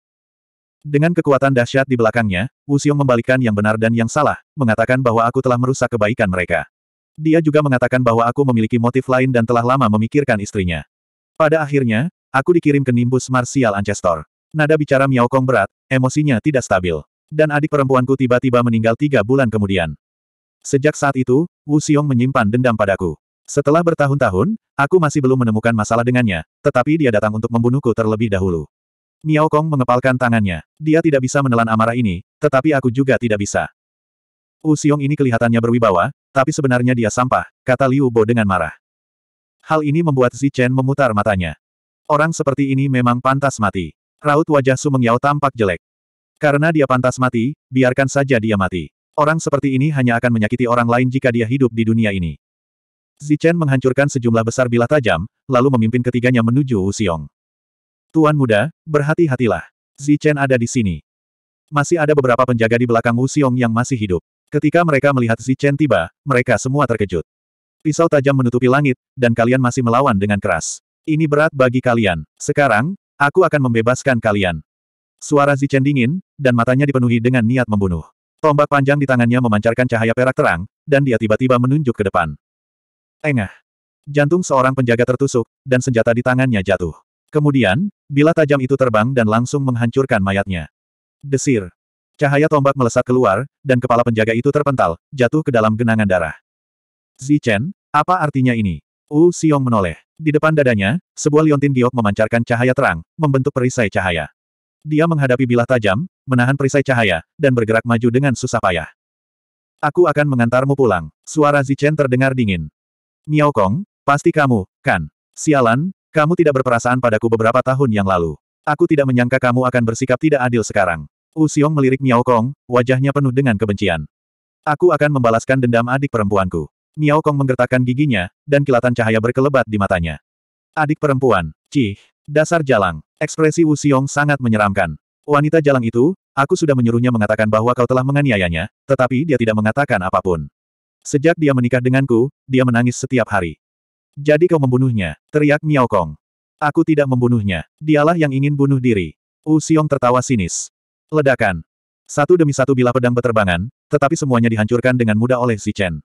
Dengan kekuatan dahsyat di belakangnya, Wu Xiong membalikkan yang benar dan yang salah, mengatakan bahwa aku telah merusak kebaikan mereka. Dia juga mengatakan bahwa aku memiliki motif lain dan telah lama memikirkan istrinya. Pada akhirnya, aku dikirim ke Nimbus Martial Ancestor. Nada bicara Miao Kong berat, emosinya tidak stabil. Dan adik perempuanku tiba-tiba meninggal tiga bulan kemudian. Sejak saat itu, Wu Xiong menyimpan dendam padaku. Setelah bertahun-tahun, aku masih belum menemukan masalah dengannya, tetapi dia datang untuk membunuhku terlebih dahulu. Miao Kong mengepalkan tangannya. Dia tidak bisa menelan amarah ini, tetapi aku juga tidak bisa. Wu Xiong ini kelihatannya berwibawa, tapi sebenarnya dia sampah, kata Liu Bo dengan marah. Hal ini membuat Zichen Chen memutar matanya. Orang seperti ini memang pantas mati. Raut wajah Su Mengyao tampak jelek. Karena dia pantas mati, biarkan saja dia mati. Orang seperti ini hanya akan menyakiti orang lain jika dia hidup di dunia ini. Zichen menghancurkan sejumlah besar bilah tajam, lalu memimpin ketiganya menuju Wu Xiong. Tuan muda, berhati-hatilah. Zichen ada di sini. Masih ada beberapa penjaga di belakang Wu Xiong yang masih hidup. Ketika mereka melihat Zichen tiba, mereka semua terkejut. Pisau tajam menutupi langit, dan kalian masih melawan dengan keras. Ini berat bagi kalian. Sekarang, aku akan membebaskan kalian. Suara Zichen dingin, dan matanya dipenuhi dengan niat membunuh. Tombak panjang di tangannya memancarkan cahaya perak terang, dan dia tiba-tiba menunjuk ke depan. Engah. Jantung seorang penjaga tertusuk, dan senjata di tangannya jatuh. Kemudian, bila tajam itu terbang dan langsung menghancurkan mayatnya. Desir. Cahaya tombak melesat keluar, dan kepala penjaga itu terpental, jatuh ke dalam genangan darah. Zichen, apa artinya ini? Wu Xiong menoleh. Di depan dadanya, sebuah liontin giok memancarkan cahaya terang, membentuk perisai cahaya. Dia menghadapi bilah tajam, menahan perisai cahaya, dan bergerak maju dengan susah payah. Aku akan mengantarmu pulang. Suara Zichen terdengar dingin. Miao Kong, pasti kamu, kan? Sialan, kamu tidak berperasaan padaku beberapa tahun yang lalu. Aku tidak menyangka kamu akan bersikap tidak adil sekarang. Wu Xiong melirik Miao Kong, wajahnya penuh dengan kebencian. Aku akan membalaskan dendam adik perempuanku. Miao Kong menggertakkan giginya, dan kilatan cahaya berkelebat di matanya. Adik perempuan, Cih, dasar jalang. Ekspresi Wu Xiong sangat menyeramkan. Wanita jalang itu, aku sudah menyuruhnya mengatakan bahwa kau telah menganiayanya, tetapi dia tidak mengatakan apapun. Sejak dia menikah denganku, dia menangis setiap hari. Jadi kau membunuhnya, teriak Miao Kong. Aku tidak membunuhnya. Dialah yang ingin bunuh diri. Wu Xiong tertawa sinis. Ledakan. Satu demi satu bila pedang berterbangan, tetapi semuanya dihancurkan dengan mudah oleh Xi Chen.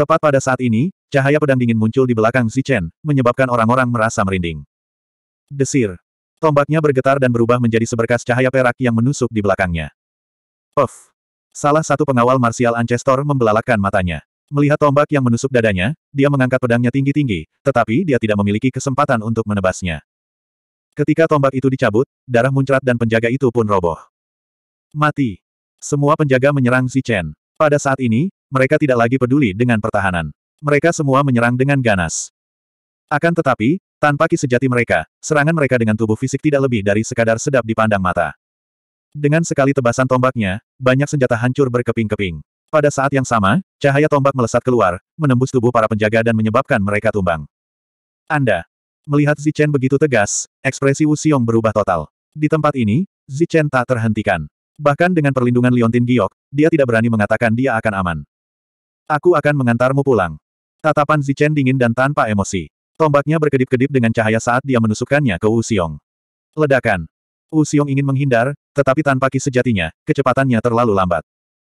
Tepat pada saat ini, cahaya pedang dingin muncul di belakang Xi Chen, menyebabkan orang-orang merasa merinding. Desir. Tombaknya bergetar dan berubah menjadi seberkas cahaya perak yang menusuk di belakangnya. Puff. Salah satu pengawal Martial Ancestor membelalakan matanya. Melihat tombak yang menusuk dadanya, dia mengangkat pedangnya tinggi-tinggi, tetapi dia tidak memiliki kesempatan untuk menebasnya. Ketika tombak itu dicabut, darah muncrat dan penjaga itu pun roboh. Mati. Semua penjaga menyerang Si Chen. Pada saat ini, mereka tidak lagi peduli dengan pertahanan. Mereka semua menyerang dengan ganas. Akan tetapi, tanpa ki sejati mereka, serangan mereka dengan tubuh fisik tidak lebih dari sekadar sedap dipandang mata. Dengan sekali tebasan tombaknya, banyak senjata hancur berkeping-keping. Pada saat yang sama, cahaya tombak melesat keluar, menembus tubuh para penjaga dan menyebabkan mereka tumbang. Anda. Melihat Zichen begitu tegas, ekspresi Wu Xiong berubah total. Di tempat ini, Zichen tak terhentikan. Bahkan dengan perlindungan Liontin Giok, dia tidak berani mengatakan dia akan aman. Aku akan mengantarmu pulang. Tatapan Zichen dingin dan tanpa emosi. Tombaknya berkedip-kedip dengan cahaya saat dia menusukkannya ke Wu Xiong. Ledakan. Wu Xiong ingin menghindar, tetapi tanpa ki sejatinya, kecepatannya terlalu lambat.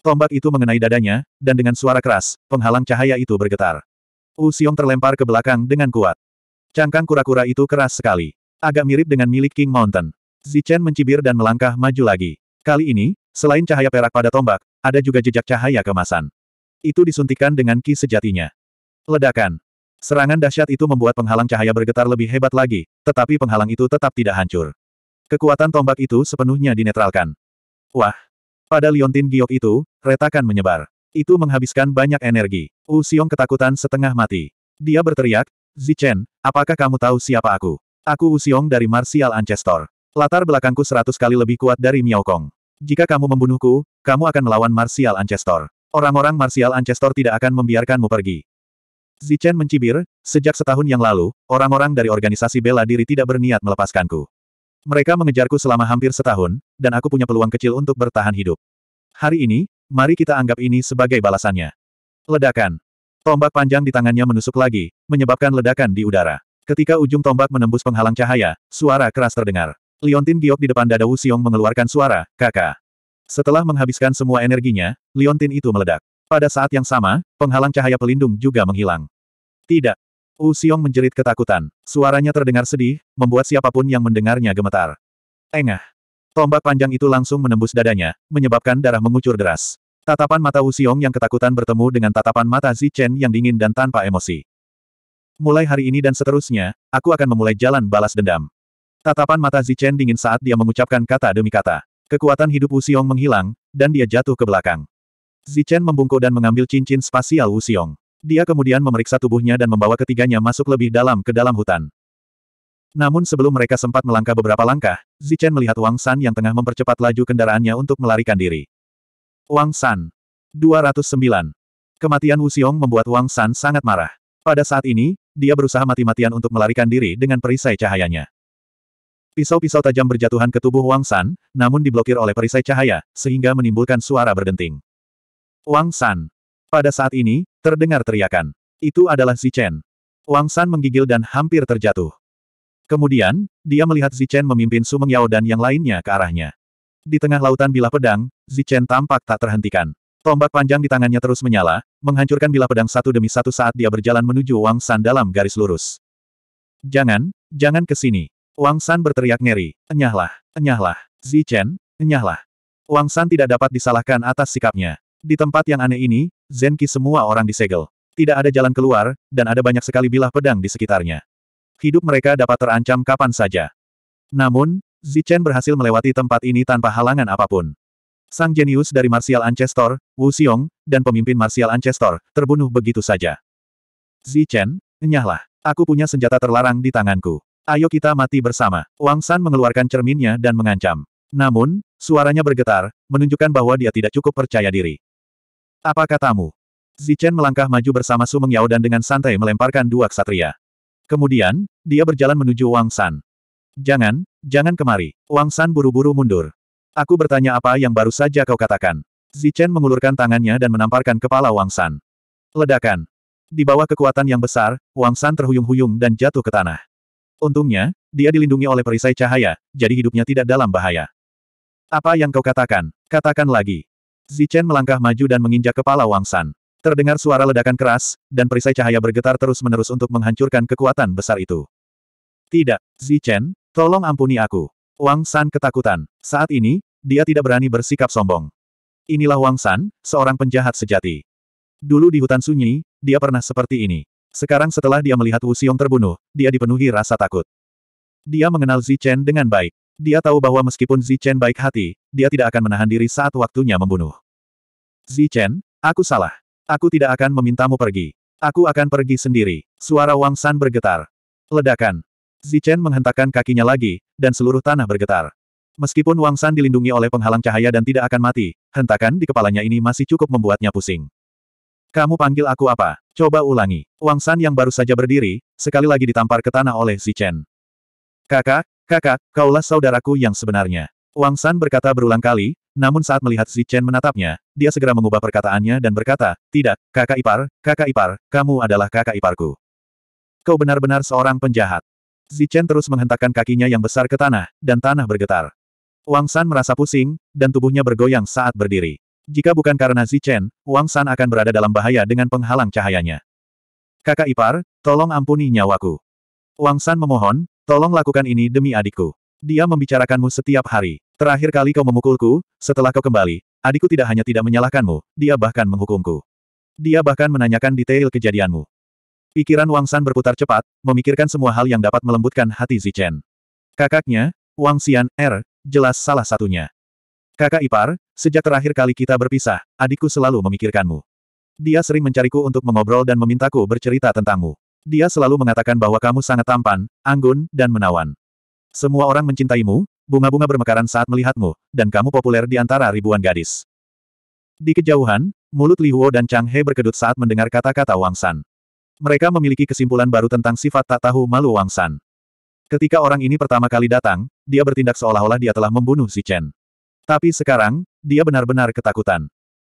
Tombak itu mengenai dadanya, dan dengan suara keras, penghalang cahaya itu bergetar. Wu Xiong terlempar ke belakang dengan kuat. Cangkang kura-kura itu keras sekali. Agak mirip dengan milik King Mountain. Zichen mencibir dan melangkah maju lagi. Kali ini, selain cahaya perak pada tombak, ada juga jejak cahaya kemasan. Itu disuntikan dengan ki sejatinya. Ledakan. Serangan dahsyat itu membuat penghalang cahaya bergetar lebih hebat lagi, tetapi penghalang itu tetap tidak hancur. Kekuatan tombak itu sepenuhnya dinetralkan. Wah, pada liontin giok itu, retakan menyebar. Itu menghabiskan banyak energi. Wu Xiong ketakutan setengah mati. Dia berteriak, Zichen, apakah kamu tahu siapa aku? Aku Wu Xiong dari Martial Ancestor. Latar belakangku seratus kali lebih kuat dari Miao Kong. Jika kamu membunuhku, kamu akan melawan Martial Ancestor. Orang-orang Martial Ancestor tidak akan membiarkanmu pergi. Zichen mencibir, sejak setahun yang lalu, orang-orang dari organisasi bela diri tidak berniat melepaskanku. Mereka mengejarku selama hampir setahun, dan aku punya peluang kecil untuk bertahan hidup. Hari ini, mari kita anggap ini sebagai balasannya. Ledakan. Tombak panjang di tangannya menusuk lagi, menyebabkan ledakan di udara. Ketika ujung tombak menembus penghalang cahaya, suara keras terdengar. Liontin giok di depan dada Wu Xiong mengeluarkan suara, kakak. Setelah menghabiskan semua energinya, Liontin itu meledak. Pada saat yang sama, penghalang cahaya pelindung juga menghilang. Tidak, Wu Xiong menjerit ketakutan. Suaranya terdengar sedih, membuat siapapun yang mendengarnya gemetar. Engah. Tombak panjang itu langsung menembus dadanya, menyebabkan darah mengucur deras. Tatapan mata Wu Xiong yang ketakutan bertemu dengan tatapan mata Zi Chen yang dingin dan tanpa emosi. Mulai hari ini dan seterusnya, aku akan memulai jalan balas dendam. Tatapan mata Zi Chen dingin saat dia mengucapkan kata demi kata. Kekuatan hidup Wu Xiong menghilang, dan dia jatuh ke belakang. Zi Chen membungkuk dan mengambil cincin spasial Wu Xiong. Dia kemudian memeriksa tubuhnya dan membawa ketiganya masuk lebih dalam ke dalam hutan. Namun sebelum mereka sempat melangkah beberapa langkah, Zichen melihat Wang San yang tengah mempercepat laju kendaraannya untuk melarikan diri. Wang San. 209. Kematian Wu Xiong membuat Wang San sangat marah. Pada saat ini, dia berusaha mati-matian untuk melarikan diri dengan perisai cahayanya. Pisau-pisau tajam berjatuhan ke tubuh Wang San, namun diblokir oleh perisai cahaya, sehingga menimbulkan suara berdenting. Wang San. Pada saat ini, terdengar teriakan. Itu adalah Zichen. Wang San menggigil dan hampir terjatuh. Kemudian, dia melihat Zichen memimpin Sumeng Yao dan yang lainnya ke arahnya. Di tengah lautan bilah pedang, Zichen tampak tak terhentikan. Tombak panjang di tangannya terus menyala, menghancurkan bilah pedang satu demi satu saat dia berjalan menuju Wang San dalam garis lurus. Jangan, jangan ke sini. Wang San berteriak ngeri. Enyahlah, enyahlah. Zichen, enyahlah. Wang San tidak dapat disalahkan atas sikapnya. Di tempat yang aneh ini, Zenki semua orang disegel. Tidak ada jalan keluar, dan ada banyak sekali bilah pedang di sekitarnya. Hidup mereka dapat terancam kapan saja. Namun, Zichen berhasil melewati tempat ini tanpa halangan apapun. Sang jenius dari Martial Ancestor, Wu Xiong, dan pemimpin Martial Ancestor, terbunuh begitu saja. Zichen, nyahlah. Aku punya senjata terlarang di tanganku. Ayo kita mati bersama. Wang San mengeluarkan cerminnya dan mengancam. Namun, suaranya bergetar, menunjukkan bahwa dia tidak cukup percaya diri. Apa katamu? Zichen melangkah maju bersama Su Mengyao dan dengan santai melemparkan dua ksatria. Kemudian, dia berjalan menuju Wang San. Jangan, jangan kemari. Wang San buru-buru mundur. Aku bertanya apa yang baru saja kau katakan. Zichen mengulurkan tangannya dan menamparkan kepala Wang San. Ledakan. Di bawah kekuatan yang besar, Wang San terhuyung-huyung dan jatuh ke tanah. Untungnya, dia dilindungi oleh perisai cahaya, jadi hidupnya tidak dalam bahaya. Apa yang kau katakan? Katakan lagi. Zichen melangkah maju dan menginjak kepala Wang San. Terdengar suara ledakan keras, dan perisai cahaya bergetar terus-menerus untuk menghancurkan kekuatan besar itu. Tidak, Zichen, tolong ampuni aku. Wang San ketakutan. Saat ini, dia tidak berani bersikap sombong. Inilah Wang San, seorang penjahat sejati. Dulu di hutan sunyi, dia pernah seperti ini. Sekarang setelah dia melihat Wu Xiong terbunuh, dia dipenuhi rasa takut. Dia mengenal Zichen dengan baik. Dia tahu bahwa meskipun Zichen baik hati, dia tidak akan menahan diri saat waktunya membunuh. Zichen, aku salah. Aku tidak akan memintamu pergi. Aku akan pergi sendiri. Suara Wang San bergetar. Ledakan. Zichen menghentakkan kakinya lagi, dan seluruh tanah bergetar. Meskipun Wang San dilindungi oleh penghalang cahaya dan tidak akan mati, hentakan di kepalanya ini masih cukup membuatnya pusing. Kamu panggil aku apa? Coba ulangi. Wang San yang baru saja berdiri, sekali lagi ditampar ke tanah oleh Zichen. Kakak, Kakak, kaulah saudaraku yang sebenarnya. Wang San berkata berulang kali, namun saat melihat Zi Chen menatapnya, dia segera mengubah perkataannya dan berkata, Tidak, kakak ipar, kakak ipar, kamu adalah kakak iparku. Kau benar-benar seorang penjahat. Zi Chen terus menghentakkan kakinya yang besar ke tanah, dan tanah bergetar. Wang San merasa pusing, dan tubuhnya bergoyang saat berdiri. Jika bukan karena Zi Chen, Wang San akan berada dalam bahaya dengan penghalang cahayanya. Kakak ipar, tolong ampuni nyawaku. Wang San memohon, Tolong lakukan ini demi adikku. Dia membicarakanmu setiap hari. Terakhir kali kau memukulku, setelah kau kembali, adikku tidak hanya tidak menyalahkanmu, dia bahkan menghukumku. Dia bahkan menanyakan detail kejadianmu. Pikiran Wang San berputar cepat, memikirkan semua hal yang dapat melembutkan hati Zichen. Kakaknya, Wang Xian, R, er, jelas salah satunya. Kakak ipar, sejak terakhir kali kita berpisah, adikku selalu memikirkanmu. Dia sering mencariku untuk mengobrol dan memintaku bercerita tentangmu. Dia selalu mengatakan bahwa kamu sangat tampan, anggun, dan menawan. Semua orang mencintaimu, bunga-bunga bermekaran saat melihatmu, dan kamu populer di antara ribuan gadis. Di kejauhan, mulut Li Huo dan Chang He berkedut saat mendengar kata-kata Wang San. Mereka memiliki kesimpulan baru tentang sifat tak tahu malu Wang San. Ketika orang ini pertama kali datang, dia bertindak seolah-olah dia telah membunuh si Chen. Tapi sekarang, dia benar-benar ketakutan.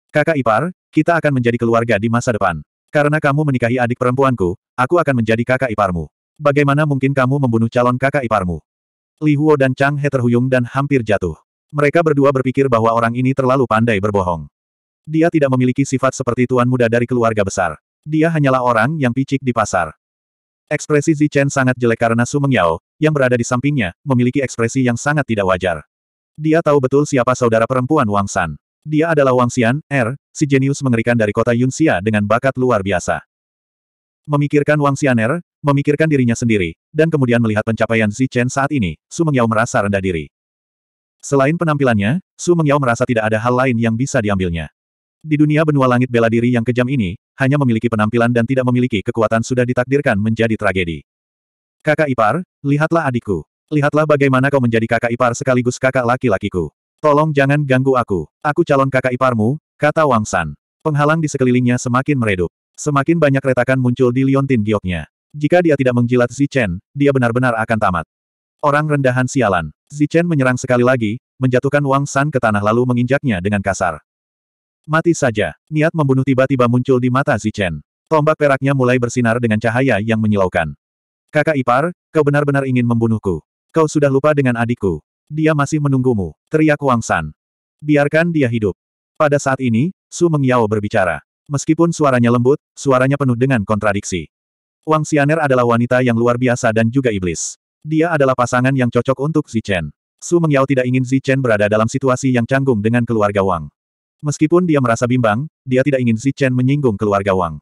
Kakak ipar, kita akan menjadi keluarga di masa depan. Karena kamu menikahi adik perempuanku, aku akan menjadi kakak iparmu. Bagaimana mungkin kamu membunuh calon kakak iparmu? Li Huo dan Chang He terhuyung dan hampir jatuh. Mereka berdua berpikir bahwa orang ini terlalu pandai berbohong. Dia tidak memiliki sifat seperti tuan muda dari keluarga besar. Dia hanyalah orang yang picik di pasar. Ekspresi Zichen sangat jelek karena Su Yao, yang berada di sampingnya, memiliki ekspresi yang sangat tidak wajar. Dia tahu betul siapa saudara perempuan Wang San. Dia adalah Wang Xian, R, er, si jenius mengerikan dari kota Yunxia dengan bakat luar biasa. Memikirkan Wang Xian R, er, memikirkan dirinya sendiri, dan kemudian melihat pencapaian Zi Chen saat ini, Su Mengyao merasa rendah diri. Selain penampilannya, Su Mengyao merasa tidak ada hal lain yang bisa diambilnya. Di dunia benua langit bela diri yang kejam ini, hanya memiliki penampilan dan tidak memiliki kekuatan sudah ditakdirkan menjadi tragedi. Kakak ipar, lihatlah adikku. Lihatlah bagaimana kau menjadi kakak ipar sekaligus kakak laki-lakiku. Tolong jangan ganggu aku. Aku calon kakak iparmu, kata Wang San. Penghalang di sekelilingnya semakin meredup. Semakin banyak retakan muncul di liontin gioknya. Jika dia tidak menjilat Zichen, dia benar-benar akan tamat. Orang rendahan sialan. Zichen menyerang sekali lagi, menjatuhkan Wang San ke tanah lalu menginjaknya dengan kasar. Mati saja. Niat membunuh tiba-tiba muncul di mata Zichen. Tombak peraknya mulai bersinar dengan cahaya yang menyilaukan. Kakak ipar, kau benar-benar ingin membunuhku. Kau sudah lupa dengan adikku dia masih menunggumu, teriak Wang San. Biarkan dia hidup. Pada saat ini, Su Mengyao berbicara. Meskipun suaranya lembut, suaranya penuh dengan kontradiksi. Wang Xianer adalah wanita yang luar biasa dan juga iblis. Dia adalah pasangan yang cocok untuk Zichen. Su Mengyao tidak ingin Zichen berada dalam situasi yang canggung dengan keluarga Wang. Meskipun dia merasa bimbang, dia tidak ingin Zichen menyinggung keluarga Wang.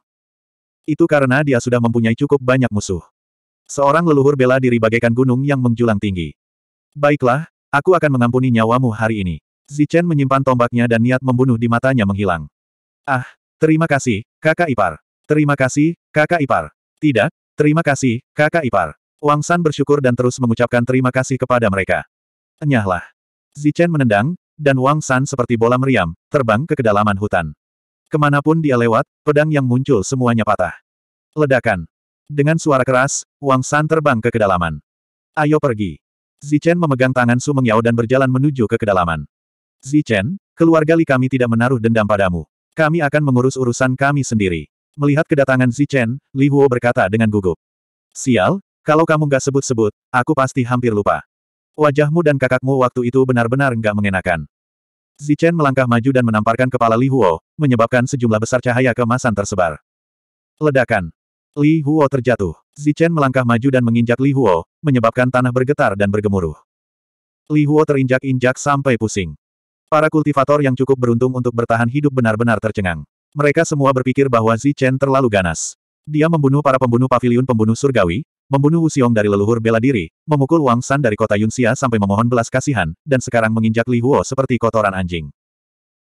Itu karena dia sudah mempunyai cukup banyak musuh. Seorang leluhur bela diri bagaikan gunung yang menjulang tinggi. Baiklah, Aku akan mengampuni nyawamu hari ini. Zichen menyimpan tombaknya dan niat membunuh di matanya menghilang. Ah, terima kasih, kakak ipar. Terima kasih, kakak ipar. Tidak, terima kasih, kakak ipar. Wang San bersyukur dan terus mengucapkan terima kasih kepada mereka. Enyahlah. Zichen menendang, dan Wang San seperti bola meriam, terbang ke kedalaman hutan. Kemanapun dia lewat, pedang yang muncul semuanya patah. Ledakan. Dengan suara keras, Wang San terbang ke kedalaman. Ayo pergi. Zichen memegang tangan Su Mengyao dan berjalan menuju ke kedalaman. Zichen, keluarga Li kami tidak menaruh dendam padamu. Kami akan mengurus urusan kami sendiri. Melihat kedatangan Zichen, Li Huo berkata dengan gugup. Sial, kalau kamu gak sebut-sebut, aku pasti hampir lupa. Wajahmu dan kakakmu waktu itu benar-benar gak mengenakan. Zichen melangkah maju dan menamparkan kepala Li Huo, menyebabkan sejumlah besar cahaya kemasan tersebar. Ledakan. Li Huo terjatuh. Zichen melangkah maju dan menginjak Li Huo, menyebabkan tanah bergetar dan bergemuruh. Li Huo terinjak-injak sampai pusing. Para kultivator yang cukup beruntung untuk bertahan hidup benar-benar tercengang. Mereka semua berpikir bahwa Zichen terlalu ganas. Dia membunuh para pembunuh pavilion pembunuh surgawi, membunuh Wuxiong dari leluhur bela diri, memukul Wang San dari kota Yunxia sampai memohon belas kasihan, dan sekarang menginjak Li Huo seperti kotoran anjing.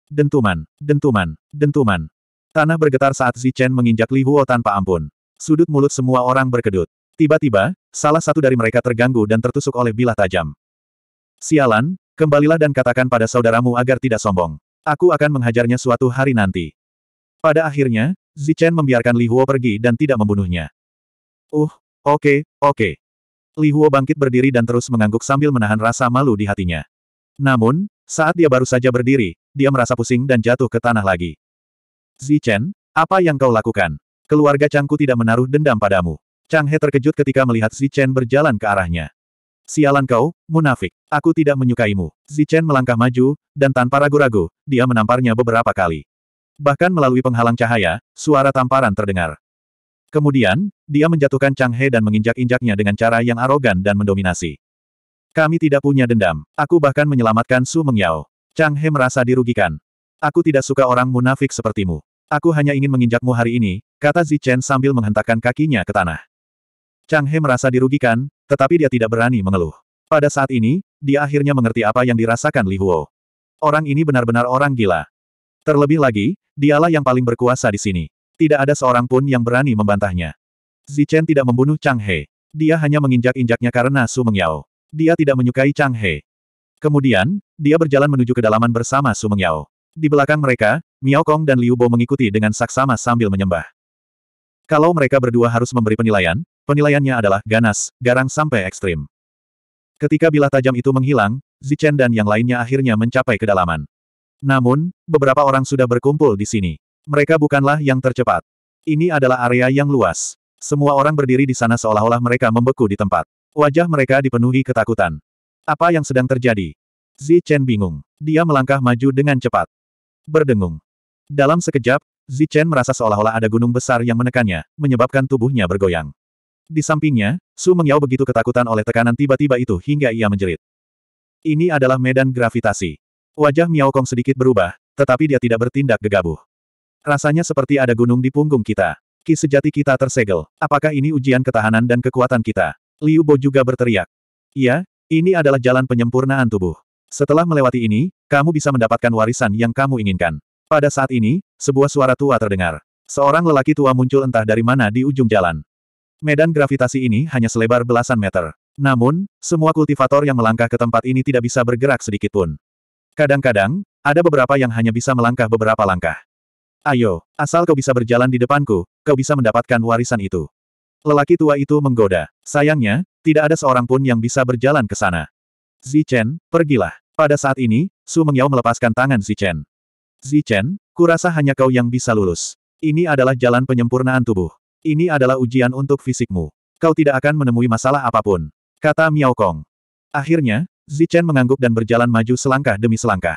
Dentuman, dentuman, dentuman. Tanah bergetar saat Zichen menginjak Li Huo tanpa ampun. Sudut mulut semua orang berkedut. Tiba-tiba, salah satu dari mereka terganggu dan tertusuk oleh bilah tajam. Sialan, kembalilah dan katakan pada saudaramu agar tidak sombong. Aku akan menghajarnya suatu hari nanti. Pada akhirnya, Zichen membiarkan Li Huo pergi dan tidak membunuhnya. Uh, oke, okay, oke. Okay. Li Huo bangkit berdiri dan terus mengangguk sambil menahan rasa malu di hatinya. Namun, saat dia baru saja berdiri, dia merasa pusing dan jatuh ke tanah lagi. Zichen, apa yang kau lakukan? Keluarga Changku tidak menaruh dendam padamu. Chang He terkejut ketika melihat Zichen berjalan ke arahnya. Sialan kau, munafik. Aku tidak menyukaimu. Zichen melangkah maju, dan tanpa ragu-ragu, dia menamparnya beberapa kali. Bahkan melalui penghalang cahaya, suara tamparan terdengar. Kemudian, dia menjatuhkan Chang He dan menginjak-injaknya dengan cara yang arogan dan mendominasi. Kami tidak punya dendam. Aku bahkan menyelamatkan Su Mengyao. Chang He merasa dirugikan. Aku tidak suka orang munafik sepertimu. Aku hanya ingin menginjakmu hari ini, kata Zichen sambil menghentakkan kakinya ke tanah. Chang He merasa dirugikan, tetapi dia tidak berani mengeluh. Pada saat ini, dia akhirnya mengerti apa yang dirasakan Li Huo. Orang ini benar-benar orang gila. Terlebih lagi, dialah yang paling berkuasa di sini. Tidak ada seorang pun yang berani membantahnya. Zichen tidak membunuh Chang He. Dia hanya menginjak-injaknya karena Su Mengyao. Dia tidak menyukai Chang He. Kemudian, dia berjalan menuju kedalaman bersama Su Mengyao. Di belakang mereka, Miao Kong dan Liu Bo mengikuti dengan saksama sambil menyembah. Kalau mereka berdua harus memberi penilaian, penilaiannya adalah ganas, garang sampai ekstrim. Ketika bilah tajam itu menghilang, Zichen dan yang lainnya akhirnya mencapai kedalaman. Namun, beberapa orang sudah berkumpul di sini. Mereka bukanlah yang tercepat. Ini adalah area yang luas. Semua orang berdiri di sana seolah-olah mereka membeku di tempat. Wajah mereka dipenuhi ketakutan. Apa yang sedang terjadi? Zichen bingung. Dia melangkah maju dengan cepat. Berdengung. Dalam sekejap, Zichen merasa seolah-olah ada gunung besar yang menekannya, menyebabkan tubuhnya bergoyang. Di sampingnya, Su Mengyao begitu ketakutan oleh tekanan tiba-tiba itu hingga ia menjerit. Ini adalah medan gravitasi. Wajah Miao Kong sedikit berubah, tetapi dia tidak bertindak gegabah. Rasanya seperti ada gunung di punggung kita. Ki sejati kita tersegel. Apakah ini ujian ketahanan dan kekuatan kita? Liu Bo juga berteriak. Iya, ini adalah jalan penyempurnaan tubuh. Setelah melewati ini, kamu bisa mendapatkan warisan yang kamu inginkan. Pada saat ini, sebuah suara tua terdengar. Seorang lelaki tua muncul entah dari mana di ujung jalan. Medan gravitasi ini hanya selebar belasan meter. Namun, semua kultivator yang melangkah ke tempat ini tidak bisa bergerak sedikit pun. Kadang-kadang, ada beberapa yang hanya bisa melangkah beberapa langkah. Ayo, asal kau bisa berjalan di depanku, kau bisa mendapatkan warisan itu. Lelaki tua itu menggoda. Sayangnya, tidak ada seorang pun yang bisa berjalan ke sana. Zichen, pergilah. Pada saat ini, Su Mengyao melepaskan tangan Zichen. Zichen, kurasa hanya kau yang bisa lulus. Ini adalah jalan penyempurnaan tubuh. Ini adalah ujian untuk fisikmu. Kau tidak akan menemui masalah apapun. Kata Miao Kong. Akhirnya, Zichen mengangguk dan berjalan maju selangkah demi selangkah.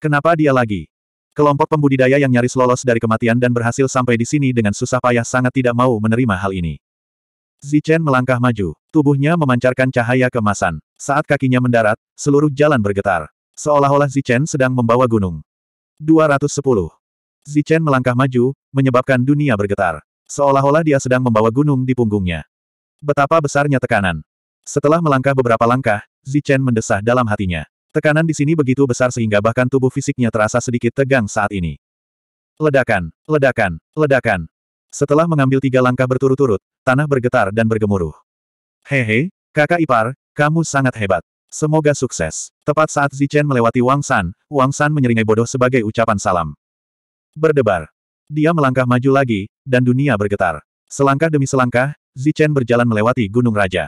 Kenapa dia lagi? Kelompok pembudidaya yang nyaris lolos dari kematian dan berhasil sampai di sini dengan susah payah sangat tidak mau menerima hal ini. Zichen melangkah maju. Tubuhnya memancarkan cahaya kemasan. Saat kakinya mendarat, seluruh jalan bergetar. Seolah-olah Zichen sedang membawa gunung. 210. Zichen melangkah maju, menyebabkan dunia bergetar. Seolah-olah dia sedang membawa gunung di punggungnya. Betapa besarnya tekanan. Setelah melangkah beberapa langkah, Zichen mendesah dalam hatinya. Tekanan di sini begitu besar sehingga bahkan tubuh fisiknya terasa sedikit tegang saat ini. Ledakan, ledakan, ledakan. Setelah mengambil tiga langkah berturut-turut, tanah bergetar dan bergemuruh. Hehe, kakak ipar, kamu sangat hebat. Semoga sukses. Tepat saat Zichen melewati Wang San, Wang San menyeringai bodoh sebagai ucapan salam. Berdebar. Dia melangkah maju lagi, dan dunia bergetar. Selangkah demi selangkah, Zichen berjalan melewati Gunung Raja.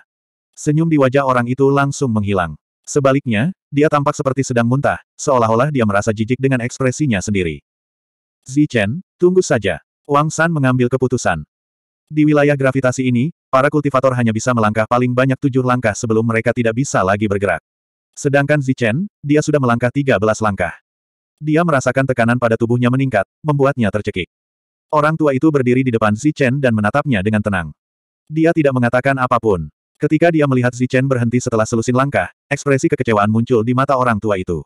Senyum di wajah orang itu langsung menghilang. Sebaliknya, dia tampak seperti sedang muntah, seolah-olah dia merasa jijik dengan ekspresinya sendiri. Zichen, tunggu saja. Wang San mengambil keputusan. Di wilayah gravitasi ini, Para kultivator hanya bisa melangkah paling banyak tujuh langkah sebelum mereka tidak bisa lagi bergerak. Sedangkan Zichen, dia sudah melangkah tiga belas langkah. Dia merasakan tekanan pada tubuhnya meningkat, membuatnya tercekik. Orang tua itu berdiri di depan Zichen dan menatapnya dengan tenang. Dia tidak mengatakan apapun. Ketika dia melihat Zichen berhenti setelah selusin langkah, ekspresi kekecewaan muncul di mata orang tua itu.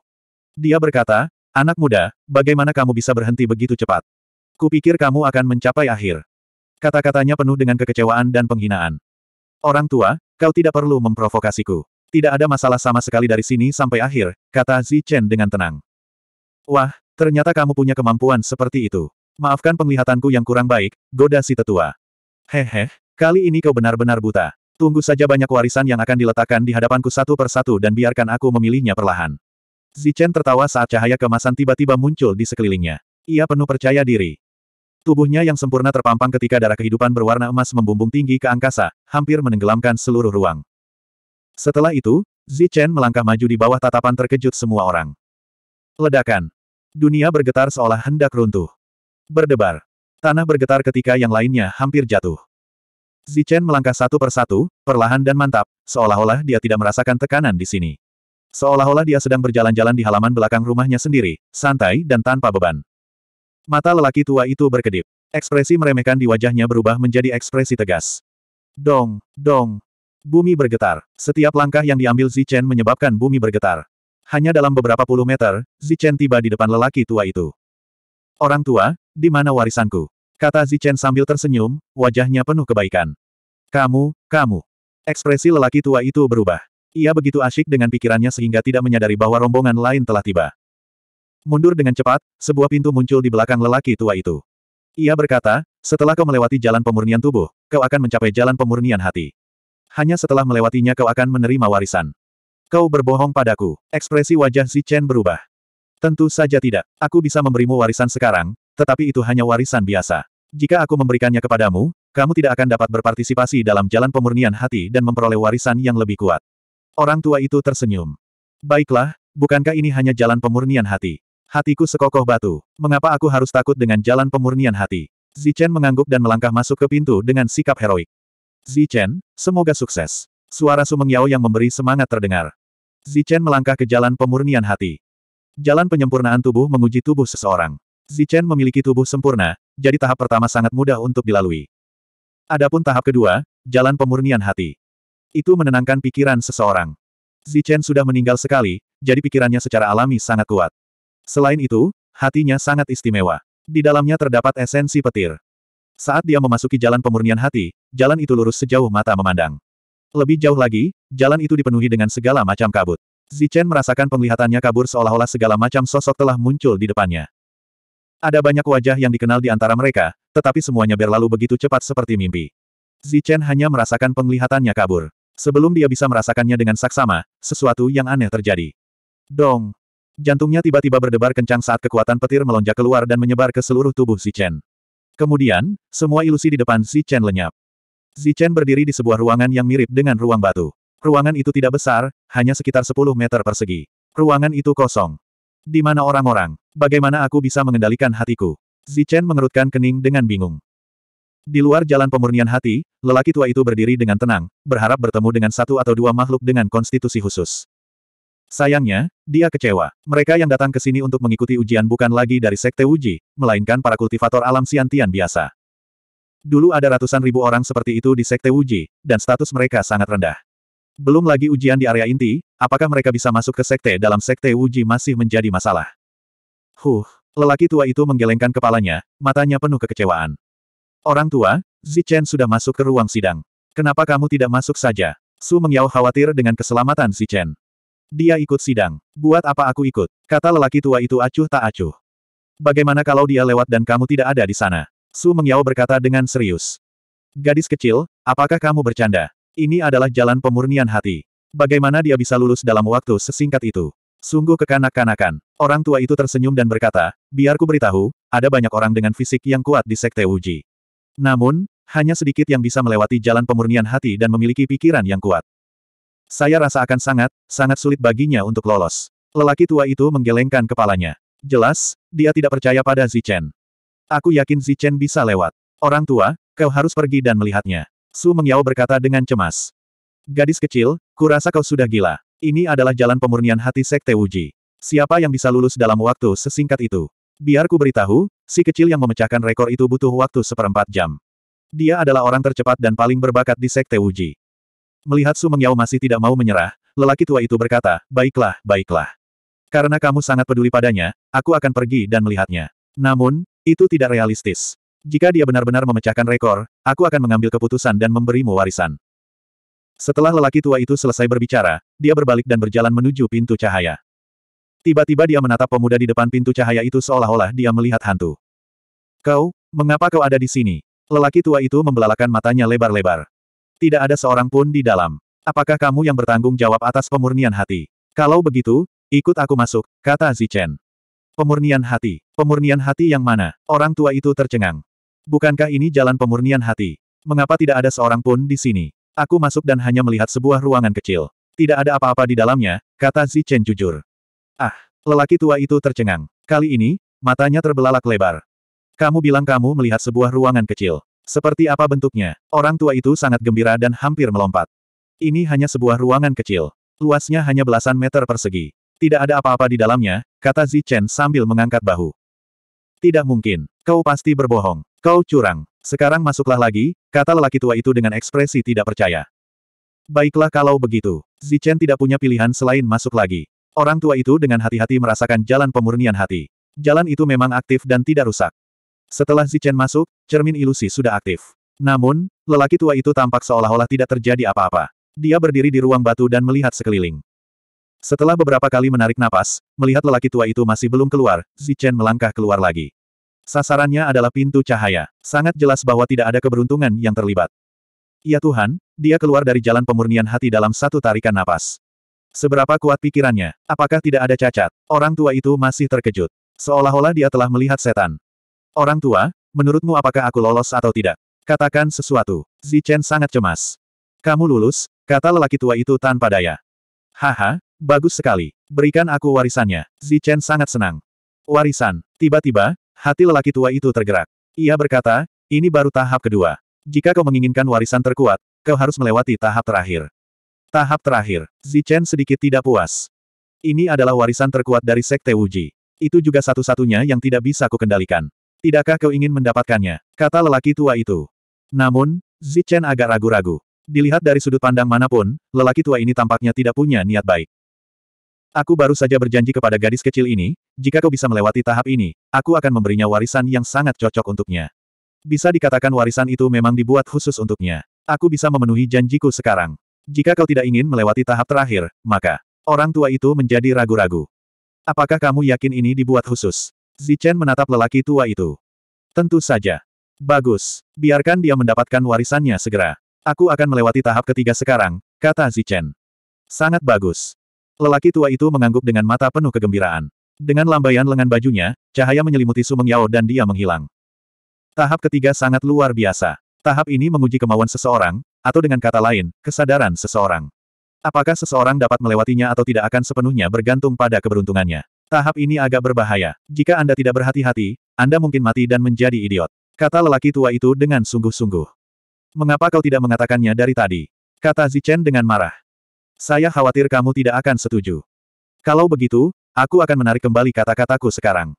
Dia berkata, Anak muda, bagaimana kamu bisa berhenti begitu cepat? Kupikir kamu akan mencapai akhir. Kata-katanya penuh dengan kekecewaan dan penghinaan. Orang tua, kau tidak perlu memprovokasiku. Tidak ada masalah sama sekali dari sini sampai akhir, kata Zi Chen dengan tenang. Wah, ternyata kamu punya kemampuan seperti itu. Maafkan penglihatanku yang kurang baik, goda si tetua. Hehe, kali ini kau benar-benar buta. Tunggu saja banyak warisan yang akan diletakkan di hadapanku satu persatu dan biarkan aku memilihnya perlahan. Zi Chen tertawa saat cahaya kemasan tiba-tiba muncul di sekelilingnya. Ia penuh percaya diri. Tubuhnya yang sempurna terpampang ketika darah kehidupan berwarna emas membumbung tinggi ke angkasa, hampir menenggelamkan seluruh ruang. Setelah itu, Zi Chen melangkah maju di bawah tatapan terkejut semua orang. Ledakan. Dunia bergetar seolah hendak runtuh. Berdebar. Tanah bergetar ketika yang lainnya hampir jatuh. Zichen melangkah satu persatu, perlahan dan mantap, seolah-olah dia tidak merasakan tekanan di sini. Seolah-olah dia sedang berjalan-jalan di halaman belakang rumahnya sendiri, santai dan tanpa beban. Mata lelaki tua itu berkedip. Ekspresi meremehkan di wajahnya berubah menjadi ekspresi tegas. Dong, dong. Bumi bergetar. Setiap langkah yang diambil Zichen menyebabkan bumi bergetar. Hanya dalam beberapa puluh meter, Zichen tiba di depan lelaki tua itu. Orang tua, di mana warisanku? Kata Zichen sambil tersenyum, wajahnya penuh kebaikan. Kamu, kamu. Ekspresi lelaki tua itu berubah. Ia begitu asyik dengan pikirannya sehingga tidak menyadari bahwa rombongan lain telah tiba. Mundur dengan cepat, sebuah pintu muncul di belakang lelaki tua itu. Ia berkata, setelah kau melewati jalan pemurnian tubuh, kau akan mencapai jalan pemurnian hati. Hanya setelah melewatinya kau akan menerima warisan. Kau berbohong padaku. Ekspresi wajah si Chen berubah. Tentu saja tidak. Aku bisa memberimu warisan sekarang, tetapi itu hanya warisan biasa. Jika aku memberikannya kepadamu, kamu tidak akan dapat berpartisipasi dalam jalan pemurnian hati dan memperoleh warisan yang lebih kuat. Orang tua itu tersenyum. Baiklah, bukankah ini hanya jalan pemurnian hati? Hatiku sekokoh batu. Mengapa aku harus takut dengan jalan pemurnian hati? Zichen mengangguk dan melangkah masuk ke pintu dengan sikap heroik. Zichen, semoga sukses. Suara Sumeng Yao yang memberi semangat terdengar. Zichen melangkah ke jalan pemurnian hati. Jalan penyempurnaan tubuh menguji tubuh seseorang. Zichen memiliki tubuh sempurna, jadi tahap pertama sangat mudah untuk dilalui. Adapun tahap kedua, jalan pemurnian hati. Itu menenangkan pikiran seseorang. Zichen sudah meninggal sekali, jadi pikirannya secara alami sangat kuat. Selain itu, hatinya sangat istimewa. Di dalamnya terdapat esensi petir. Saat dia memasuki jalan pemurnian hati, jalan itu lurus sejauh mata memandang. Lebih jauh lagi, jalan itu dipenuhi dengan segala macam kabut. Zichen merasakan penglihatannya kabur seolah-olah segala macam sosok telah muncul di depannya. Ada banyak wajah yang dikenal di antara mereka, tetapi semuanya berlalu begitu cepat seperti mimpi. Zichen hanya merasakan penglihatannya kabur. Sebelum dia bisa merasakannya dengan saksama, sesuatu yang aneh terjadi. Dong! Jantungnya tiba-tiba berdebar kencang saat kekuatan petir melonjak keluar dan menyebar ke seluruh tubuh Si Chen. Kemudian, semua ilusi di depan Si Chen lenyap. Si Chen berdiri di sebuah ruangan yang mirip dengan ruang batu. Ruangan itu tidak besar, hanya sekitar 10 meter persegi. Ruangan itu kosong. Di mana orang-orang? Bagaimana aku bisa mengendalikan hatiku? Chen mengerutkan kening dengan bingung. Di luar jalan pemurnian hati, lelaki tua itu berdiri dengan tenang, berharap bertemu dengan satu atau dua makhluk dengan konstitusi khusus. Sayangnya, dia kecewa. Mereka yang datang ke sini untuk mengikuti ujian bukan lagi dari Sekte Wuji, melainkan para kultivator alam siantian biasa. Dulu ada ratusan ribu orang seperti itu di Sekte Wuji, dan status mereka sangat rendah. Belum lagi ujian di area inti, apakah mereka bisa masuk ke Sekte dalam Sekte Wuji masih menjadi masalah. Huh, lelaki tua itu menggelengkan kepalanya, matanya penuh kekecewaan. Orang tua, Zichen sudah masuk ke ruang sidang. Kenapa kamu tidak masuk saja? Su Mengyao khawatir dengan keselamatan Zichen. Dia ikut sidang. Buat apa aku ikut? Kata lelaki tua itu acuh tak acuh. Bagaimana kalau dia lewat dan kamu tidak ada di sana? Su Mengyao berkata dengan serius. Gadis kecil, apakah kamu bercanda? Ini adalah jalan pemurnian hati. Bagaimana dia bisa lulus dalam waktu sesingkat itu? Sungguh kekanak-kanakan. Orang tua itu tersenyum dan berkata, biar ku beritahu, ada banyak orang dengan fisik yang kuat di Sekte Wuji. Namun, hanya sedikit yang bisa melewati jalan pemurnian hati dan memiliki pikiran yang kuat. Saya rasa akan sangat, sangat sulit baginya untuk lolos. Lelaki tua itu menggelengkan kepalanya. Jelas, dia tidak percaya pada Zichen. Aku yakin Zichen bisa lewat. Orang tua, kau harus pergi dan melihatnya. Su Mengyao berkata dengan cemas. Gadis kecil, kurasa kau sudah gila. Ini adalah jalan pemurnian hati Sekte Wuji. Siapa yang bisa lulus dalam waktu sesingkat itu? Biarku beritahu, si kecil yang memecahkan rekor itu butuh waktu seperempat jam. Dia adalah orang tercepat dan paling berbakat di Sekte Wuji. Melihat Su Mengyao masih tidak mau menyerah, lelaki tua itu berkata, baiklah, baiklah. Karena kamu sangat peduli padanya, aku akan pergi dan melihatnya. Namun, itu tidak realistis. Jika dia benar-benar memecahkan rekor, aku akan mengambil keputusan dan memberimu warisan. Setelah lelaki tua itu selesai berbicara, dia berbalik dan berjalan menuju pintu cahaya. Tiba-tiba dia menatap pemuda di depan pintu cahaya itu seolah-olah dia melihat hantu. Kau, mengapa kau ada di sini? Lelaki tua itu membelalakan matanya lebar-lebar. Tidak ada seorang pun di dalam. Apakah kamu yang bertanggung jawab atas pemurnian hati? Kalau begitu, ikut aku masuk, kata Zichen. Pemurnian hati. Pemurnian hati yang mana? Orang tua itu tercengang. Bukankah ini jalan pemurnian hati? Mengapa tidak ada seorang pun di sini? Aku masuk dan hanya melihat sebuah ruangan kecil. Tidak ada apa-apa di dalamnya, kata Zichen jujur. Ah, lelaki tua itu tercengang. Kali ini, matanya terbelalak lebar. Kamu bilang kamu melihat sebuah ruangan kecil. Seperti apa bentuknya? Orang tua itu sangat gembira dan hampir melompat. Ini hanya sebuah ruangan kecil. Luasnya hanya belasan meter persegi. Tidak ada apa-apa di dalamnya, kata Zichen sambil mengangkat bahu. Tidak mungkin. Kau pasti berbohong. Kau curang. Sekarang masuklah lagi, kata lelaki tua itu dengan ekspresi tidak percaya. Baiklah kalau begitu. Zichen tidak punya pilihan selain masuk lagi. Orang tua itu dengan hati-hati merasakan jalan pemurnian hati. Jalan itu memang aktif dan tidak rusak. Setelah Zichen masuk, cermin ilusi sudah aktif. Namun, lelaki tua itu tampak seolah-olah tidak terjadi apa-apa. Dia berdiri di ruang batu dan melihat sekeliling. Setelah beberapa kali menarik napas, melihat lelaki tua itu masih belum keluar, Zichen melangkah keluar lagi. Sasarannya adalah pintu cahaya. Sangat jelas bahwa tidak ada keberuntungan yang terlibat. Ya Tuhan, dia keluar dari jalan pemurnian hati dalam satu tarikan napas. Seberapa kuat pikirannya? Apakah tidak ada cacat? Orang tua itu masih terkejut. Seolah-olah dia telah melihat setan. Orang tua, menurutmu apakah aku lolos atau tidak? Katakan sesuatu. Zichen sangat cemas. Kamu lulus, kata lelaki tua itu tanpa daya. Haha, bagus sekali. Berikan aku warisannya. Zichen sangat senang. Warisan. Tiba-tiba, hati lelaki tua itu tergerak. Ia berkata, ini baru tahap kedua. Jika kau menginginkan warisan terkuat, kau harus melewati tahap terakhir. Tahap terakhir. Zichen sedikit tidak puas. Ini adalah warisan terkuat dari Sekte Wuji. Itu juga satu-satunya yang tidak bisa kukendalikan. Tidakkah kau ingin mendapatkannya? Kata lelaki tua itu. Namun, Zichen agak ragu-ragu. Dilihat dari sudut pandang manapun, lelaki tua ini tampaknya tidak punya niat baik. Aku baru saja berjanji kepada gadis kecil ini, jika kau bisa melewati tahap ini, aku akan memberinya warisan yang sangat cocok untuknya. Bisa dikatakan warisan itu memang dibuat khusus untuknya. Aku bisa memenuhi janjiku sekarang. Jika kau tidak ingin melewati tahap terakhir, maka orang tua itu menjadi ragu-ragu. Apakah kamu yakin ini dibuat khusus? Zichen menatap lelaki tua itu. Tentu saja. Bagus. Biarkan dia mendapatkan warisannya segera. Aku akan melewati tahap ketiga sekarang, kata Zichen. Sangat bagus. Lelaki tua itu mengangguk dengan mata penuh kegembiraan. Dengan lambaian lengan bajunya, cahaya menyelimuti Sumeng Yao dan dia menghilang. Tahap ketiga sangat luar biasa. Tahap ini menguji kemauan seseorang, atau dengan kata lain, kesadaran seseorang. Apakah seseorang dapat melewatinya atau tidak akan sepenuhnya bergantung pada keberuntungannya. Tahap ini agak berbahaya. Jika Anda tidak berhati-hati, Anda mungkin mati dan menjadi idiot. Kata lelaki tua itu dengan sungguh-sungguh. Mengapa kau tidak mengatakannya dari tadi? Kata Zichen dengan marah. Saya khawatir kamu tidak akan setuju. Kalau begitu, aku akan menarik kembali kata-kataku sekarang.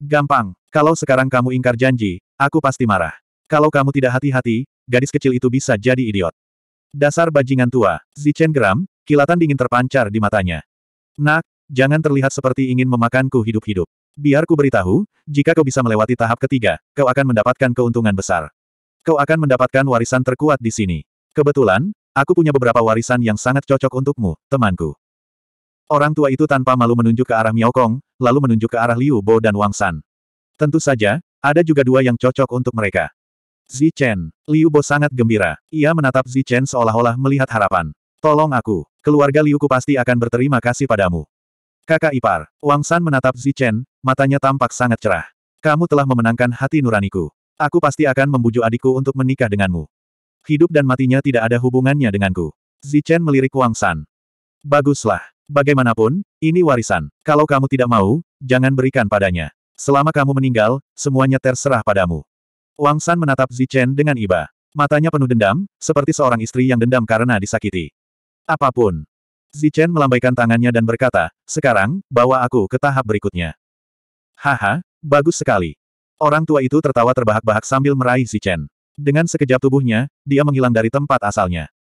Gampang, kalau sekarang kamu ingkar janji, aku pasti marah. Kalau kamu tidak hati-hati, gadis kecil itu bisa jadi idiot. Dasar bajingan tua, Zichen geram, kilatan dingin terpancar di matanya. Nak, Jangan terlihat seperti ingin memakanku hidup-hidup. Biar ku beritahu, jika kau bisa melewati tahap ketiga, kau akan mendapatkan keuntungan besar. Kau akan mendapatkan warisan terkuat di sini. Kebetulan, aku punya beberapa warisan yang sangat cocok untukmu, temanku. Orang tua itu tanpa malu menunjuk ke arah Miao Kong, lalu menunjuk ke arah Liu Bo dan Wang San. Tentu saja, ada juga dua yang cocok untuk mereka. Zi Chen, Liu Bo sangat gembira. Ia menatap Zi Chen seolah-olah melihat harapan. Tolong aku, keluarga Liu ku pasti akan berterima kasih padamu. Kakak ipar, Wang San menatap Zichen, matanya tampak sangat cerah. Kamu telah memenangkan hati nuraniku. Aku pasti akan membujuk adikku untuk menikah denganmu. Hidup dan matinya tidak ada hubungannya denganku. Zichen melirik Wang San. Baguslah. Bagaimanapun, ini warisan. Kalau kamu tidak mau, jangan berikan padanya. Selama kamu meninggal, semuanya terserah padamu. Wang San menatap Zichen dengan iba. Matanya penuh dendam, seperti seorang istri yang dendam karena disakiti. Apapun, Zichen melambaikan tangannya dan berkata, sekarang, bawa aku ke tahap berikutnya. Haha, bagus sekali. Orang tua itu tertawa terbahak-bahak sambil meraih Zichen. Dengan sekejap tubuhnya, dia menghilang dari tempat asalnya.